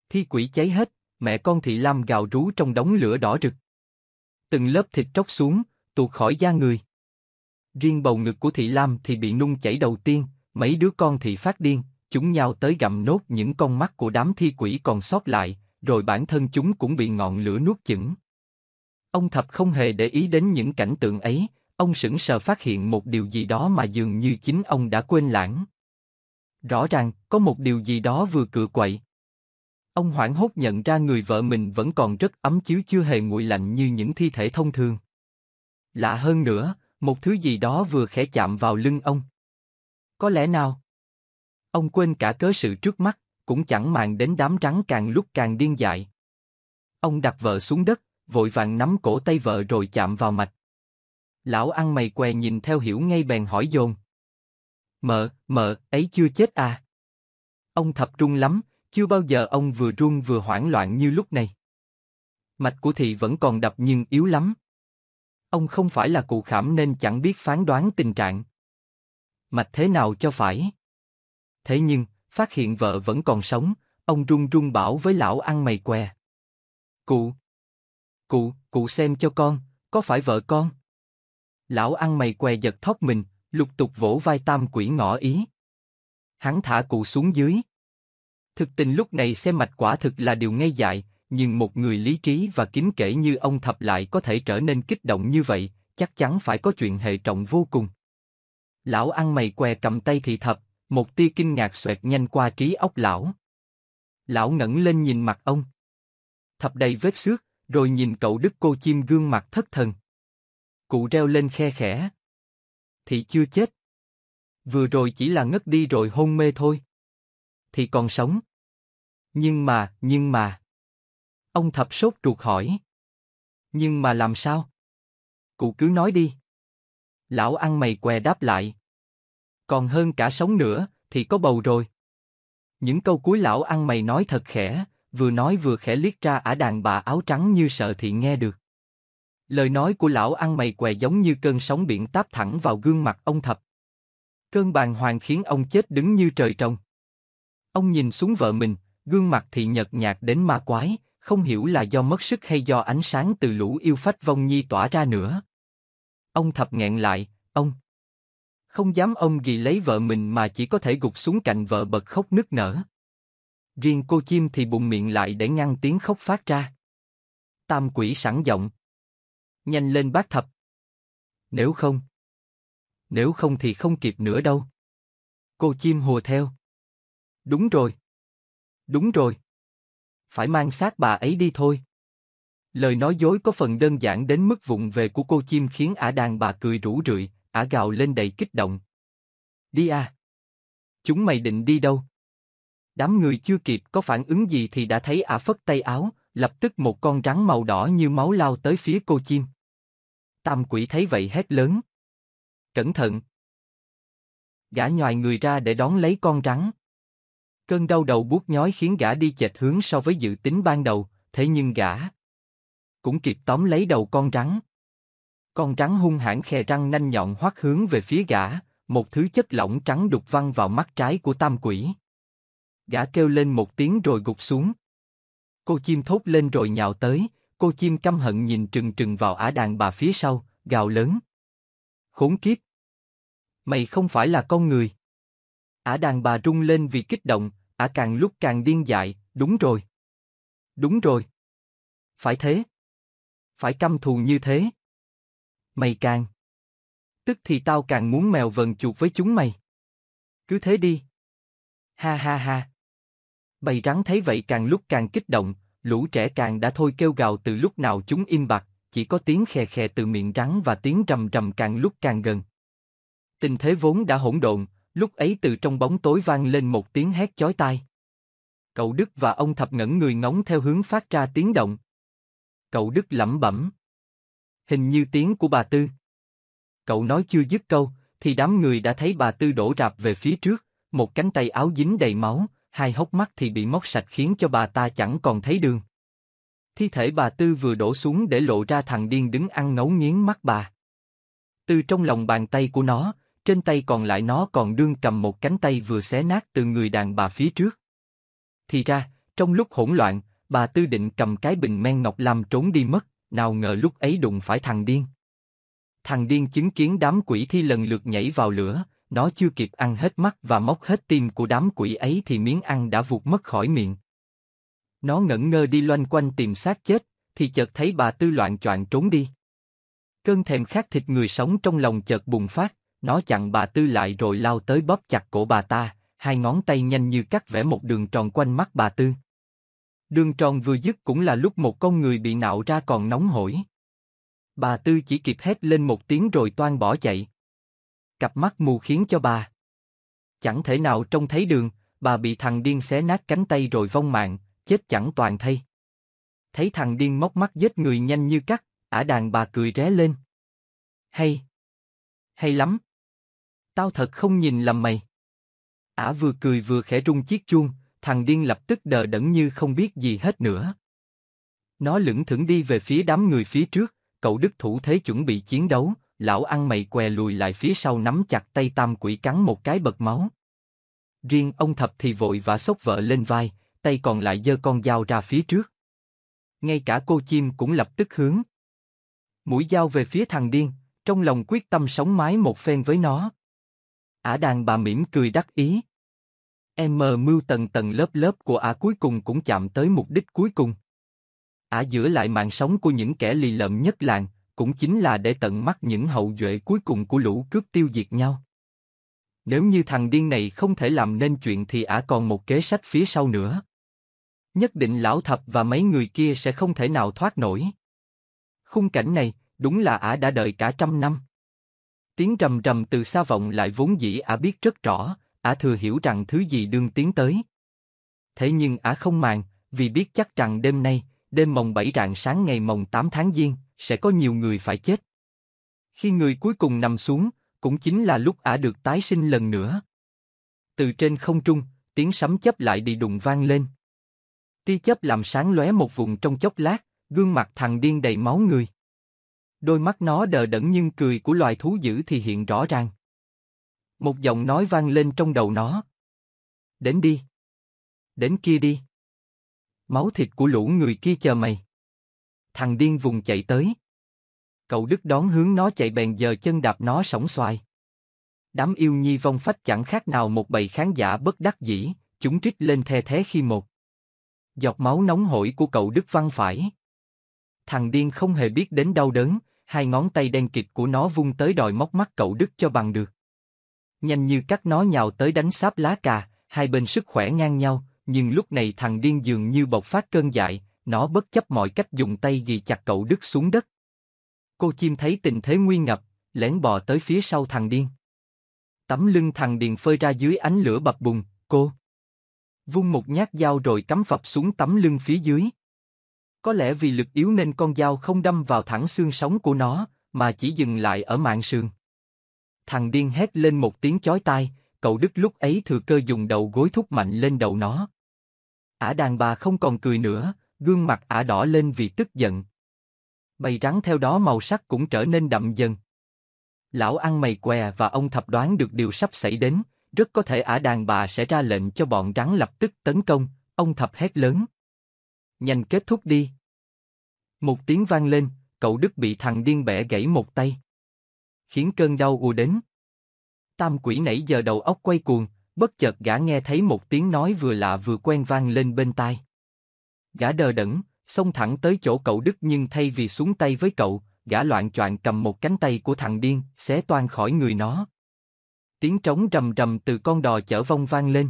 A: Thi quỷ cháy hết, mẹ con thị lam gào rú trong đống lửa đỏ rực. Từng lớp thịt tróc xuống, tuột khỏi da người. Riêng bầu ngực của thị Lam thì bị nung chảy đầu tiên, mấy đứa con thì phát điên, chúng nhau tới gặm nốt những con mắt của đám thi quỷ còn sót lại, rồi bản thân chúng cũng bị ngọn lửa nuốt chửng. Ông thập không hề để ý đến những cảnh tượng ấy, ông sững sờ phát hiện một điều gì đó mà dường như chính ông đã quên lãng. Rõ ràng, có một điều gì đó vừa cựa quậy. Ông hoảng hốt nhận ra người vợ mình vẫn còn rất ấm chứ chưa hề nguội lạnh như những thi thể thông thường. Lạ hơn nữa, một thứ gì đó vừa khẽ chạm vào lưng ông. Có lẽ nào? Ông quên cả cớ sự trước mắt, cũng chẳng màng đến đám rắn càng lúc càng điên dại. Ông đặt vợ xuống đất, vội vàng nắm cổ tay vợ rồi chạm vào mạch. Lão ăn mày què nhìn theo hiểu ngay bèn hỏi dồn. Mợ, mợ, ấy chưa chết à? Ông thập trung lắm, chưa bao giờ ông vừa run vừa hoảng loạn như lúc này. Mạch của thị vẫn còn đập nhưng yếu lắm. Ông không phải là cụ khảm nên chẳng biết phán đoán tình trạng. Mạch thế nào cho phải. Thế nhưng, phát hiện vợ vẫn còn sống, ông run run bảo với lão ăn mày què. Cụ! Cụ, cụ xem cho con, có phải vợ con? Lão ăn mày què giật thóp mình, lục tục vỗ vai tam quỷ ngỏ ý. Hắn thả cụ xuống dưới. Thực tình lúc này xem mạch quả thực là điều ngây dại, nhưng một người lý trí và kính kể như ông thập lại có thể trở nên kích động như vậy, chắc chắn phải có chuyện hệ trọng vô cùng. Lão ăn mày què cầm tay thị thập, một tia kinh ngạc xoẹt nhanh qua trí óc lão. Lão ngẩng lên nhìn mặt ông. Thập đầy vết xước, rồi nhìn cậu đức cô chim gương mặt thất thần. Cụ reo lên khe khẽ. Thị chưa chết. Vừa rồi chỉ là ngất đi rồi hôn mê thôi. Thì còn sống. Nhưng mà, nhưng mà Ông thập sốt ruột hỏi. Nhưng mà làm sao? Cụ cứ nói đi. Lão ăn mày què đáp lại. Còn hơn cả sống nữa, thì có bầu rồi. Những câu cuối lão ăn mày nói thật khẽ, vừa nói vừa khẽ liếc ra ả đàn bà áo trắng như sợ thị nghe được. Lời nói của lão ăn mày què giống như cơn sóng biển táp thẳng vào gương mặt ông thập. Cơn bàng hoàng khiến ông chết đứng như trời trồng. Ông nhìn xuống vợ mình, gương mặt thì nhợt nhạt đến ma quái, không hiểu là do mất sức hay do ánh sáng từ lũ yêu phách vong nhi tỏa ra nữa. Ông thập nghẹn lại, ông không dám ông ghi lấy vợ mình mà chỉ có thể gục xuống cạnh vợ bật khóc nức nở. Riêng cô chim thì bụng miệng lại để ngăn tiếng khóc phát ra. Tam quỷ sẵn giọng. Nhanh lên bác thập. Nếu không. Nếu không thì không kịp nữa đâu. Cô chim hùa theo. Đúng rồi. Đúng rồi phải mang xác bà ấy đi thôi. Lời nói dối có phần đơn giản đến mức vụng về của cô chim khiến ả đàn bà cười rủ rượi, ả gào lên đầy kích động. Đi à! Chúng mày định đi đâu? Đám người chưa kịp có phản ứng gì thì đã thấy ả phất tay áo, lập tức một con rắn màu đỏ như máu lao tới phía cô chim. Tam quỷ thấy vậy hét lớn. Cẩn thận! Gã nhòi người ra để đón lấy con rắn. Cơn đau đầu buốt nhói khiến gã đi chệch hướng so với dự tính ban đầu, thế nhưng gã cũng kịp tóm lấy đầu con rắn. Con rắn hung hãn khè răng nanh nhọn hoắt hướng về phía gã, một thứ chất lỏng trắng đục văng vào mắt trái của tam quỷ. Gã kêu lên một tiếng rồi gục xuống. Cô chim thốt lên rồi nhào tới, cô chim căm hận nhìn trừng trừng vào ả đàn bà phía sau, gào lớn. Khốn kiếp! Mày không phải là con người. Ả đàn bà rung lên vì kích động, Ả càng lúc càng điên dại, đúng rồi. Đúng rồi. Phải thế. Phải căm thù như thế. Mày càng. Tức thì tao càng muốn mèo vần chuột với chúng mày. Cứ thế đi. Ha ha ha. Bầy rắn thấy vậy càng lúc càng kích động, lũ trẻ càng đã thôi kêu gào từ lúc nào chúng im bặt, chỉ có tiếng khè khè từ miệng rắn và tiếng rầm rầm càng lúc càng gần. Tình thế vốn đã hỗn độn, Lúc ấy từ trong bóng tối vang lên một tiếng hét chói tai. Cậu Đức và ông Thập ngẩn người ngóng theo hướng phát ra tiếng động. Cậu Đức lẩm bẩm. Hình như tiếng của bà Tư. Cậu nói chưa dứt câu, thì đám người đã thấy bà Tư đổ rạp về phía trước, một cánh tay áo dính đầy máu, hai hốc mắt thì bị móc sạch khiến cho bà ta chẳng còn thấy đường. Thi thể bà Tư vừa đổ xuống để lộ ra thằng điên đứng ăn ngấu nghiến mắt bà. Từ trong lòng bàn tay của nó, trên tay còn lại nó còn đương cầm một cánh tay vừa xé nát từ người đàn bà phía trước. Thì ra, trong lúc hỗn loạn, bà Tư định cầm cái bình men ngọc lam trốn đi mất, nào ngờ lúc ấy đụng phải thằng điên. Thằng điên chứng kiến đám quỷ thi lần lượt nhảy vào lửa, nó chưa kịp ăn hết mắt và móc hết tim của đám quỷ ấy thì miếng ăn đã vụt mất khỏi miệng. Nó ngẩn ngơ đi loanh quanh tìm xác chết, thì chợt thấy bà Tư loạn choạng trốn đi. Cơn thèm khát thịt người sống trong lòng chợt bùng phát, nó chặn bà Tư lại rồi lao tới bóp chặt cổ bà ta, hai ngón tay nhanh như cắt vẽ một đường tròn quanh mắt bà Tư. Đường tròn vừa dứt cũng là lúc một con người bị nạo ra còn nóng hổi. Bà Tư chỉ kịp hét lên một tiếng rồi toan bỏ chạy. Cặp mắt mù khiến cho bà. Chẳng thể nào trông thấy đường, bà bị thằng điên xé nát cánh tay rồi vong mạng, chết chẳng toàn thây. Thấy thằng điên móc mắt giết người nhanh như cắt, ả đàn bà cười ré lên. Hay! Hay lắm, tao thật không nhìn lầm mày. Ả vừa cười vừa khẽ rung chiếc chuông, thằng điên lập tức đờ đẫn như không biết gì hết nữa. Nó lững thững đi về phía đám người phía trước, cậu đức thủ thế chuẩn bị chiến đấu, lão ăn mày què lùi lại phía sau nắm chặt tay tam quỷ cắn một cái bật máu. Riêng ông thập thì vội vã sốc vợ lên vai, tay còn lại giơ con dao ra phía trước. Ngay cả cô chim cũng lập tức hướng. Mũi dao về phía thằng điên, trong lòng quyết tâm sống mái một phen với nó. Ả đàn bà mỉm cười đắc ý. Em mờ mưu tầng tầng lớp lớp của Ả cuối cùng cũng chạm tới mục đích cuối cùng. Ả giữa lại mạng sống của những kẻ lì lợm nhất làng, cũng chính là để tận mắt những hậu duệ cuối cùng của lũ cướp tiêu diệt nhau. Nếu như thằng điên này không thể làm nên chuyện thì ả còn một kế sách phía sau nữa. Nhất định lão thập và mấy người kia sẽ không thể nào thoát nổi. Khung cảnh này, đúng là ả đã đợi cả trăm năm. Tiếng rầm rầm từ xa vọng lại vốn dĩ ả biết rất rõ, ả thừa hiểu rằng thứ gì đương tiến tới. Thế nhưng ả không màng, vì biết chắc rằng đêm nay, đêm mồng 7 rạng sáng ngày mồng 8 tháng Giêng, sẽ có nhiều người phải chết. Khi người cuối cùng nằm xuống, cũng chính là lúc ả được tái sinh lần nữa. Từ trên không trung, tiếng sấm chớp lại đi đùng vang lên. Tia chớp làm sáng lóe một vùng trong chốc lát, gương mặt thằng điên đầy máu người. Đôi mắt nó đờ đẫn nhưng cười của loài thú dữ thì hiện rõ ràng. Một giọng nói vang lên trong đầu nó. Đến đi. Đến kia đi. Máu thịt của lũ người kia chờ mày. Thằng điên vùng chạy tới. Cậu Đức đón hướng nó chạy bèn giờ chân đạp nó sổng xoài. Đám yêu nhi vong phách chẳng khác nào một bầy khán giả bất đắc dĩ, chúng trích lên the thế khi một. Giọt máu nóng hổi của cậu Đức văng phải. Thằng điên không hề biết đến đau đớn, hai ngón tay đen kịt của nó vung tới đòi móc mắt cậu Đức cho bằng được. Nhanh như cắt nó nhào tới đánh sáp lá cà, hai bên sức khỏe ngang nhau, nhưng lúc này thằng điên dường như bộc phát cơn dại, nó bất chấp mọi cách dùng tay ghi chặt cậu Đức xuống đất. Cô chim thấy tình thế nguy ngập, lén bò tới phía sau thằng điên. Tấm lưng thằng điên phơi ra dưới ánh lửa bập bùng, cô vung một nhát dao rồi cắm phập xuống tấm lưng phía dưới. Có lẽ vì lực yếu nên con dao không đâm vào thẳng xương sống của nó, mà chỉ dừng lại ở mạng sườn. Thằng điên hét lên một tiếng chói tai, cậu Đức lúc ấy thừa cơ dùng đầu gối thúc mạnh lên đầu nó. Ả đàn bà không còn cười nữa, gương mặt ả đỏ lên vì tức giận. Bầy rắn theo đó màu sắc cũng trở nên đậm dần. Lão ăn mày què và ông thập đoán được điều sắp xảy đến, rất có thể ả đàn bà sẽ ra lệnh cho bọn rắn lập tức tấn công, ông thập hét lớn. Nhanh kết thúc đi. Một tiếng vang lên, cậu Đức bị thằng điên bẻ gãy một tay. Khiến cơn đau ùa đến. Tam quỷ nãy giờ đầu óc quay cuồng, bất chợt gã nghe thấy một tiếng nói vừa lạ vừa quen vang lên bên tai. Gã đờ đẫn, xông thẳng tới chỗ cậu Đức nhưng thay vì xuống tay với cậu, gã loạn choạng cầm một cánh tay của thằng điên, xé toan khỏi người nó. Tiếng trống rầm rầm từ con đò chở vong vang lên.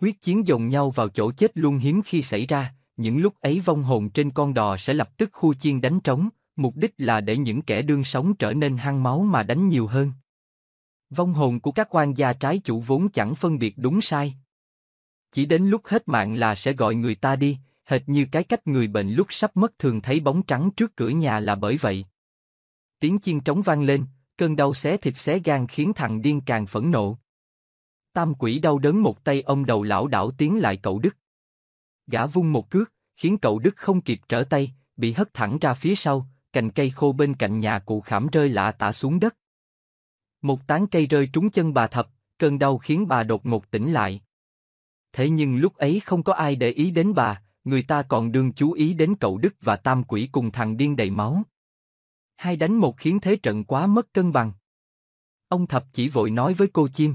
A: Huyết chiến dồn nhau vào chỗ chết luôn hiếm khi xảy ra, những lúc ấy vong hồn trên con đò sẽ lập tức khu chiên đánh trống, mục đích là để những kẻ đương sống trở nên hăng máu mà đánh nhiều hơn. Vong hồn của các quan gia trái chủ vốn chẳng phân biệt đúng sai. Chỉ đến lúc hết mạng là sẽ gọi người ta đi, hệt như cái cách người bệnh lúc sắp mất thường thấy bóng trắng trước cửa nhà là bởi vậy. Tiếng chiên trống vang lên, cơn đau xé thịt xé gan khiến thằng điên càng phẫn nộ. Tam quỷ đau đớn một tay ông đầu lão đảo tiến lại cậu Đức. Gã vung một cước, khiến cậu Đức không kịp trở tay, bị hất thẳng ra phía sau, cành cây khô bên cạnh nhà cụ khảm rơi lạ tả xuống đất. Một tán cây rơi trúng chân bà thập, cơn đau khiến bà đột ngột tỉnh lại. Thế nhưng lúc ấy không có ai để ý đến bà, người ta còn đương chú ý đến cậu Đức và tam quỷ cùng thằng điên đầy máu. Hai đánh một khiến thế trận quá mất cân bằng. Ông thập chỉ vội nói với cô chim.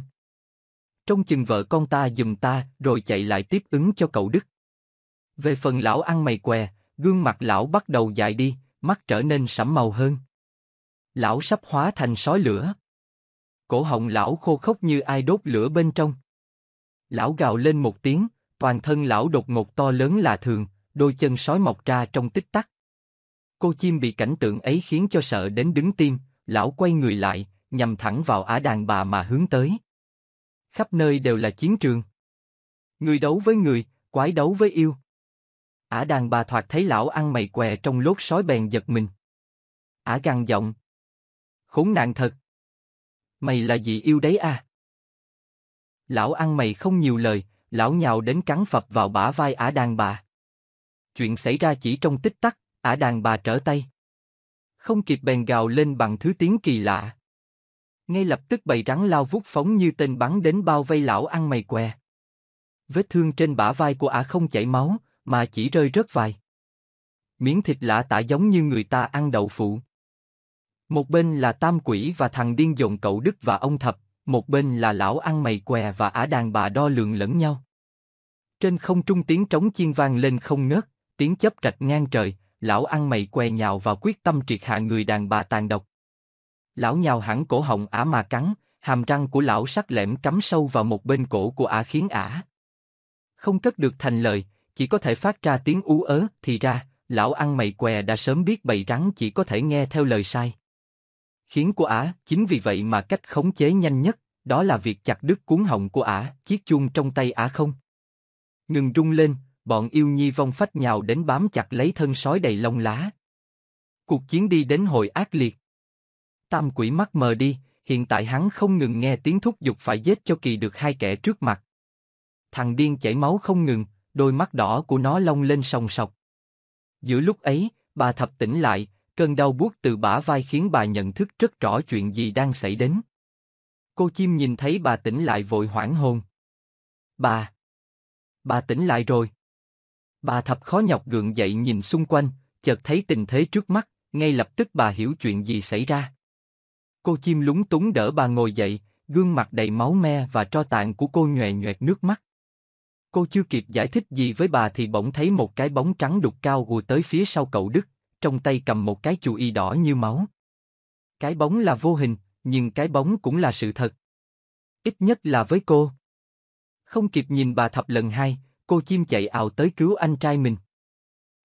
A: Trong chừng vợ con ta dùm ta rồi chạy lại tiếp ứng cho cậu Đức. Về phần lão ăn mày què, gương mặt lão bắt đầu dài đi, mắt trở nên sẫm màu hơn. Lão sắp hóa thành sói lửa. Cổ họng lão khô khốc như ai đốt lửa bên trong. Lão gào lên một tiếng, toàn thân lão đột ngột to lớn là thường, đôi chân sói mọc ra trong tích tắc. Cô chim bị cảnh tượng ấy khiến cho sợ đến đứng tim, lão quay người lại, nhằm thẳng vào ả đàn bà mà hướng tới. Khắp nơi đều là chiến trường. Người đấu với người, quái đấu với yêu. Ả đàn bà thoạt thấy lão ăn mày què trong lốt sói bèn giật mình. Ả gằn giọng. Khốn nạn thật. Mày là gì yêu đấy à? Lão ăn mày không nhiều lời, lão nhào đến cắn phập vào bả vai Ả đàn bà. Chuyện xảy ra chỉ trong tích tắc, Ả đàn bà trở tay. Không kịp bèn gào lên bằng thứ tiếng kỳ lạ. Ngay lập tức bầy rắn lao vút phóng như tên bắn đến bao vây lão ăn mày què. Vết thương trên bả vai của Ả không chảy máu, mà chỉ rơi rất vài. Miếng thịt lạ tả giống như người ta ăn đậu phụ. Một bên là tam quỷ và thằng điên dồn cậu Đức và ông Thập, một bên là lão ăn mày què và ả đàn bà đo lường lẫn nhau. Trên không trung tiếng trống chiên vang lên không ngớt, tiếng chớp rạch ngang trời, lão ăn mày què nhào vào quyết tâm triệt hạ người đàn bà tàn độc. Lão nhào hẳn cổ họng ả mà cắn, hàm răng của lão sắc lẻm cắm sâu vào một bên cổ của ả khiến ả không cất được thành lời, chỉ có thể phát ra tiếng ú ớ, thì ra, lão ăn mày què đã sớm biết bầy rắn chỉ có thể nghe theo lời sai. Khiến của ả, chính vì vậy mà cách khống chế nhanh nhất, đó là việc chặt đứt cuốn họng của ả, chiếc chuông trong tay ả không. Ngừng rung lên, bọn yêu nhi vong phách nhào đến bám chặt lấy thân sói đầy lông lá. Cuộc chiến đi đến hồi ác liệt. Tam quỷ mắt mờ đi, hiện tại hắn không ngừng nghe tiếng thúc giục phải giết cho kỳ được hai kẻ trước mặt. Thằng điên chảy máu không ngừng, đôi mắt đỏ của nó long lên sòng sọc. Giữa lúc ấy, bà thập tỉnh lại, cơn đau buốt từ bả vai khiến bà nhận thức rất rõ chuyện gì đang xảy đến. Cô chim nhìn thấy bà tỉnh lại vội hoảng hồn. Bà! Bà tỉnh lại rồi. Bà thập khó nhọc gượng dậy nhìn xung quanh, chợt thấy tình thế trước mắt, ngay lập tức bà hiểu chuyện gì xảy ra. Cô chim lúng túng đỡ bà ngồi dậy, gương mặt đầy máu me và tro tạng của cô nhòe nhòe nước mắt. Cô chưa kịp giải thích gì với bà thì bỗng thấy một cái bóng trắng đục cao gùa tới phía sau cậu Đức, trong tay cầm một cái chù y đỏ như máu. Cái bóng là vô hình, nhưng cái bóng cũng là sự thật. Ít nhất là với cô. Không kịp nhìn bà thập lần hai, cô chim chạy ào tới cứu anh trai mình.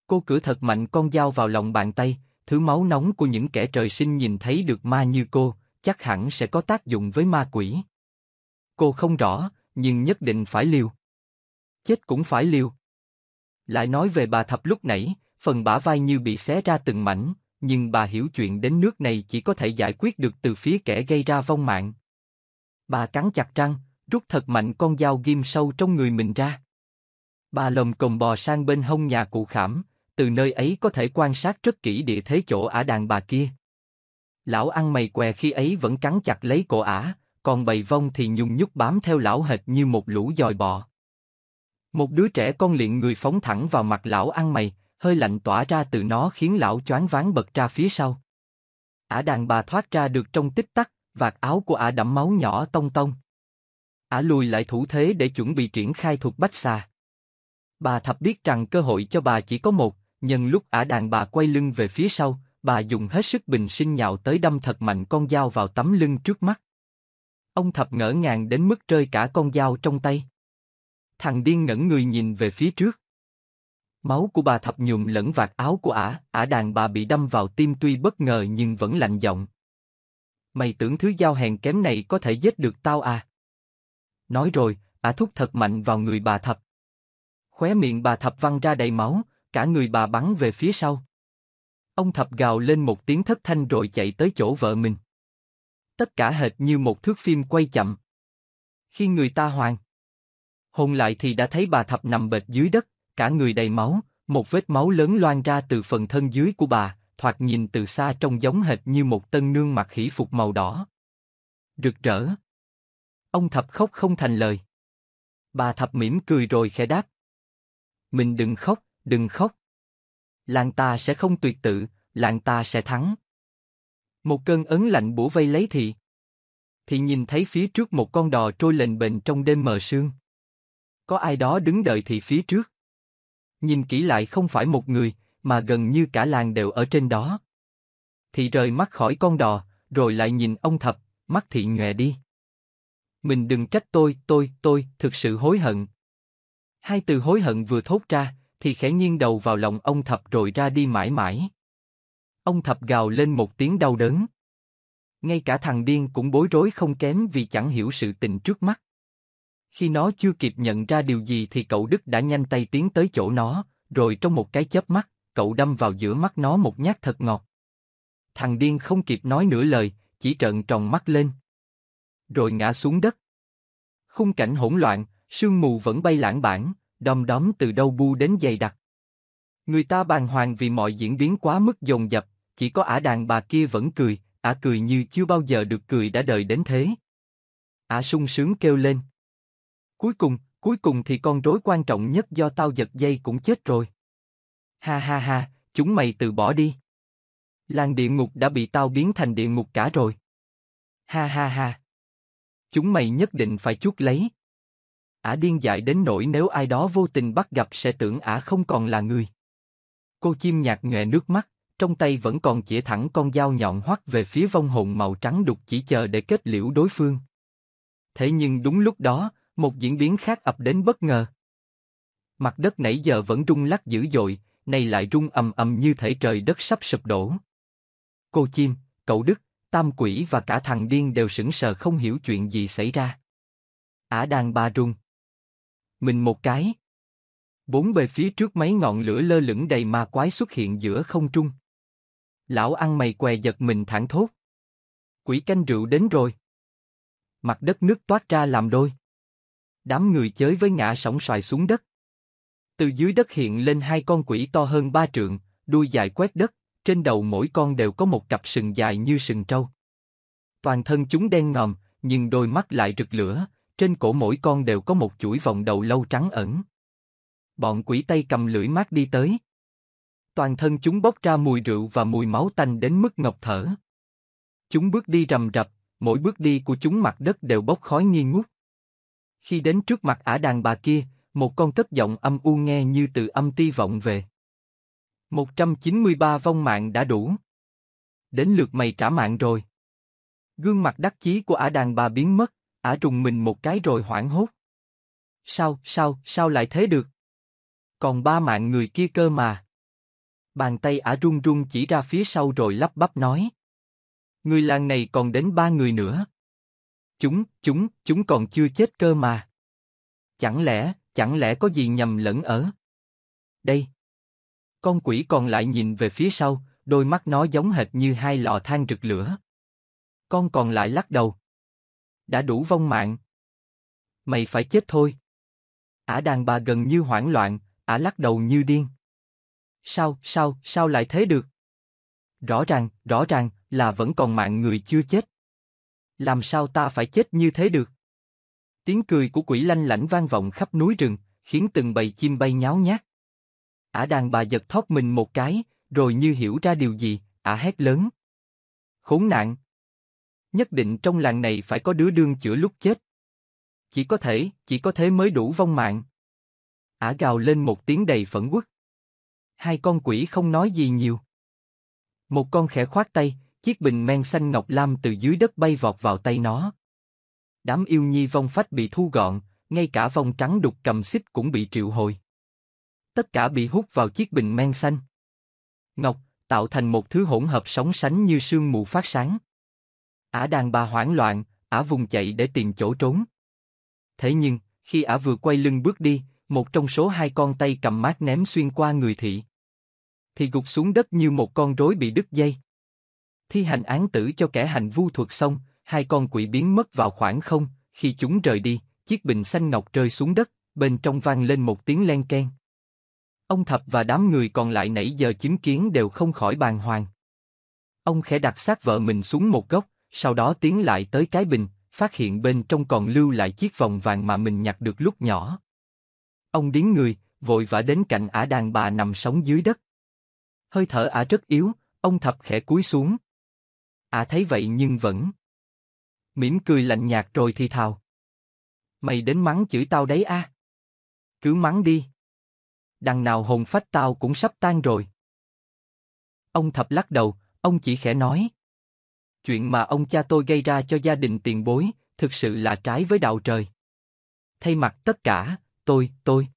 A: Cô cửa thật mạnh con dao vào lòng bàn tay, thứ máu nóng của những kẻ trời sinh nhìn thấy được ma như cô, chắc hẳn sẽ có tác dụng với ma quỷ. Cô không rõ, nhưng nhất định phải liều chết cũng phải liều. Lại nói về bà thập lúc nãy, phần bả vai như bị xé ra từng mảnh, nhưng bà hiểu chuyện đến nước này chỉ có thể giải quyết được từ phía kẻ gây ra vong mạng. Bà cắn chặt răng, rút thật mạnh con dao ghim sâu trong người mình ra. Bà lồng cồng bò sang bên hông nhà cụ khảm, từ nơi ấy có thể quan sát rất kỹ địa thế chỗ ả đàn bà kia. Lão ăn mày què khi ấy vẫn cắn chặt lấy cổ ả, còn bầy vong thì nhung nhúc bám theo lão hệt như một lũ dòi bò. Một đứa trẻ con liền người phóng thẳng vào mặt lão ăn mày, hơi lạnh tỏa ra từ nó khiến lão choáng váng bật ra phía sau. Ả đàn bà thoát ra được trong tích tắc, vạt áo của ả đẫm máu nhỏ tông tông. Ả à lùi lại thủ thế để chuẩn bị triển khai thuật bách xa. Bà thập biết rằng cơ hội cho bà chỉ có một, nhân lúc ả đàn bà quay lưng về phía sau, bà dùng hết sức bình sinh nhạo tới đâm thật mạnh con dao vào tấm lưng trước mắt. Ông thập ngỡ ngàng đến mức rơi cả con dao trong tay. Thằng điên ngẩn người nhìn về phía trước. Máu của bà thập nhuộm lẫn vạt áo của ả, ả đàn bà bị đâm vào tim tuy bất ngờ nhưng vẫn lạnh giọng. Mày tưởng thứ dao hèn kém này có thể giết được tao à? Nói rồi, ả thúc thật mạnh vào người bà thập. Khóe miệng bà thập văng ra đầy máu, cả người bà bắn về phía sau. Ông thập gào lên một tiếng thất thanh rồi chạy tới chỗ vợ mình. Tất cả hệt như một thước phim quay chậm. Khi người ta hoàng, hôn lại thì đã thấy bà thập nằm bệt dưới đất, cả người đầy máu, một vết máu lớn loang ra từ phần thân dưới của bà, thoạt nhìn từ xa trông giống hệt như một tân nương mặc khỉ phục màu đỏ. Rực rỡ. Ông thập khóc không thành lời. Bà thập mỉm cười rồi khẽ đáp. Mình đừng khóc, đừng khóc. Làng ta sẽ không tuyệt tự, làng ta sẽ thắng. Một cơn ấn lạnh bủa vây lấy thị. Thị nhìn thấy phía trước một con đò trôi lềnh bềnh trong đêm mờ sương có ai đó đứng đợi thì phía trước. Nhìn kỹ lại không phải một người, mà gần như cả làng đều ở trên đó. thì rời mắt khỏi con đò, rồi lại nhìn ông thập, mắt thị nhòe đi. Mình đừng trách tôi, tôi, tôi, thực sự hối hận. Hai từ hối hận vừa thốt ra, thì khẽ nghiêng đầu vào lòng ông thập rồi ra đi mãi mãi. Ông thập gào lên một tiếng đau đớn. Ngay cả thằng điên cũng bối rối không kém vì chẳng hiểu sự tình trước mắt. Khi nó chưa kịp nhận ra điều gì thì cậu Đức đã nhanh tay tiến tới chỗ nó, rồi trong một cái chớp mắt, cậu đâm vào giữa mắt nó một nhát thật ngọt. Thằng điên không kịp nói nửa lời, chỉ trợn tròn mắt lên. Rồi ngã xuống đất. Khung cảnh hỗn loạn, sương mù vẫn bay lãng bản, đom đóm từ đâu bu đến dày đặc. Người ta bàng hoàng vì mọi diễn biến quá mức dồn dập, chỉ có ả đàn bà kia vẫn cười, ả cười như chưa bao giờ được cười đã đời đến thế. Ả sung sướng kêu lên. Cuối cùng, cuối cùng thì con rối quan trọng nhất do tao giật dây cũng chết rồi. Ha ha ha, chúng mày từ bỏ đi. Làng địa ngục đã bị tao biến thành địa ngục cả rồi. Ha ha ha. Chúng mày nhất định phải chút lấy. Ả điên dại đến nỗi nếu ai đó vô tình bắt gặp sẽ tưởng ả không còn là người. Cô chim nhạt nhòe nước mắt, trong tay vẫn còn chĩa thẳng con dao nhọn hoắt về phía vong hồn màu trắng đục chỉ chờ để kết liễu đối phương. Thế nhưng đúng lúc đó, một diễn biến khác ập đến bất ngờ. Mặt đất nãy giờ vẫn rung lắc dữ dội, nay lại rung ầm ầm như thể trời đất sắp sụp đổ. Cô chim, cậu Đức, Tam Quỷ và cả thằng điên đều sững sờ không hiểu chuyện gì xảy ra. Ả đang ba rung. Mình một cái. Bốn bề phía trước mấy ngọn lửa lơ lửng đầy ma quái xuất hiện giữa không trung. Lão ăn mày què giật mình thẳng thốt. Quỷ canh rượu đến rồi. Mặt đất nước toát ra làm đôi đám người chới với ngã sóng xoài xuống đất. Từ dưới đất hiện lên hai con quỷ to hơn ba trượng, đuôi dài quét đất, trên đầu mỗi con đều có một cặp sừng dài như sừng trâu. Toàn thân chúng đen ngòm, nhưng đôi mắt lại rực lửa, trên cổ mỗi con đều có một chuỗi vòng đầu lâu trắng ẩn. Bọn quỷ tay cầm lưỡi mát đi tới. Toàn thân chúng bốc ra mùi rượu và mùi máu tanh đến mức ngọc thở. Chúng bước đi rầm rập, mỗi bước đi của chúng mặt đất đều bốc khói nghi ngút. Khi đến trước mặt ả đàn bà kia, một con cất giọng âm u nghe như từ âm ti vọng về. 193 vong mạng đã đủ. Đến lượt mày trả mạng rồi. Gương mặt đắc chí của ả đàn bà biến mất, ả trùng mình một cái rồi hoảng hốt. Sao, sao, sao lại thế được? Còn ba mạng người kia cơ mà. Bàn tay ả run run chỉ ra phía sau rồi lắp bắp nói. Người làng này còn đến ba người nữa. Chúng, chúng, chúng còn chưa chết cơ mà. Chẳng lẽ, chẳng lẽ có gì nhầm lẫn ở? Đây. Con quỷ còn lại nhìn về phía sau, đôi mắt nó giống hệt như hai lò than rực lửa. Con còn lại lắc đầu. Đã đủ vong mạng. Mày phải chết thôi. Ả đàn bà gần như hoảng loạn, Ả lắc đầu như điên. Sao, sao, sao lại thế được? Rõ ràng, rõ ràng là vẫn còn mạng người chưa chết. Làm sao ta phải chết như thế được? Tiếng cười của quỷ lanh lảnh vang vọng khắp núi rừng, khiến từng bầy chim bay nháo nhác. Ả đàn bà giật thót mình một cái, rồi như hiểu ra điều gì, ả hét lớn. Khốn nạn! Nhất định trong làng này phải có đứa đương chữa lúc chết. Chỉ có thể, chỉ có thế mới đủ vong mạng. Ả gào lên một tiếng đầy phẫn uất. Hai con quỷ không nói gì nhiều. Một con khẽ khoát tay, Chiếc bình men xanh ngọc lam từ dưới đất bay vọt vào tay nó. Đám yêu nhi vong phách bị thu gọn, ngay cả vong trắng đục cầm xích cũng bị triệu hồi. Tất cả bị hút vào chiếc bình men xanh. Ngọc, tạo thành một thứ hỗn hợp sóng sánh như sương mù phát sáng. Ả đàn bà hoảng loạn, Ả vùng chạy để tìm chỗ trốn. Thế nhưng, khi Ả vừa quay lưng bước đi, một trong số hai con tay cầm mát ném xuyên qua người thị. Thì gục xuống đất như một con rối bị đứt dây thi hành án tử cho kẻ hành vu thuật xong, hai con quỷ biến mất vào khoảng không, khi chúng rời đi, chiếc bình xanh ngọc rơi xuống đất, bên trong vang lên một tiếng len keng. Ông Thập và đám người còn lại nãy giờ chứng kiến đều không khỏi bàng hoàng. Ông khẽ đặt xác vợ mình xuống một góc, sau đó tiến lại tới cái bình, phát hiện bên trong còn lưu lại chiếc vòng vàng mà mình nhặt được lúc nhỏ. Ông điến người, vội vã đến cạnh ả đàn bà nằm sống dưới đất. Hơi thở ả rất yếu, ông Thập khẽ cúi xuống, À thấy vậy nhưng vẫn mỉm cười lạnh nhạt rồi thì thào. Mày đến mắng chửi tao đấy a? À? Cứ mắng đi. Đằng nào hồn phách tao cũng sắp tan rồi. Ông thập lắc đầu, ông chỉ khẽ nói. Chuyện mà ông cha tôi gây ra cho gia đình tiền bối, thực sự là trái với đạo trời. Thay mặt tất cả, tôi, tôi.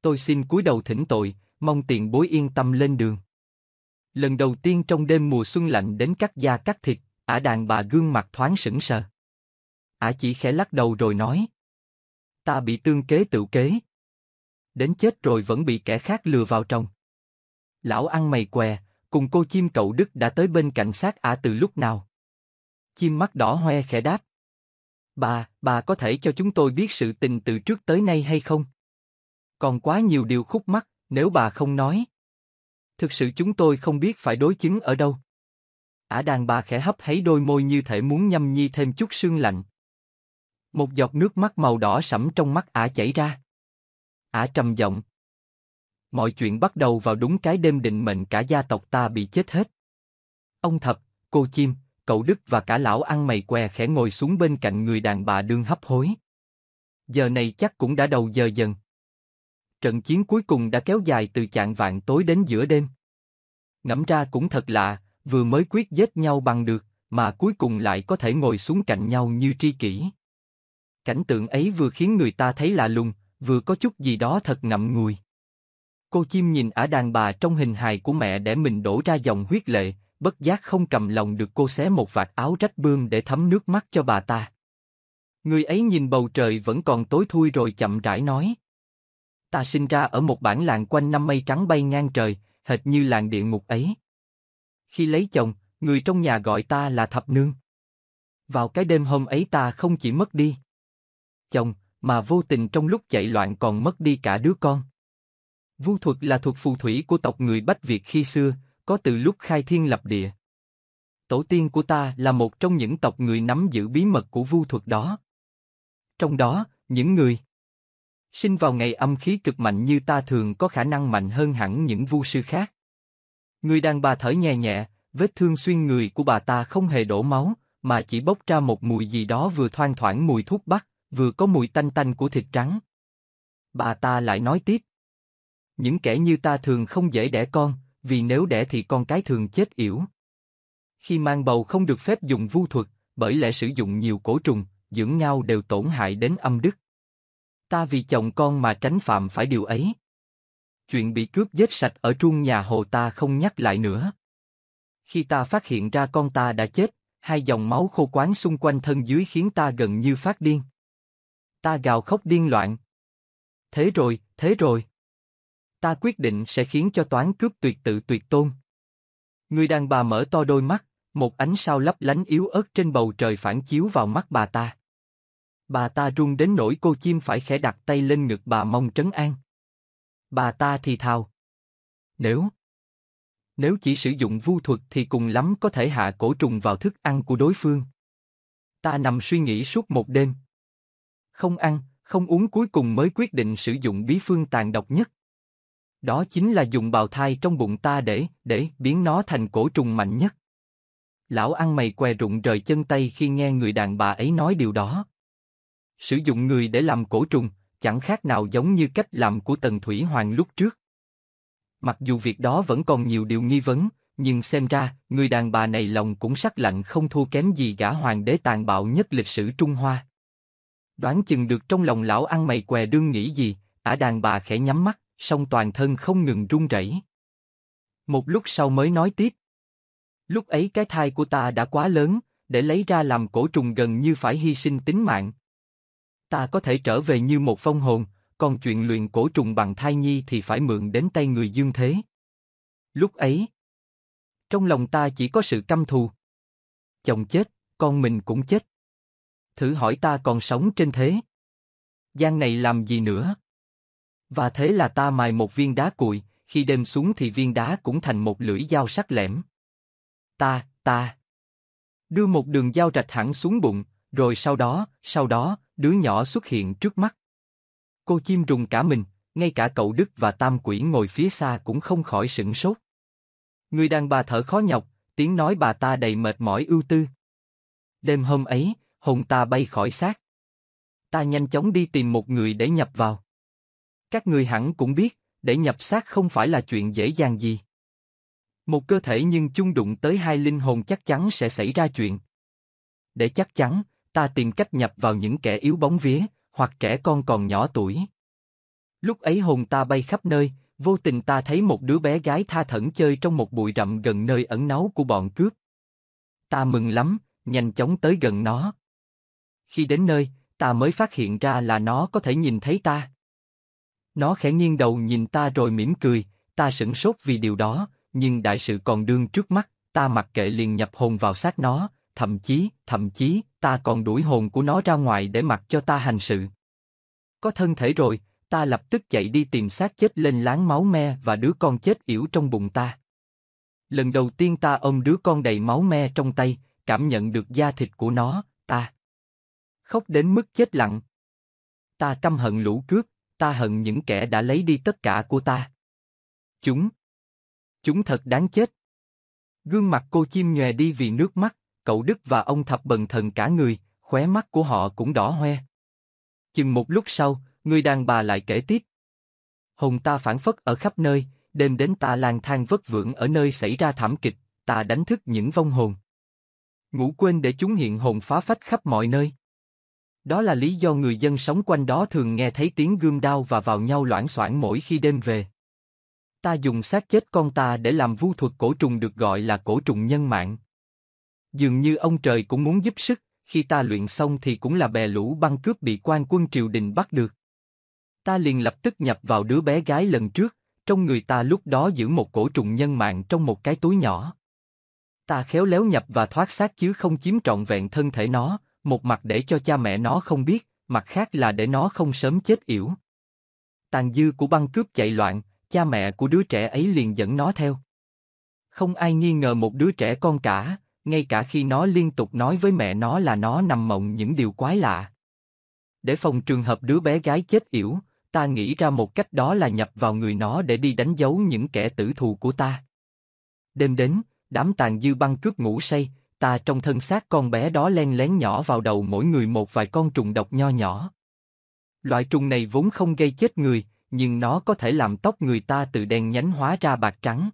A: Tôi xin cúi đầu thỉnh tội, mong tiền bối yên tâm lên đường lần đầu tiên trong đêm mùa xuân lạnh đến cắt da cắt thịt, ả đàn bà gương mặt thoáng sững sờ. Ả chỉ khẽ lắc đầu rồi nói. Ta bị tương kế tự kế. Đến chết rồi vẫn bị kẻ khác lừa vào trong. Lão ăn mày què, cùng cô chim cậu Đức đã tới bên cạnh sát ả từ lúc nào? Chim mắt đỏ hoe khẽ đáp. Bà, bà có thể cho chúng tôi biết sự tình từ trước tới nay hay không? Còn quá nhiều điều khúc mắc, nếu bà không nói thực sự chúng tôi không biết phải đối chứng ở đâu. Ả đàn bà khẽ hấp háy đôi môi như thể muốn nhâm nhi thêm chút sương lạnh. Một giọt nước mắt màu đỏ sẫm trong mắt Ả chảy ra. Ả trầm giọng. Mọi chuyện bắt đầu vào đúng cái đêm định mệnh cả gia tộc ta bị chết hết. Ông Thập, cô Chim, cậu Đức và cả lão ăn mày què khẽ ngồi xuống bên cạnh người đàn bà đương hấp hối. Giờ này chắc cũng đã đầu giờ dần trận chiến cuối cùng đã kéo dài từ chạng vạn tối đến giữa đêm. Ngẫm ra cũng thật lạ, vừa mới quyết giết nhau bằng được, mà cuối cùng lại có thể ngồi xuống cạnh nhau như tri kỷ. Cảnh tượng ấy vừa khiến người ta thấy lạ lùng, vừa có chút gì đó thật ngậm ngùi. Cô chim nhìn ả đàn bà trong hình hài của mẹ để mình đổ ra dòng huyết lệ, bất giác không cầm lòng được cô xé một vạt áo rách bươm để thấm nước mắt cho bà ta. Người ấy nhìn bầu trời vẫn còn tối thui rồi chậm rãi nói. Ta sinh ra ở một bản làng quanh năm mây trắng bay ngang trời, hệt như làng địa ngục ấy. Khi lấy chồng, người trong nhà gọi ta là thập nương. Vào cái đêm hôm ấy ta không chỉ mất đi chồng, mà vô tình trong lúc chạy loạn còn mất đi cả đứa con. Vu thuật là thuật phù thủy của tộc người Bách Việt khi xưa, có từ lúc khai thiên lập địa. Tổ tiên của ta là một trong những tộc người nắm giữ bí mật của vu thuật đó. Trong đó, những người Sinh vào ngày âm khí cực mạnh như ta thường có khả năng mạnh hơn hẳn những vu sư khác. Người đàn bà thở nhẹ nhẹ, vết thương xuyên người của bà ta không hề đổ máu, mà chỉ bốc ra một mùi gì đó vừa thoang thoảng mùi thuốc bắc, vừa có mùi tanh tanh của thịt trắng. Bà ta lại nói tiếp. Những kẻ như ta thường không dễ đẻ con, vì nếu đẻ thì con cái thường chết yểu. Khi mang bầu không được phép dùng vu thuật, bởi lẽ sử dụng nhiều cổ trùng, dưỡng ngao đều tổn hại đến âm đức. Ta vì chồng con mà tránh phạm phải điều ấy. Chuyện bị cướp giết sạch ở trung nhà hồ ta không nhắc lại nữa. Khi ta phát hiện ra con ta đã chết, hai dòng máu khô quán xung quanh thân dưới khiến ta gần như phát điên. Ta gào khóc điên loạn. Thế rồi, thế rồi. Ta quyết định sẽ khiến cho toán cướp tuyệt tự tuyệt tôn. Người đàn bà mở to đôi mắt, một ánh sao lấp lánh yếu ớt trên bầu trời phản chiếu vào mắt bà ta. Bà ta run đến nỗi cô chim phải khẽ đặt tay lên ngực bà mong trấn an. Bà ta thì thào. Nếu Nếu chỉ sử dụng vu thuật thì cùng lắm có thể hạ cổ trùng vào thức ăn của đối phương. Ta nằm suy nghĩ suốt một đêm. Không ăn, không uống cuối cùng mới quyết định sử dụng bí phương tàn độc nhất. Đó chính là dùng bào thai trong bụng ta để, để biến nó thành cổ trùng mạnh nhất lão ăn mày què rụng rời chân tay khi nghe người đàn bà ấy nói điều đó. Sử dụng người để làm cổ trùng, chẳng khác nào giống như cách làm của Tần Thủy Hoàng lúc trước. Mặc dù việc đó vẫn còn nhiều điều nghi vấn, nhưng xem ra, người đàn bà này lòng cũng sắc lạnh không thua kém gì gã hoàng đế tàn bạo nhất lịch sử Trung Hoa. Đoán chừng được trong lòng lão ăn mày què đương nghĩ gì, ả đàn bà khẽ nhắm mắt, song toàn thân không ngừng run rẩy. Một lúc sau mới nói tiếp. Lúc ấy cái thai của ta đã quá lớn, để lấy ra làm cổ trùng gần như phải hy sinh tính mạng, ta có thể trở về như một phong hồn, còn chuyện luyện cổ trùng bằng thai nhi thì phải mượn đến tay người dương thế. Lúc ấy, trong lòng ta chỉ có sự căm thù. Chồng chết, con mình cũng chết. Thử hỏi ta còn sống trên thế. Gian này làm gì nữa? Và thế là ta mài một viên đá cùi, khi đêm xuống thì viên đá cũng thành một lưỡi dao sắc lẻm. Ta, ta. Đưa một đường dao rạch hẳn xuống bụng, rồi sau đó, sau đó, đứa nhỏ xuất hiện trước mắt. Cô chim rùng cả mình, ngay cả cậu Đức và Tam Quỷ ngồi phía xa cũng không khỏi sửng sốt. Người đàn bà thở khó nhọc, tiếng nói bà ta đầy mệt mỏi ưu tư. Đêm hôm ấy, hồn ta bay khỏi xác. Ta nhanh chóng đi tìm một người để nhập vào. Các người hẳn cũng biết, để nhập xác không phải là chuyện dễ dàng gì. Một cơ thể nhưng chung đụng tới hai linh hồn chắc chắn sẽ xảy ra chuyện. Để chắc chắn, ta tìm cách nhập vào những kẻ yếu bóng vía, hoặc trẻ con còn nhỏ tuổi. Lúc ấy hồn ta bay khắp nơi, vô tình ta thấy một đứa bé gái tha thẩn chơi trong một bụi rậm gần nơi ẩn náu của bọn cướp. Ta mừng lắm, nhanh chóng tới gần nó. Khi đến nơi, ta mới phát hiện ra là nó có thể nhìn thấy ta. Nó khẽ nghiêng đầu nhìn ta rồi mỉm cười, ta sửng sốt vì điều đó, nhưng đại sự còn đương trước mắt, ta mặc kệ liền nhập hồn vào xác nó, thậm chí, thậm chí, ta còn đuổi hồn của nó ra ngoài để mặc cho ta hành sự. Có thân thể rồi, ta lập tức chạy đi tìm xác chết lên láng máu me và đứa con chết yểu trong bụng ta. Lần đầu tiên ta ôm đứa con đầy máu me trong tay, cảm nhận được da thịt của nó, ta khóc đến mức chết lặng. Ta căm hận lũ cướp, ta hận những kẻ đã lấy đi tất cả của ta. Chúng, chúng thật đáng chết. Gương mặt cô chim nhòe đi vì nước mắt, cậu Đức và ông thập bần thần cả người, khóe mắt của họ cũng đỏ hoe. Chừng một lúc sau, người đàn bà lại kể tiếp. Hồn ta phản phất ở khắp nơi, đêm đến ta lang thang vất vưởng ở nơi xảy ra thảm kịch, ta đánh thức những vong hồn. Ngủ quên để chúng hiện hồn phá phách khắp mọi nơi. Đó là lý do người dân sống quanh đó thường nghe thấy tiếng gươm đao và vào nhau loãng xoảng mỗi khi đêm về. Ta dùng xác chết con ta để làm vu thuật cổ trùng được gọi là cổ trùng nhân mạng, dường như ông trời cũng muốn giúp sức, khi ta luyện xong thì cũng là bè lũ băng cướp bị quan quân triều đình bắt được. Ta liền lập tức nhập vào đứa bé gái lần trước, trong người ta lúc đó giữ một cổ trùng nhân mạng trong một cái túi nhỏ. Ta khéo léo nhập và thoát xác chứ không chiếm trọn vẹn thân thể nó, một mặt để cho cha mẹ nó không biết, mặt khác là để nó không sớm chết yểu. Tàn dư của băng cướp chạy loạn, cha mẹ của đứa trẻ ấy liền dẫn nó theo. Không ai nghi ngờ một đứa trẻ con cả, ngay cả khi nó liên tục nói với mẹ nó là nó nằm mộng những điều quái lạ. Để phòng trường hợp đứa bé gái chết yểu, ta nghĩ ra một cách đó là nhập vào người nó để đi đánh dấu những kẻ tử thù của ta. Đêm đến, đám tàn dư băng cướp ngủ say, ta trong thân xác con bé đó len lén nhỏ vào đầu mỗi người một vài con trùng độc nho nhỏ. Loại trùng này vốn không gây chết người, nhưng nó có thể làm tóc người ta từ đen nhánh hóa ra bạc trắng.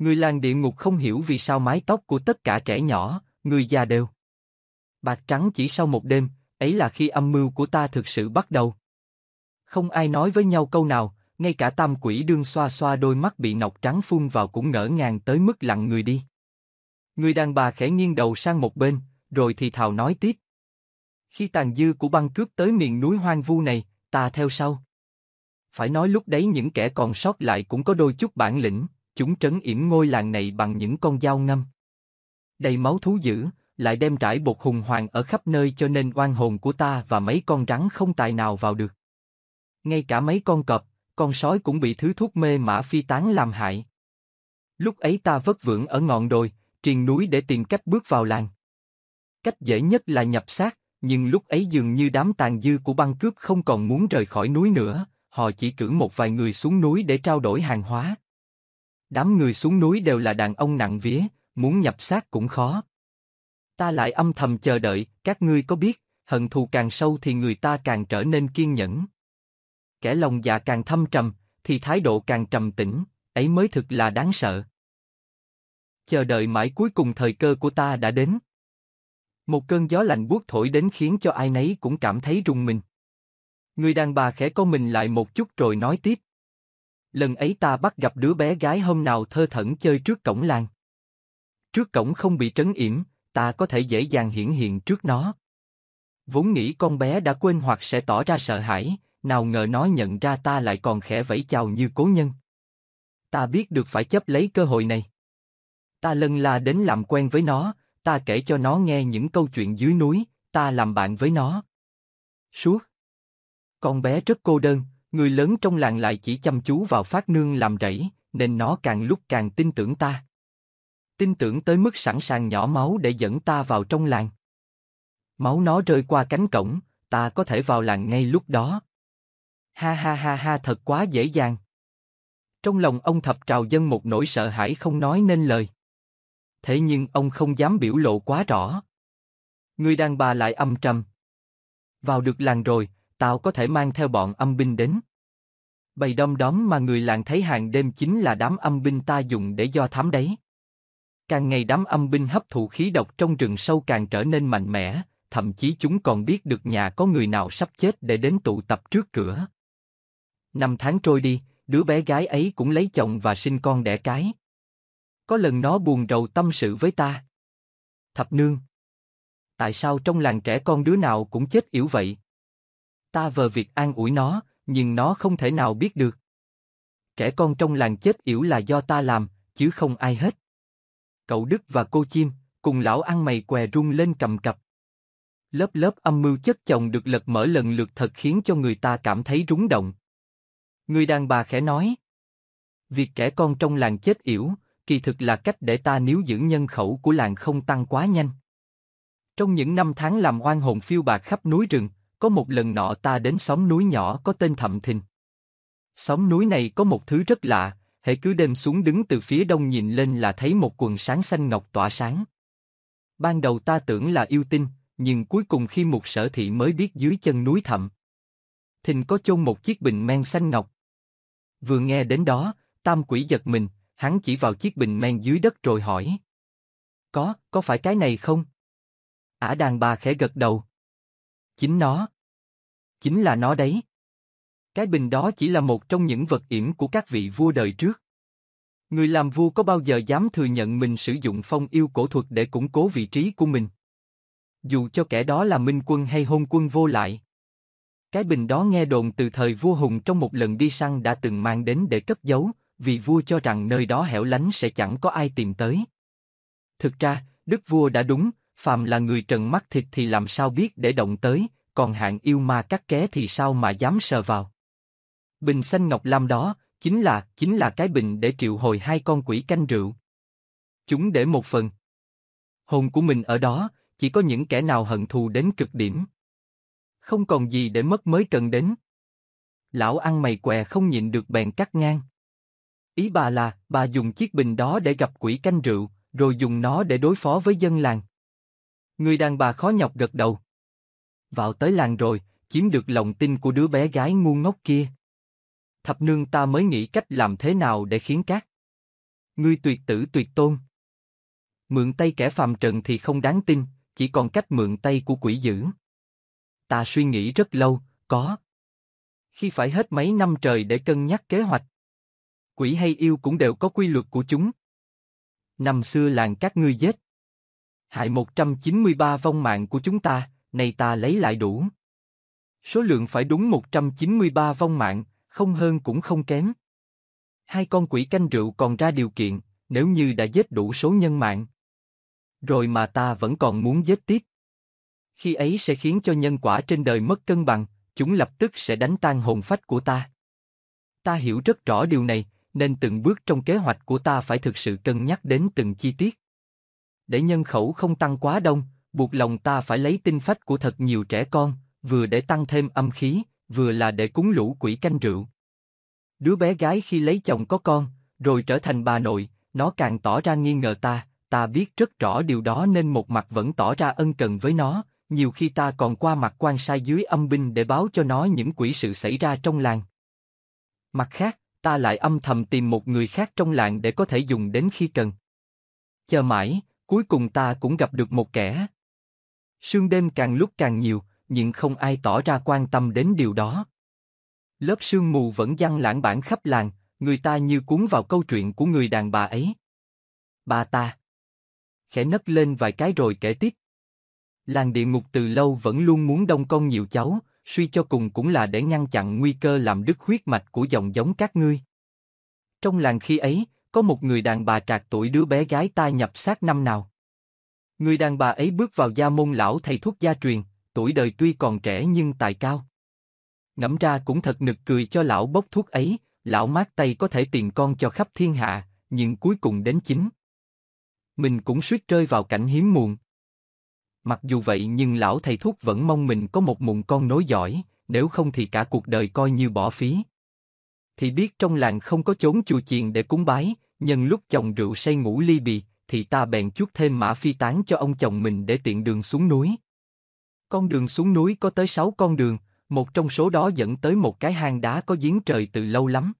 A: Người làng địa ngục không hiểu vì sao mái tóc của tất cả trẻ nhỏ, người già đều. Bạc trắng chỉ sau một đêm, ấy là khi âm mưu của ta thực sự bắt đầu. Không ai nói với nhau câu nào, ngay cả tam quỷ đương xoa xoa đôi mắt bị nọc trắng phun vào cũng ngỡ ngàng tới mức lặng người đi. Người đàn bà khẽ nghiêng đầu sang một bên, rồi thì thào nói tiếp. Khi tàn dư của băng cướp tới miền núi hoang vu này, ta theo sau. Phải nói lúc đấy những kẻ còn sót lại cũng có đôi chút bản lĩnh, chúng trấn yểm ngôi làng này bằng những con dao ngâm. Đầy máu thú dữ, lại đem rải bột hùng hoàng ở khắp nơi cho nên oan hồn của ta và mấy con rắn không tài nào vào được. Ngay cả mấy con cọp, con sói cũng bị thứ thuốc mê mã phi tán làm hại. Lúc ấy ta vất vưởng ở ngọn đồi, triền núi để tìm cách bước vào làng. Cách dễ nhất là nhập xác, nhưng lúc ấy dường như đám tàn dư của băng cướp không còn muốn rời khỏi núi nữa, họ chỉ cử một vài người xuống núi để trao đổi hàng hóa. Đám người xuống núi đều là đàn ông nặng vía, muốn nhập xác cũng khó. Ta lại âm thầm chờ đợi, các ngươi có biết, hận thù càng sâu thì người ta càng trở nên kiên nhẫn. Kẻ lòng dạ càng thâm trầm, thì thái độ càng trầm tĩnh, ấy mới thực là đáng sợ. Chờ đợi mãi cuối cùng thời cơ của ta đã đến. Một cơn gió lạnh buốt thổi đến khiến cho ai nấy cũng cảm thấy rùng mình. Người đàn bà khẽ con mình lại một chút rồi nói tiếp lần ấy ta bắt gặp đứa bé gái hôm nào thơ thẩn chơi trước cổng làng. Trước cổng không bị trấn yểm, ta có thể dễ dàng hiển hiện trước nó. Vốn nghĩ con bé đã quên hoặc sẽ tỏ ra sợ hãi, nào ngờ nó nhận ra ta lại còn khẽ vẫy chào như cố nhân. Ta biết được phải chấp lấy cơ hội này. Ta lần la đến làm quen với nó, ta kể cho nó nghe những câu chuyện dưới núi, ta làm bạn với nó. Suốt. Con bé rất cô đơn, người lớn trong làng lại chỉ chăm chú vào phát nương làm rẫy, nên nó càng lúc càng tin tưởng ta. Tin tưởng tới mức sẵn sàng nhỏ máu để dẫn ta vào trong làng. Máu nó rơi qua cánh cổng, ta có thể vào làng ngay lúc đó. Ha ha ha ha thật quá dễ dàng. Trong lòng ông thập trào dân một nỗi sợ hãi không nói nên lời. Thế nhưng ông không dám biểu lộ quá rõ. Người đàn bà lại âm trầm. Vào được làng rồi, tao có thể mang theo bọn âm binh đến. Bầy đom đóm mà người làng thấy hàng đêm chính là đám âm binh ta dùng để do thám đấy. Càng ngày đám âm binh hấp thụ khí độc trong rừng sâu càng trở nên mạnh mẽ, thậm chí chúng còn biết được nhà có người nào sắp chết để đến tụ tập trước cửa. Năm tháng trôi đi, đứa bé gái ấy cũng lấy chồng và sinh con đẻ cái. Có lần nó buồn rầu tâm sự với ta. Thập nương. Tại sao trong làng trẻ con đứa nào cũng chết yếu vậy, Ta vờ việc an ủi nó, nhưng nó không thể nào biết được. Trẻ con trong làng chết yểu là do ta làm, chứ không ai hết. Cậu Đức và cô chim, cùng lão ăn mày què rung lên cầm cập. Lớp lớp âm mưu chất chồng được lật mở lần lượt thật khiến cho người ta cảm thấy rúng động. Người đàn bà khẽ nói. Việc trẻ con trong làng chết yểu, kỳ thực là cách để ta níu giữ nhân khẩu của làng không tăng quá nhanh. Trong những năm tháng làm oan hồn phiêu bạc khắp núi rừng, có một lần nọ ta đến sóng núi nhỏ có tên Thậm thình Sóng núi này có một thứ rất lạ, hệ cứ đêm xuống đứng từ phía đông nhìn lên là thấy một quần sáng xanh ngọc tỏa sáng. Ban đầu ta tưởng là yêu tinh, nhưng cuối cùng khi mục sở thị mới biết dưới chân núi Thậm. thình có chôn một chiếc bình men xanh ngọc. Vừa nghe đến đó, tam quỷ giật mình, hắn chỉ vào chiếc bình men dưới đất rồi hỏi. Có, có phải cái này không? Ả đàn bà khẽ gật đầu. Chính nó. Chính là nó đấy. Cái bình đó chỉ là một trong những vật yểm của các vị vua đời trước. Người làm vua có bao giờ dám thừa nhận mình sử dụng phong yêu cổ thuật để củng cố vị trí của mình? Dù cho kẻ đó là minh quân hay hôn quân vô lại. Cái bình đó nghe đồn từ thời vua Hùng trong một lần đi săn đã từng mang đến để cất giấu, vì vua cho rằng nơi đó hẻo lánh sẽ chẳng có ai tìm tới. Thực ra, Đức vua đã đúng, phàm là người trần mắt thịt thì làm sao biết để động tới, còn hạng yêu ma cắt ké thì sao mà dám sờ vào. Bình xanh ngọc lam đó, chính là, chính là cái bình để triệu hồi hai con quỷ canh rượu. Chúng để một phần. Hồn của mình ở đó, chỉ có những kẻ nào hận thù đến cực điểm. Không còn gì để mất mới cần đến. Lão ăn mày què không nhịn được bèn cắt ngang. Ý bà là, bà dùng chiếc bình đó để gặp quỷ canh rượu, rồi dùng nó để đối phó với dân làng. Người đàn bà khó nhọc gật đầu. Vào tới làng rồi, chiếm được lòng tin của đứa bé gái ngu ngốc kia. Thập nương ta mới nghĩ cách làm thế nào để khiến các. Ngươi tuyệt tử tuyệt tôn. Mượn tay kẻ phàm trần thì không đáng tin, chỉ còn cách mượn tay của quỷ dữ. Ta suy nghĩ rất lâu, có. Khi phải hết mấy năm trời để cân nhắc kế hoạch. Quỷ hay yêu cũng đều có quy luật của chúng. Năm xưa làng các ngươi giết, hại 193 vong mạng của chúng ta, này ta lấy lại đủ. Số lượng phải đúng 193 vong mạng, không hơn cũng không kém. Hai con quỷ canh rượu còn ra điều kiện, nếu như đã giết đủ số nhân mạng. Rồi mà ta vẫn còn muốn giết tiếp. Khi ấy sẽ khiến cho nhân quả trên đời mất cân bằng, chúng lập tức sẽ đánh tan hồn phách của ta. Ta hiểu rất rõ điều này, nên từng bước trong kế hoạch của ta phải thực sự cân nhắc đến từng chi tiết để nhân khẩu không tăng quá đông, buộc lòng ta phải lấy tinh phách của thật nhiều trẻ con, vừa để tăng thêm âm khí, vừa là để cúng lũ quỷ canh rượu. Đứa bé gái khi lấy chồng có con, rồi trở thành bà nội, nó càng tỏ ra nghi ngờ ta, ta biết rất rõ điều đó nên một mặt vẫn tỏ ra ân cần với nó, nhiều khi ta còn qua mặt quan sai dưới âm binh để báo cho nó những quỷ sự xảy ra trong làng. Mặt khác, ta lại âm thầm tìm một người khác trong làng để có thể dùng đến khi cần. Chờ mãi, Cuối cùng ta cũng gặp được một kẻ. Sương đêm càng lúc càng nhiều, nhưng không ai tỏ ra quan tâm đến điều đó. Lớp sương mù vẫn giăng lãng bản khắp làng, người ta như cuốn vào câu chuyện của người đàn bà ấy. Bà ta. Khẽ nấc lên vài cái rồi kể tiếp. Làng địa ngục từ lâu vẫn luôn muốn đông con nhiều cháu, suy cho cùng cũng là để ngăn chặn nguy cơ làm đứt huyết mạch của dòng giống các ngươi. Trong làng khi ấy, có một người đàn bà trạc tuổi đứa bé gái ta nhập xác năm nào. Người đàn bà ấy bước vào gia môn lão thầy thuốc gia truyền, tuổi đời tuy còn trẻ nhưng tài cao. Ngẫm ra cũng thật nực cười cho lão bốc thuốc ấy, lão mát tay có thể tìm con cho khắp thiên hạ, nhưng cuối cùng đến chính. Mình cũng suýt rơi vào cảnh hiếm muộn. Mặc dù vậy nhưng lão thầy thuốc vẫn mong mình có một mụn con nối giỏi, nếu không thì cả cuộc đời coi như bỏ phí thì biết trong làng không có chốn chùa chiền để cúng bái, nhân lúc chồng rượu say ngủ ly bì, thì ta bèn chuốt thêm mã phi tán cho ông chồng mình để tiện đường xuống núi. Con đường xuống núi có tới sáu con đường, một trong số đó dẫn tới một cái hang đá có giếng trời từ lâu lắm.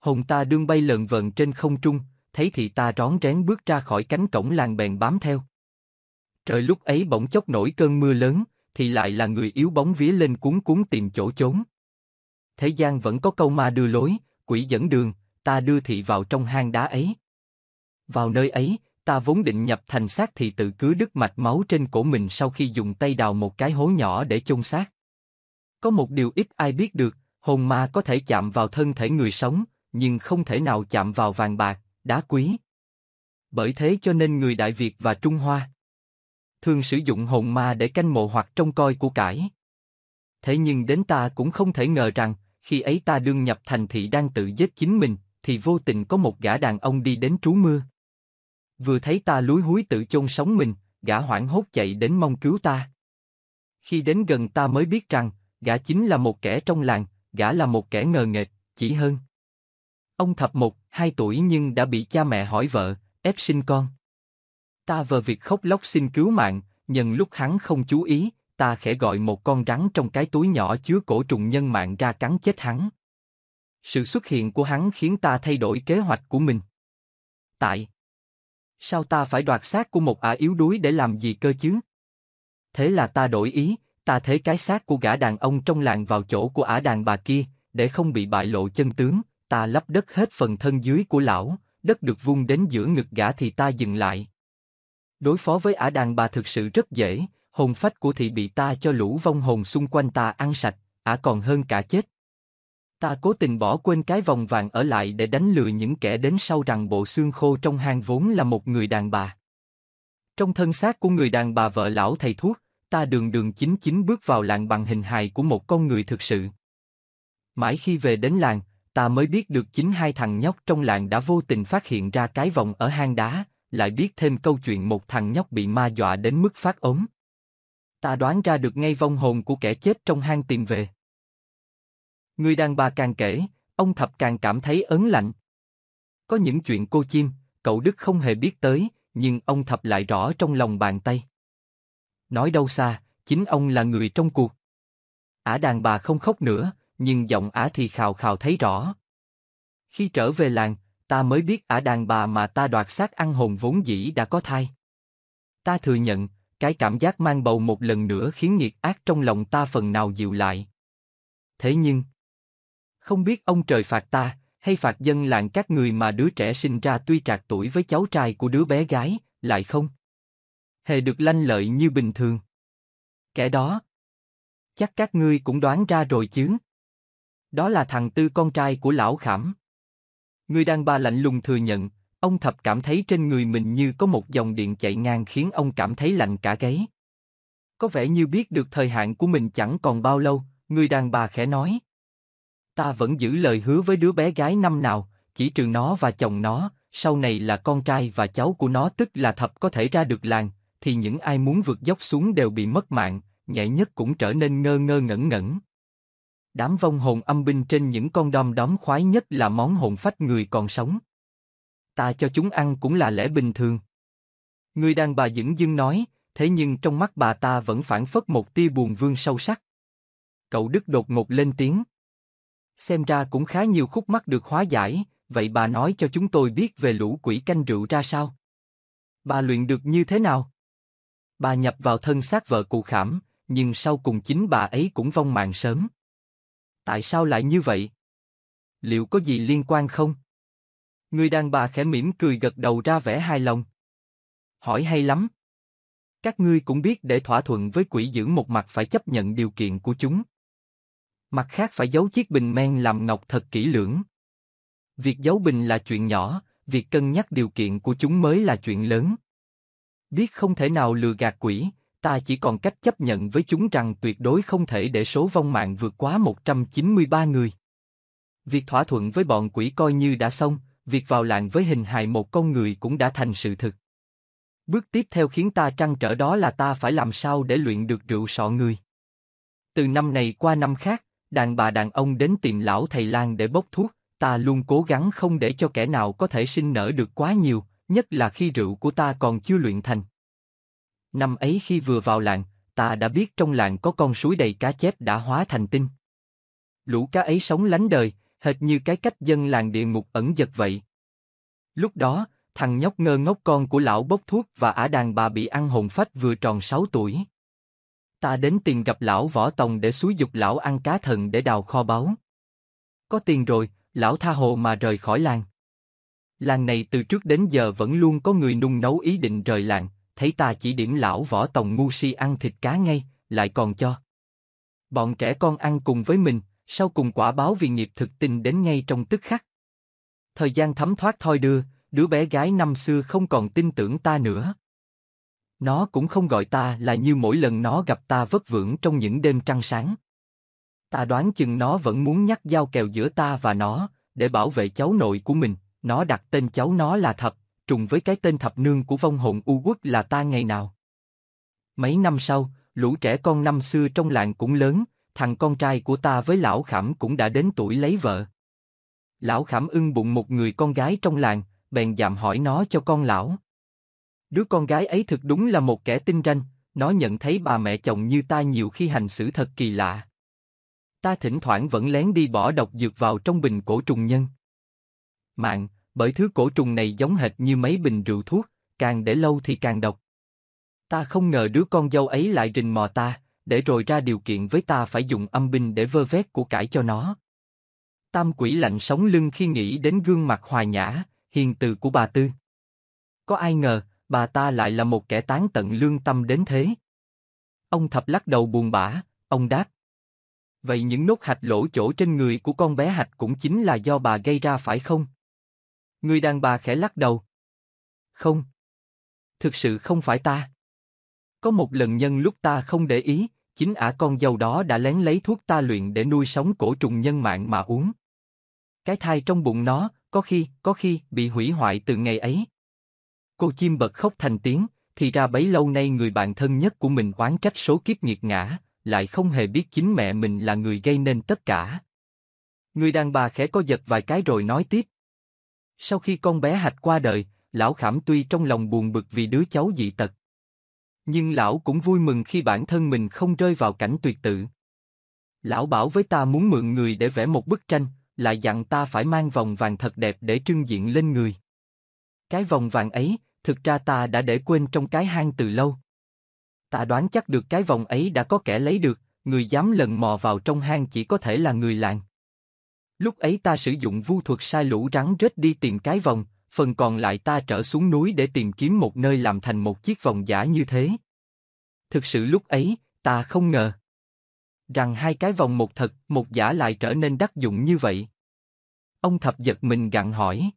A: Hồng ta đương bay lợn vờn trên không trung, thấy thì ta rón rén bước ra khỏi cánh cổng làng bèn bám theo. Trời lúc ấy bỗng chốc nổi cơn mưa lớn, thì lại là người yếu bóng vía lên cuốn cuốn tìm chỗ trốn thế gian vẫn có câu ma đưa lối, quỷ dẫn đường, ta đưa thị vào trong hang đá ấy. Vào nơi ấy, ta vốn định nhập thành xác thì tự cứ đứt mạch máu trên cổ mình sau khi dùng tay đào một cái hố nhỏ để chôn xác. Có một điều ít ai biết được, hồn ma có thể chạm vào thân thể người sống, nhưng không thể nào chạm vào vàng bạc, đá quý. Bởi thế cho nên người Đại Việt và Trung Hoa thường sử dụng hồn ma để canh mộ hoặc trông coi của cải. Thế nhưng đến ta cũng không thể ngờ rằng, khi ấy ta đương nhập thành thị đang tự giết chính mình, thì vô tình có một gã đàn ông đi đến trú mưa. Vừa thấy ta lúi húi tự chôn sống mình, gã hoảng hốt chạy đến mong cứu ta. Khi đến gần ta mới biết rằng, gã chính là một kẻ trong làng, gã là một kẻ ngờ nghệch, chỉ hơn. Ông thập một, hai tuổi nhưng đã bị cha mẹ hỏi vợ, ép sinh con. Ta vờ việc khóc lóc xin cứu mạng, nhân lúc hắn không chú ý, ta khẽ gọi một con rắn trong cái túi nhỏ chứa cổ trùng nhân mạng ra cắn chết hắn. Sự xuất hiện của hắn khiến ta thay đổi kế hoạch của mình. Tại sao ta phải đoạt xác của một ả yếu đuối để làm gì cơ chứ? Thế là ta đổi ý, ta thế cái xác của gã đàn ông trong làng vào chỗ của ả đàn bà kia, để không bị bại lộ chân tướng, ta lấp đất hết phần thân dưới của lão, đất được vung đến giữa ngực gã thì ta dừng lại. Đối phó với ả đàn bà thực sự rất dễ, hồn phách của thị bị ta cho lũ vong hồn xung quanh ta ăn sạch, ả còn hơn cả chết. Ta cố tình bỏ quên cái vòng vàng ở lại để đánh lừa những kẻ đến sau rằng bộ xương khô trong hang vốn là một người đàn bà. Trong thân xác của người đàn bà vợ lão thầy thuốc, ta đường đường chính chính bước vào làng bằng hình hài của một con người thực sự. Mãi khi về đến làng, ta mới biết được chính hai thằng nhóc trong làng đã vô tình phát hiện ra cái vòng ở hang đá, lại biết thêm câu chuyện một thằng nhóc bị ma dọa đến mức phát ống. Ta đoán ra được ngay vong hồn của kẻ chết trong hang tìm về. Người đàn bà càng kể, ông Thập càng cảm thấy ớn lạnh. Có những chuyện cô chim, cậu Đức không hề biết tới, nhưng ông Thập lại rõ trong lòng bàn tay. Nói đâu xa, chính ông là người trong cuộc. Ả đàn bà không khóc nữa, nhưng giọng Ả thì khào khào thấy rõ. Khi trở về làng, ta mới biết Ả đàn bà mà ta đoạt xác ăn hồn vốn dĩ đã có thai. Ta thừa nhận, cái cảm giác mang bầu một lần nữa khiến nhiệt ác trong lòng ta phần nào dịu lại. Thế nhưng, không biết ông trời phạt ta, hay phạt dân làng các người mà đứa trẻ sinh ra tuy trạc tuổi với cháu trai của đứa bé gái, lại không? Hề được lanh lợi như bình thường. Kẻ đó, chắc các ngươi cũng đoán ra rồi chứ. Đó là thằng Tư con trai của lão khảm. Ngươi đang ba lạnh lùng thừa nhận, Ông Thập cảm thấy trên người mình như có một dòng điện chạy ngang khiến ông cảm thấy lạnh cả gáy. Có vẻ như biết được thời hạn của mình chẳng còn bao lâu, người đàn bà khẽ nói. Ta vẫn giữ lời hứa với đứa bé gái năm nào, chỉ trừ nó và chồng nó, sau này là con trai và cháu của nó tức là Thập có thể ra được làng, thì những ai muốn vượt dốc xuống đều bị mất mạng, nhẹ nhất cũng trở nên ngơ ngơ ngẩn ngẩn. Đám vong hồn âm binh trên những con đom đóm khoái nhất là món hồn phách người còn sống ta cho chúng ăn cũng là lẽ bình thường. Người đàn bà dững dưng nói, thế nhưng trong mắt bà ta vẫn phản phất một tia buồn vương sâu sắc. Cậu Đức đột ngột lên tiếng. Xem ra cũng khá nhiều khúc mắc được hóa giải, vậy bà nói cho chúng tôi biết về lũ quỷ canh rượu ra sao? Bà luyện được như thế nào? Bà nhập vào thân xác vợ cụ khảm, nhưng sau cùng chính bà ấy cũng vong mạng sớm. Tại sao lại như vậy? Liệu có gì liên quan không? Người đàn bà khẽ mỉm cười gật đầu ra vẻ hài lòng. Hỏi hay lắm. Các ngươi cũng biết để thỏa thuận với quỷ dữ một mặt phải chấp nhận điều kiện của chúng. Mặt khác phải giấu chiếc bình men làm ngọc thật kỹ lưỡng. Việc giấu bình là chuyện nhỏ, việc cân nhắc điều kiện của chúng mới là chuyện lớn. Biết không thể nào lừa gạt quỷ, ta chỉ còn cách chấp nhận với chúng rằng tuyệt đối không thể để số vong mạng vượt quá 193 người. Việc thỏa thuận với bọn quỷ coi như đã xong, việc vào làng với hình hài một con người cũng đã thành sự thực. Bước tiếp theo khiến ta trăn trở đó là ta phải làm sao để luyện được rượu sọ người. Từ năm này qua năm khác, đàn bà đàn ông đến tìm lão thầy lang để bốc thuốc, ta luôn cố gắng không để cho kẻ nào có thể sinh nở được quá nhiều, nhất là khi rượu của ta còn chưa luyện thành. Năm ấy khi vừa vào làng, ta đã biết trong làng có con suối đầy cá chép đã hóa thành tinh. Lũ cá ấy sống lánh đời, hệt như cái cách dân làng địa ngục ẩn giật vậy. Lúc đó, thằng nhóc ngơ ngốc con của lão bốc thuốc và ả đàn bà bị ăn hồn phách vừa tròn 6 tuổi. Ta đến tìm gặp lão võ tòng để xúi dục lão ăn cá thần để đào kho báu. Có tiền rồi, lão tha hồ mà rời khỏi làng. Làng này từ trước đến giờ vẫn luôn có người nung nấu ý định rời làng, thấy ta chỉ điểm lão võ tòng ngu si ăn thịt cá ngay, lại còn cho. Bọn trẻ con ăn cùng với mình, sau cùng quả báo vì nghiệp thực tình đến ngay trong tức khắc. Thời gian thấm thoát thoi đưa, đứa bé gái năm xưa không còn tin tưởng ta nữa. Nó cũng không gọi ta là như mỗi lần nó gặp ta vất vưởng trong những đêm trăng sáng. Ta đoán chừng nó vẫn muốn nhắc giao kèo giữa ta và nó, để bảo vệ cháu nội của mình, nó đặt tên cháu nó là Thập, trùng với cái tên Thập Nương của vong hồn U Quốc là ta ngày nào. Mấy năm sau, lũ trẻ con năm xưa trong làng cũng lớn, thằng con trai của ta với lão khảm cũng đã đến tuổi lấy vợ. Lão khảm ưng bụng một người con gái trong làng, bèn dạm hỏi nó cho con lão. Đứa con gái ấy thực đúng là một kẻ tinh ranh, nó nhận thấy bà mẹ chồng như ta nhiều khi hành xử thật kỳ lạ. Ta thỉnh thoảng vẫn lén đi bỏ độc dược vào trong bình cổ trùng nhân. Mạng, bởi thứ cổ trùng này giống hệt như mấy bình rượu thuốc, càng để lâu thì càng độc. Ta không ngờ đứa con dâu ấy lại rình mò ta, để rồi ra điều kiện với ta phải dùng âm binh để vơ vét của cải cho nó. Tam quỷ lạnh sống lưng khi nghĩ đến gương mặt hòa nhã, hiền từ của bà Tư. Có ai ngờ, bà ta lại là một kẻ tán tận lương tâm đến thế. Ông Thập lắc đầu buồn bã, ông đáp. Vậy những nốt hạch lỗ chỗ trên người của con bé hạch cũng chính là do bà gây ra phải không? Người đàn bà khẽ lắc đầu. Không. Thực sự không phải ta. Có một lần nhân lúc ta không để ý, chính ả con dâu đó đã lén lấy thuốc ta luyện để nuôi sống cổ trùng nhân mạng mà uống. Cái thai trong bụng nó, có khi, có khi, bị hủy hoại từ ngày ấy. Cô chim bật khóc thành tiếng, thì ra bấy lâu nay người bạn thân nhất của mình oán trách số kiếp nghiệt ngã, lại không hề biết chính mẹ mình là người gây nên tất cả. Người đàn bà khẽ co giật vài cái rồi nói tiếp. Sau khi con bé Hạch qua đời, lão khảm tuy trong lòng buồn bực vì đứa cháu dị tật, nhưng lão cũng vui mừng khi bản thân mình không rơi vào cảnh tuyệt tự. Lão bảo với ta muốn mượn người để vẽ một bức tranh, lại dặn ta phải mang vòng vàng thật đẹp để trưng diện lên người. Cái vòng vàng ấy, thực ra ta đã để quên trong cái hang từ lâu. Ta đoán chắc được cái vòng ấy đã có kẻ lấy được, người dám lần mò vào trong hang chỉ có thể là người làng. Lúc ấy ta sử dụng vu thuật sai lũ rắn rết đi tìm cái vòng, phần còn lại ta trở xuống núi để tìm kiếm một nơi làm thành một chiếc vòng giả như thế. Thực sự lúc ấy, ta không ngờ rằng hai cái vòng một thật, một giả lại trở nên đắc dụng như vậy. Ông thập giật mình gặn hỏi.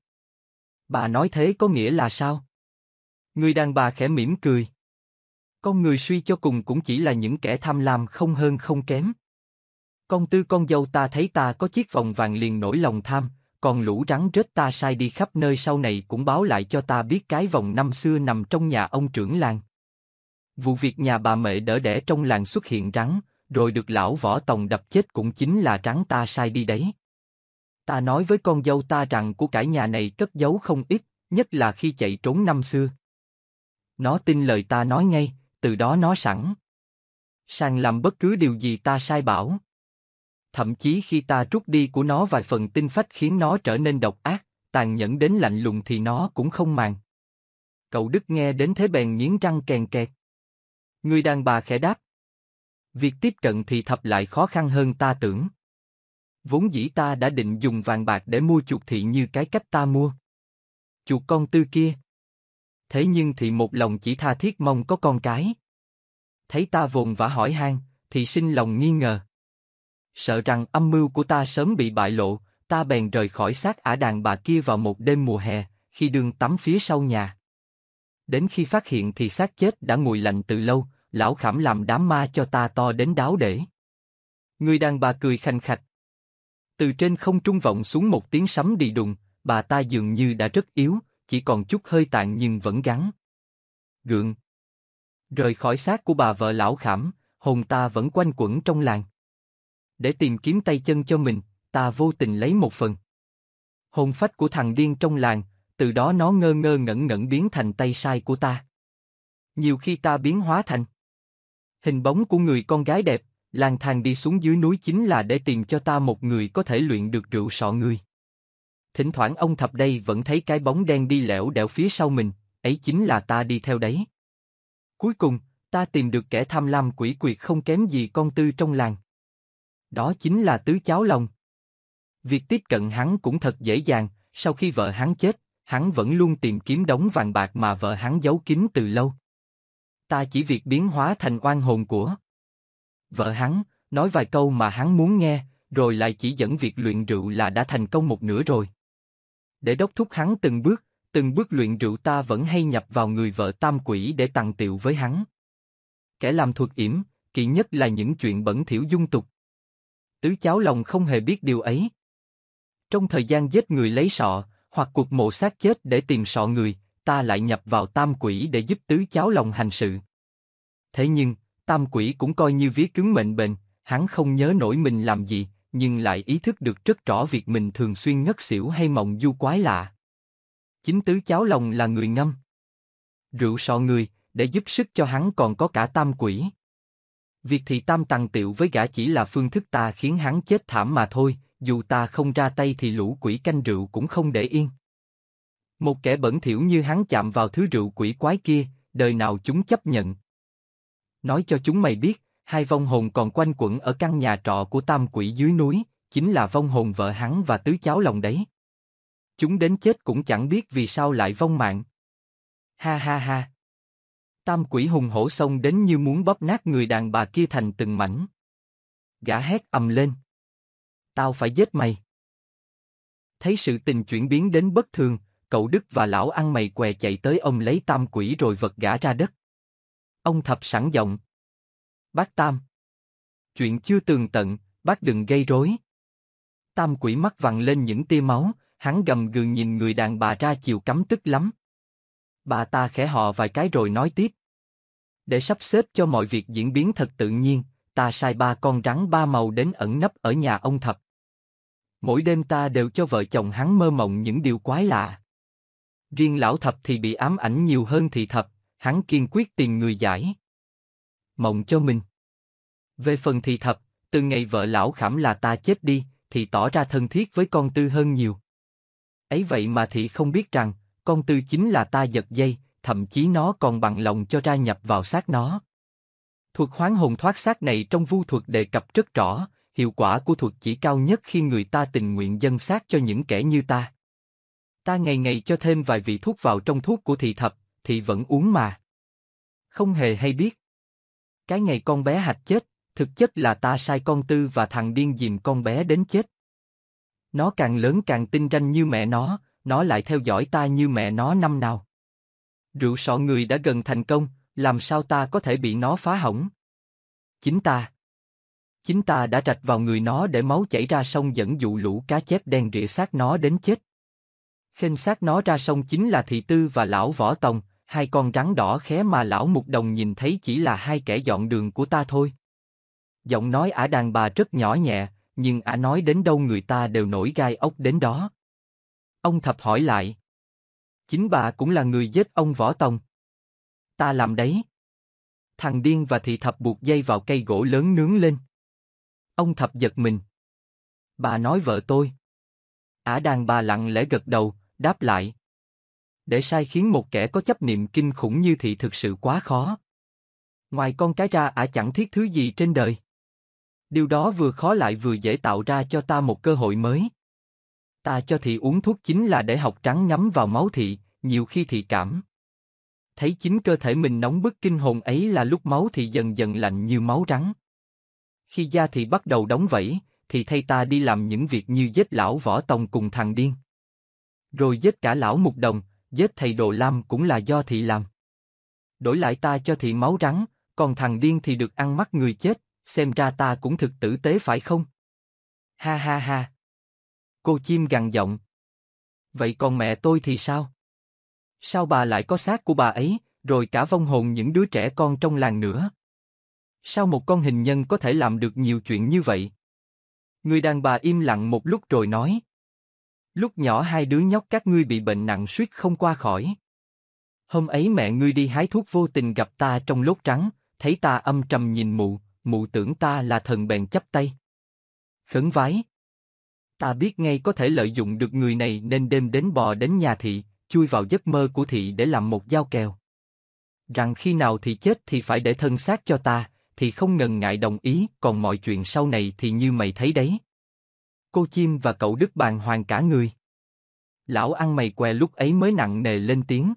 A: Bà nói thế có nghĩa là sao? Người đàn bà khẽ mỉm cười. Con người suy cho cùng cũng chỉ là những kẻ tham lam không hơn không kém. Con tư con dâu ta thấy ta có chiếc vòng vàng liền nổi lòng tham, còn lũ rắn rết ta sai đi khắp nơi sau này cũng báo lại cho ta biết cái vòng năm xưa nằm trong nhà ông trưởng làng. Vụ việc nhà bà mẹ đỡ đẻ trong làng xuất hiện rắn, rồi được lão võ tòng đập chết cũng chính là rắn ta sai đi đấy. Ta nói với con dâu ta rằng của cải nhà này cất giấu không ít, nhất là khi chạy trốn năm xưa. Nó tin lời ta nói ngay, từ đó nó sẵn. sàng làm bất cứ điều gì ta sai bảo thậm chí khi ta rút đi của nó vài phần tinh phách khiến nó trở nên độc ác, tàn nhẫn đến lạnh lùng thì nó cũng không màng. Cậu Đức nghe đến thế bèn nghiến răng kèn kẹt. Người đàn bà khẽ đáp. Việc tiếp cận thì thập lại khó khăn hơn ta tưởng. Vốn dĩ ta đã định dùng vàng bạc để mua chuột thị như cái cách ta mua. Chuột con tư kia. Thế nhưng thì một lòng chỉ tha thiết mong có con cái. Thấy ta vồn vã hỏi han, thì sinh lòng nghi ngờ sợ rằng âm mưu của ta sớm bị bại lộ, ta bèn rời khỏi xác ả đàn bà kia vào một đêm mùa hè, khi đường tắm phía sau nhà. Đến khi phát hiện thì xác chết đã nguội lạnh từ lâu, lão khảm làm đám ma cho ta to đến đáo để. Người đàn bà cười khanh khạch. Từ trên không trung vọng xuống một tiếng sấm đi đùng, bà ta dường như đã rất yếu, chỉ còn chút hơi tàn nhưng vẫn gắn. Gượng. Rời khỏi xác của bà vợ lão khảm, hồn ta vẫn quanh quẩn trong làng để tìm kiếm tay chân cho mình, ta vô tình lấy một phần. Hồn phách của thằng điên trong làng, từ đó nó ngơ ngơ ngẩn ngẩn biến thành tay sai của ta. Nhiều khi ta biến hóa thành hình bóng của người con gái đẹp, lang thang đi xuống dưới núi chính là để tìm cho ta một người có thể luyện được rượu sọ người. Thỉnh thoảng ông thập đây vẫn thấy cái bóng đen đi lẻo đẻo phía sau mình, ấy chính là ta đi theo đấy. Cuối cùng, ta tìm được kẻ tham lam quỷ quyệt không kém gì con tư trong làng. Đó chính là tứ cháu lòng. Việc tiếp cận hắn cũng thật dễ dàng, sau khi vợ hắn chết, hắn vẫn luôn tìm kiếm đống vàng bạc mà vợ hắn giấu kín từ lâu. Ta chỉ việc biến hóa thành oan hồn của vợ hắn, nói vài câu mà hắn muốn nghe, rồi lại chỉ dẫn việc luyện rượu là đã thành công một nửa rồi. Để đốc thúc hắn từng bước, từng bước luyện rượu ta vẫn hay nhập vào người vợ tam quỷ để tặng tiệu với hắn. Kẻ làm thuật yểm, kỳ nhất là những chuyện bẩn thỉu dung tục tứ cháu lòng không hề biết điều ấy. Trong thời gian giết người lấy sọ, hoặc cuộc mộ xác chết để tìm sọ người, ta lại nhập vào tam quỷ để giúp tứ cháu lòng hành sự. Thế nhưng, tam quỷ cũng coi như vía cứng mệnh bệnh, hắn không nhớ nổi mình làm gì, nhưng lại ý thức được rất rõ việc mình thường xuyên ngất xỉu hay mộng du quái lạ. Chính tứ cháu lòng là người ngâm. Rượu sọ người, để giúp sức cho hắn còn có cả tam quỷ. Việc thị tam tăng tiểu với gã chỉ là phương thức ta khiến hắn chết thảm mà thôi, dù ta không ra tay thì lũ quỷ canh rượu cũng không để yên. Một kẻ bẩn thỉu như hắn chạm vào thứ rượu quỷ quái kia, đời nào chúng chấp nhận. Nói cho chúng mày biết, hai vong hồn còn quanh quẩn ở căn nhà trọ của tam quỷ dưới núi, chính là vong hồn vợ hắn và tứ cháu lòng đấy. Chúng đến chết cũng chẳng biết vì sao lại vong mạng. Ha ha ha. Tam quỷ hùng hổ xông đến như muốn bóp nát người đàn bà kia thành từng mảnh. Gã hét ầm lên. Tao phải giết mày. Thấy sự tình chuyển biến đến bất thường, cậu Đức và lão ăn mày què chạy tới ông lấy tam quỷ rồi vật gã ra đất. Ông thập sẵn giọng. Bác Tam. Chuyện chưa tường tận, bác đừng gây rối. Tam quỷ mắt vằn lên những tia máu, hắn gầm gừ nhìn người đàn bà ra chiều cắm tức lắm, Bà ta khẽ họ vài cái rồi nói tiếp. Để sắp xếp cho mọi việc diễn biến thật tự nhiên, ta sai ba con rắn ba màu đến ẩn nấp ở nhà ông thập. Mỗi đêm ta đều cho vợ chồng hắn mơ mộng những điều quái lạ. Riêng lão thập thì bị ám ảnh nhiều hơn thị thập, hắn kiên quyết tìm người giải. Mộng cho mình. Về phần thị thập, từ ngày vợ lão khảm là ta chết đi, thì tỏ ra thân thiết với con tư hơn nhiều. Ấy vậy mà thị không biết rằng, con tư chính là ta giật dây, thậm chí nó còn bằng lòng cho ra nhập vào xác nó. Thuật khoáng hồn thoát xác này trong vu thuật đề cập rất rõ, hiệu quả của thuật chỉ cao nhất khi người ta tình nguyện dân xác cho những kẻ như ta. Ta ngày ngày cho thêm vài vị thuốc vào trong thuốc của thị thập, thì vẫn uống mà. Không hề hay biết. Cái ngày con bé hạch chết, thực chất là ta sai con tư và thằng điên dìm con bé đến chết. Nó càng lớn càng tinh ranh như mẹ nó, nó lại theo dõi ta như mẹ nó năm nào. Rượu sọ người đã gần thành công, làm sao ta có thể bị nó phá hỏng? Chính ta. Chính ta đã rạch vào người nó để máu chảy ra sông dẫn dụ lũ cá chép đen rỉa xác nó đến chết. Khênh xác nó ra sông chính là thị tư và lão võ tòng, hai con rắn đỏ khé mà lão mục đồng nhìn thấy chỉ là hai kẻ dọn đường của ta thôi. Giọng nói ả đàn bà rất nhỏ nhẹ, nhưng ả nói đến đâu người ta đều nổi gai ốc đến đó. Ông Thập hỏi lại. Chính bà cũng là người giết ông Võ Tòng. Ta làm đấy. Thằng điên và thị thập buộc dây vào cây gỗ lớn nướng lên. Ông Thập giật mình. Bà nói vợ tôi. Ả à đàn bà lặng lẽ gật đầu, đáp lại. Để sai khiến một kẻ có chấp niệm kinh khủng như thị thực sự quá khó. Ngoài con cái ra Ả chẳng thiết thứ gì trên đời. Điều đó vừa khó lại vừa dễ tạo ra cho ta một cơ hội mới. Ta cho thị uống thuốc chính là để học trắng nhắm vào máu thị, nhiều khi thị cảm. Thấy chính cơ thể mình nóng bức kinh hồn ấy là lúc máu thị dần dần lạnh như máu rắn. Khi da thị bắt đầu đóng vẫy, thì thay ta đi làm những việc như giết lão võ tòng cùng thằng điên. Rồi giết cả lão mục đồng, giết thầy đồ lam cũng là do thị làm. Đổi lại ta cho thị máu rắn, còn thằng điên thì được ăn mắt người chết, xem ra ta cũng thực tử tế phải không? Ha ha ha! Cô chim gằn giọng. Vậy còn mẹ tôi thì sao? Sao bà lại có xác của bà ấy, rồi cả vong hồn những đứa trẻ con trong làng nữa? Sao một con hình nhân có thể làm được nhiều chuyện như vậy? Người đàn bà im lặng một lúc rồi nói. Lúc nhỏ hai đứa nhóc các ngươi bị bệnh nặng suýt không qua khỏi. Hôm ấy mẹ ngươi đi hái thuốc vô tình gặp ta trong lốt trắng, thấy ta âm trầm nhìn mụ, mụ tưởng ta là thần bèn chấp tay. Khấn vái. Ta biết ngay có thể lợi dụng được người này nên đêm đến bò đến nhà thị, chui vào giấc mơ của thị để làm một giao kèo. Rằng khi nào thị chết thì phải để thân xác cho ta, thì không ngần ngại đồng ý, còn mọi chuyện sau này thì như mày thấy đấy. Cô chim và cậu Đức bàn hoàng cả người. Lão ăn mày què lúc ấy mới nặng nề lên tiếng.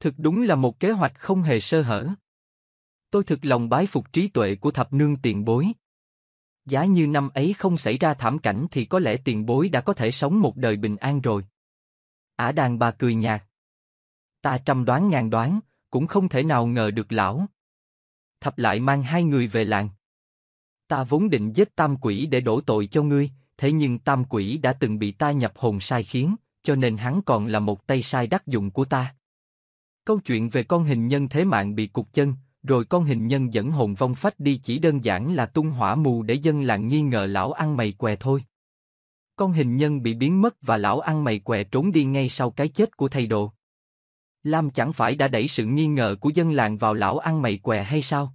A: Thực đúng là một kế hoạch không hề sơ hở. Tôi thực lòng bái phục trí tuệ của thập nương tiền bối. Giá như năm ấy không xảy ra thảm cảnh thì có lẽ tiền bối đã có thể sống một đời bình an rồi. Ả à đàn bà cười nhạt. Ta trăm đoán ngàn đoán, cũng không thể nào ngờ được lão. Thập lại mang hai người về làng. Ta vốn định giết tam quỷ để đổ tội cho ngươi, thế nhưng tam quỷ đã từng bị ta nhập hồn sai khiến, cho nên hắn còn là một tay sai đắc dụng của ta. Câu chuyện về con hình nhân thế mạng bị cục chân, rồi con hình nhân dẫn hồn vong phách đi chỉ đơn giản là tung hỏa mù để dân làng nghi ngờ lão ăn mày què thôi. Con hình nhân bị biến mất và lão ăn mày què trốn đi ngay sau cái chết của thầy đồ. Lam chẳng phải đã đẩy sự nghi ngờ của dân làng vào lão ăn mày què hay sao?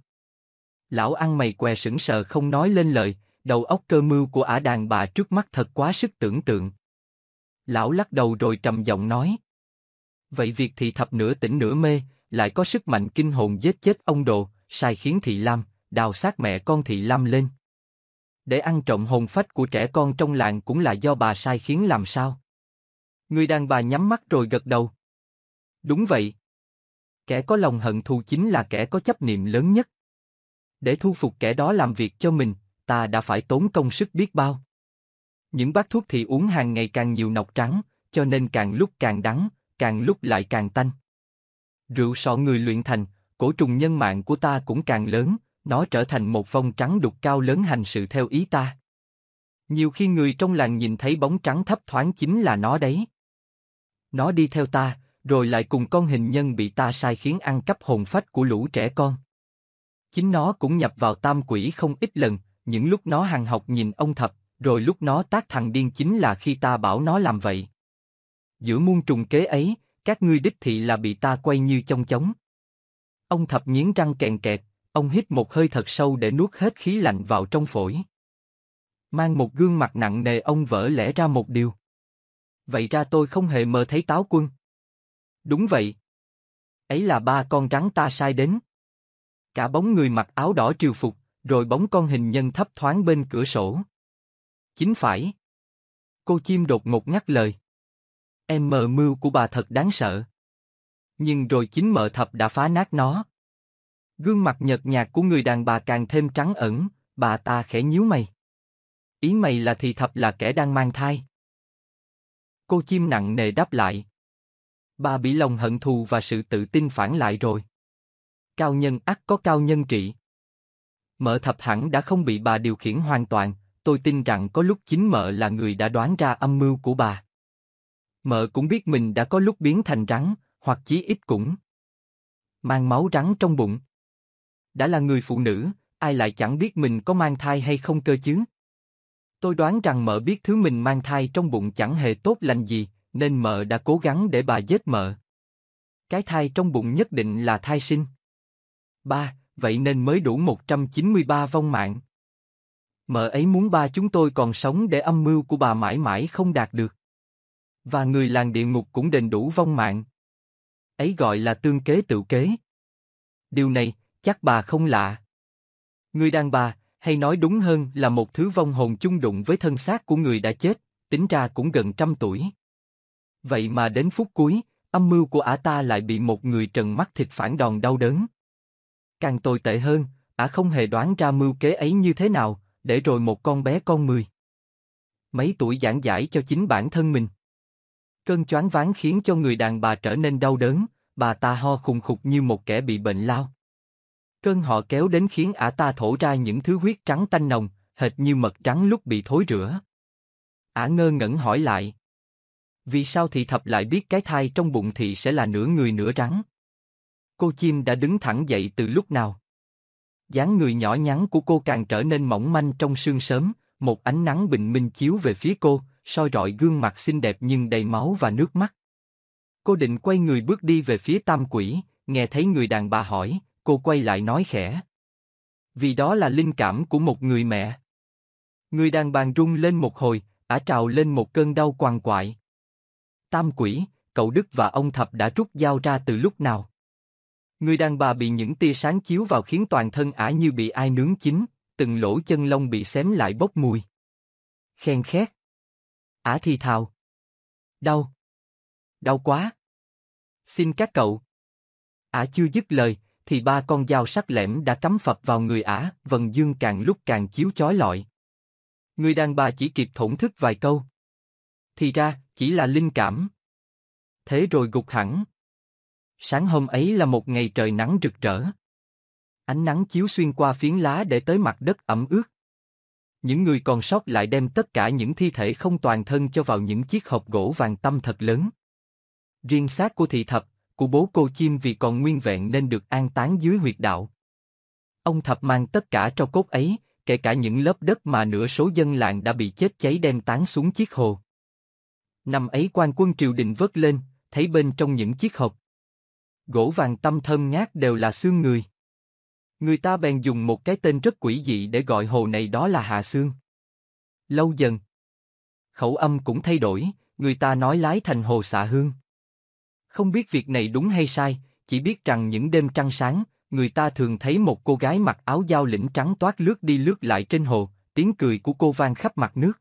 A: Lão ăn mày què sững sờ không nói lên lời, đầu óc cơ mưu của ả đàn bà trước mắt thật quá sức tưởng tượng. Lão lắc đầu rồi trầm giọng nói. Vậy việc thì thập nửa tỉnh nửa mê, lại có sức mạnh kinh hồn giết chết ông đồ, sai khiến Thị Lam, đào xác mẹ con Thị Lam lên. Để ăn trộm hồn phách của trẻ con trong làng cũng là do bà sai khiến làm sao? Người đàn bà nhắm mắt rồi gật đầu. Đúng vậy. Kẻ có lòng hận thù chính là kẻ có chấp niệm lớn nhất. Để thu phục kẻ đó làm việc cho mình, ta đã phải tốn công sức biết bao. Những bát thuốc thì uống hàng ngày càng nhiều nọc trắng, cho nên càng lúc càng đắng, càng lúc lại càng tanh. Rượu sọ người luyện thành, cổ trùng nhân mạng của ta cũng càng lớn, nó trở thành một phong trắng đục cao lớn hành sự theo ý ta. Nhiều khi người trong làng nhìn thấy bóng trắng thấp thoáng chính là nó đấy. Nó đi theo ta, rồi lại cùng con hình nhân bị ta sai khiến ăn cắp hồn phách của lũ trẻ con. Chính nó cũng nhập vào tam quỷ không ít lần, những lúc nó hằng học nhìn ông thập, rồi lúc nó tác thằng điên chính là khi ta bảo nó làm vậy. Giữa muôn trùng kế ấy, các ngươi đích thị là bị ta quay như trong chóng. Ông thập nghiến răng kèn kẹt, ông hít một hơi thật sâu để nuốt hết khí lạnh vào trong phổi. Mang một gương mặt nặng nề ông vỡ lẽ ra một điều. Vậy ra tôi không hề mơ thấy táo quân. Đúng vậy. Ấy là ba con rắn ta sai đến. Cả bóng người mặc áo đỏ triều phục, rồi bóng con hình nhân thấp thoáng bên cửa sổ. Chính phải. Cô chim đột ngột ngắt lời. Em mờ mưu của bà thật đáng sợ. Nhưng rồi chính mợ thập đã phá nát nó. Gương mặt nhợt nhạt của người đàn bà càng thêm trắng ẩn, bà ta khẽ nhíu mày. Ý mày là thì thập là kẻ đang mang thai. Cô chim nặng nề đáp lại. Bà bị lòng hận thù và sự tự tin phản lại rồi. Cao nhân ắt có cao nhân trị. Mợ thập hẳn đã không bị bà điều khiển hoàn toàn, tôi tin rằng có lúc chính mợ là người đã đoán ra âm mưu của bà. Mợ cũng biết mình đã có lúc biến thành rắn, hoặc chí ít cũng mang máu rắn trong bụng. Đã là người phụ nữ, ai lại chẳng biết mình có mang thai hay không cơ chứ? Tôi đoán rằng mợ biết thứ mình mang thai trong bụng chẳng hề tốt lành gì, nên mợ đã cố gắng để bà giết mợ. Cái thai trong bụng nhất định là thai sinh. Ba, vậy nên mới đủ 193 vong mạng. Mợ ấy muốn ba chúng tôi còn sống để âm mưu của bà mãi mãi không đạt được và người làng địa ngục cũng đền đủ vong mạng. Ấy gọi là tương kế tự kế. Điều này, chắc bà không lạ. Người đàn bà, hay nói đúng hơn là một thứ vong hồn chung đụng với thân xác của người đã chết, tính ra cũng gần trăm tuổi. Vậy mà đến phút cuối, âm mưu của ả ta lại bị một người trần mắt thịt phản đòn đau đớn. Càng tồi tệ hơn, ả không hề đoán ra mưu kế ấy như thế nào, để rồi một con bé con mười. Mấy tuổi giảng giải cho chính bản thân mình. Cơn choáng váng khiến cho người đàn bà trở nên đau đớn, bà ta ho khùng khục như một kẻ bị bệnh lao. Cơn họ kéo đến khiến ả ta thổ ra những thứ huyết trắng tanh nồng, hệt như mật trắng lúc bị thối rửa. Ả ngơ ngẩn hỏi lại. Vì sao thị thập lại biết cái thai trong bụng thị sẽ là nửa người nửa trắng? Cô chim đã đứng thẳng dậy từ lúc nào? dáng người nhỏ nhắn của cô càng trở nên mỏng manh trong sương sớm, một ánh nắng bình minh chiếu về phía cô, soi rọi gương mặt xinh đẹp nhưng đầy máu và nước mắt. Cô định quay người bước đi về phía tam quỷ, nghe thấy người đàn bà hỏi, cô quay lại nói khẽ. Vì đó là linh cảm của một người mẹ. Người đàn bà rung lên một hồi, ả trào lên một cơn đau quằn quại. Tam quỷ, cậu Đức và ông Thập đã rút dao ra từ lúc nào? Người đàn bà bị những tia sáng chiếu vào khiến toàn thân ả như bị ai nướng chín, từng lỗ chân lông bị xém lại bốc mùi. Khen khét. Ả thì thào. Đau. Đau quá. Xin các cậu. Ả chưa dứt lời, thì ba con dao sắc lẻm đã cắm phập vào người Ả, vần dương càng lúc càng chiếu chói lọi. Người đàn bà chỉ kịp thổn thức vài câu. Thì ra, chỉ là linh cảm. Thế rồi gục hẳn. Sáng hôm ấy là một ngày trời nắng rực rỡ. Ánh nắng chiếu xuyên qua phiến lá để tới mặt đất ẩm ướt những người còn sót lại đem tất cả những thi thể không toàn thân cho vào những chiếc hộp gỗ vàng tâm thật lớn. Riêng xác của thị thập, của bố cô chim vì còn nguyên vẹn nên được an táng dưới huyệt đạo. Ông thập mang tất cả tro cốt ấy, kể cả những lớp đất mà nửa số dân làng đã bị chết cháy đem tán xuống chiếc hồ. Năm ấy quan quân triều đình vớt lên, thấy bên trong những chiếc hộp. Gỗ vàng tâm thơm ngát đều là xương người. Người ta bèn dùng một cái tên rất quỷ dị để gọi hồ này đó là Hà Sương. Lâu dần, khẩu âm cũng thay đổi, người ta nói lái thành hồ xạ hương. Không biết việc này đúng hay sai, chỉ biết rằng những đêm trăng sáng, người ta thường thấy một cô gái mặc áo dao lĩnh trắng toát lướt đi lướt lại trên hồ, tiếng cười của cô vang khắp mặt nước.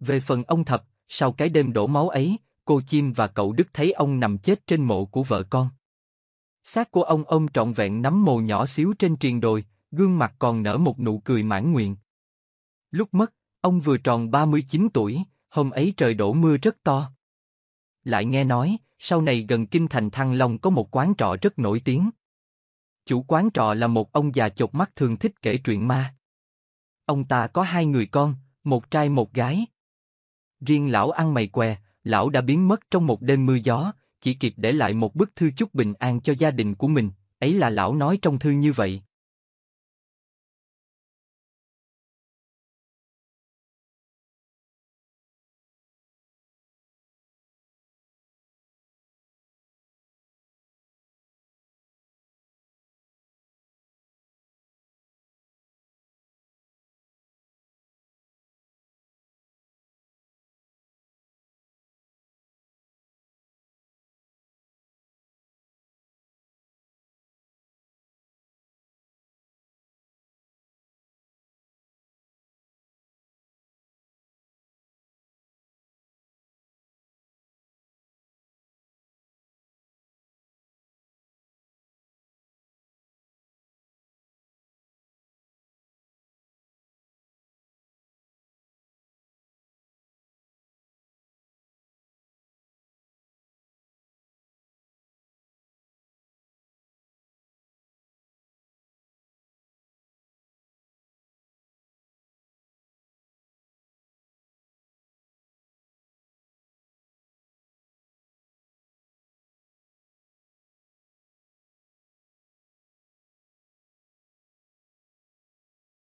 A: Về phần ông Thập, sau cái đêm đổ máu ấy, cô chim và cậu Đức thấy ông nằm chết trên mộ của vợ con. Xác của ông ông trọn vẹn nắm mồ nhỏ xíu trên triền đồi, gương mặt còn nở một nụ cười mãn nguyện. Lúc mất, ông vừa tròn 39 tuổi, hôm ấy trời đổ mưa rất to. Lại nghe nói, sau này gần kinh thành Thăng Long có một quán trọ rất nổi tiếng. Chủ quán trọ là một ông già chột mắt thường thích kể chuyện ma. Ông ta có hai người con, một trai một gái. Riêng lão ăn mày què, lão đã biến mất trong một đêm mưa gió, chỉ kịp để lại một bức thư chúc bình an cho gia đình của mình, ấy là lão nói trong thư như vậy.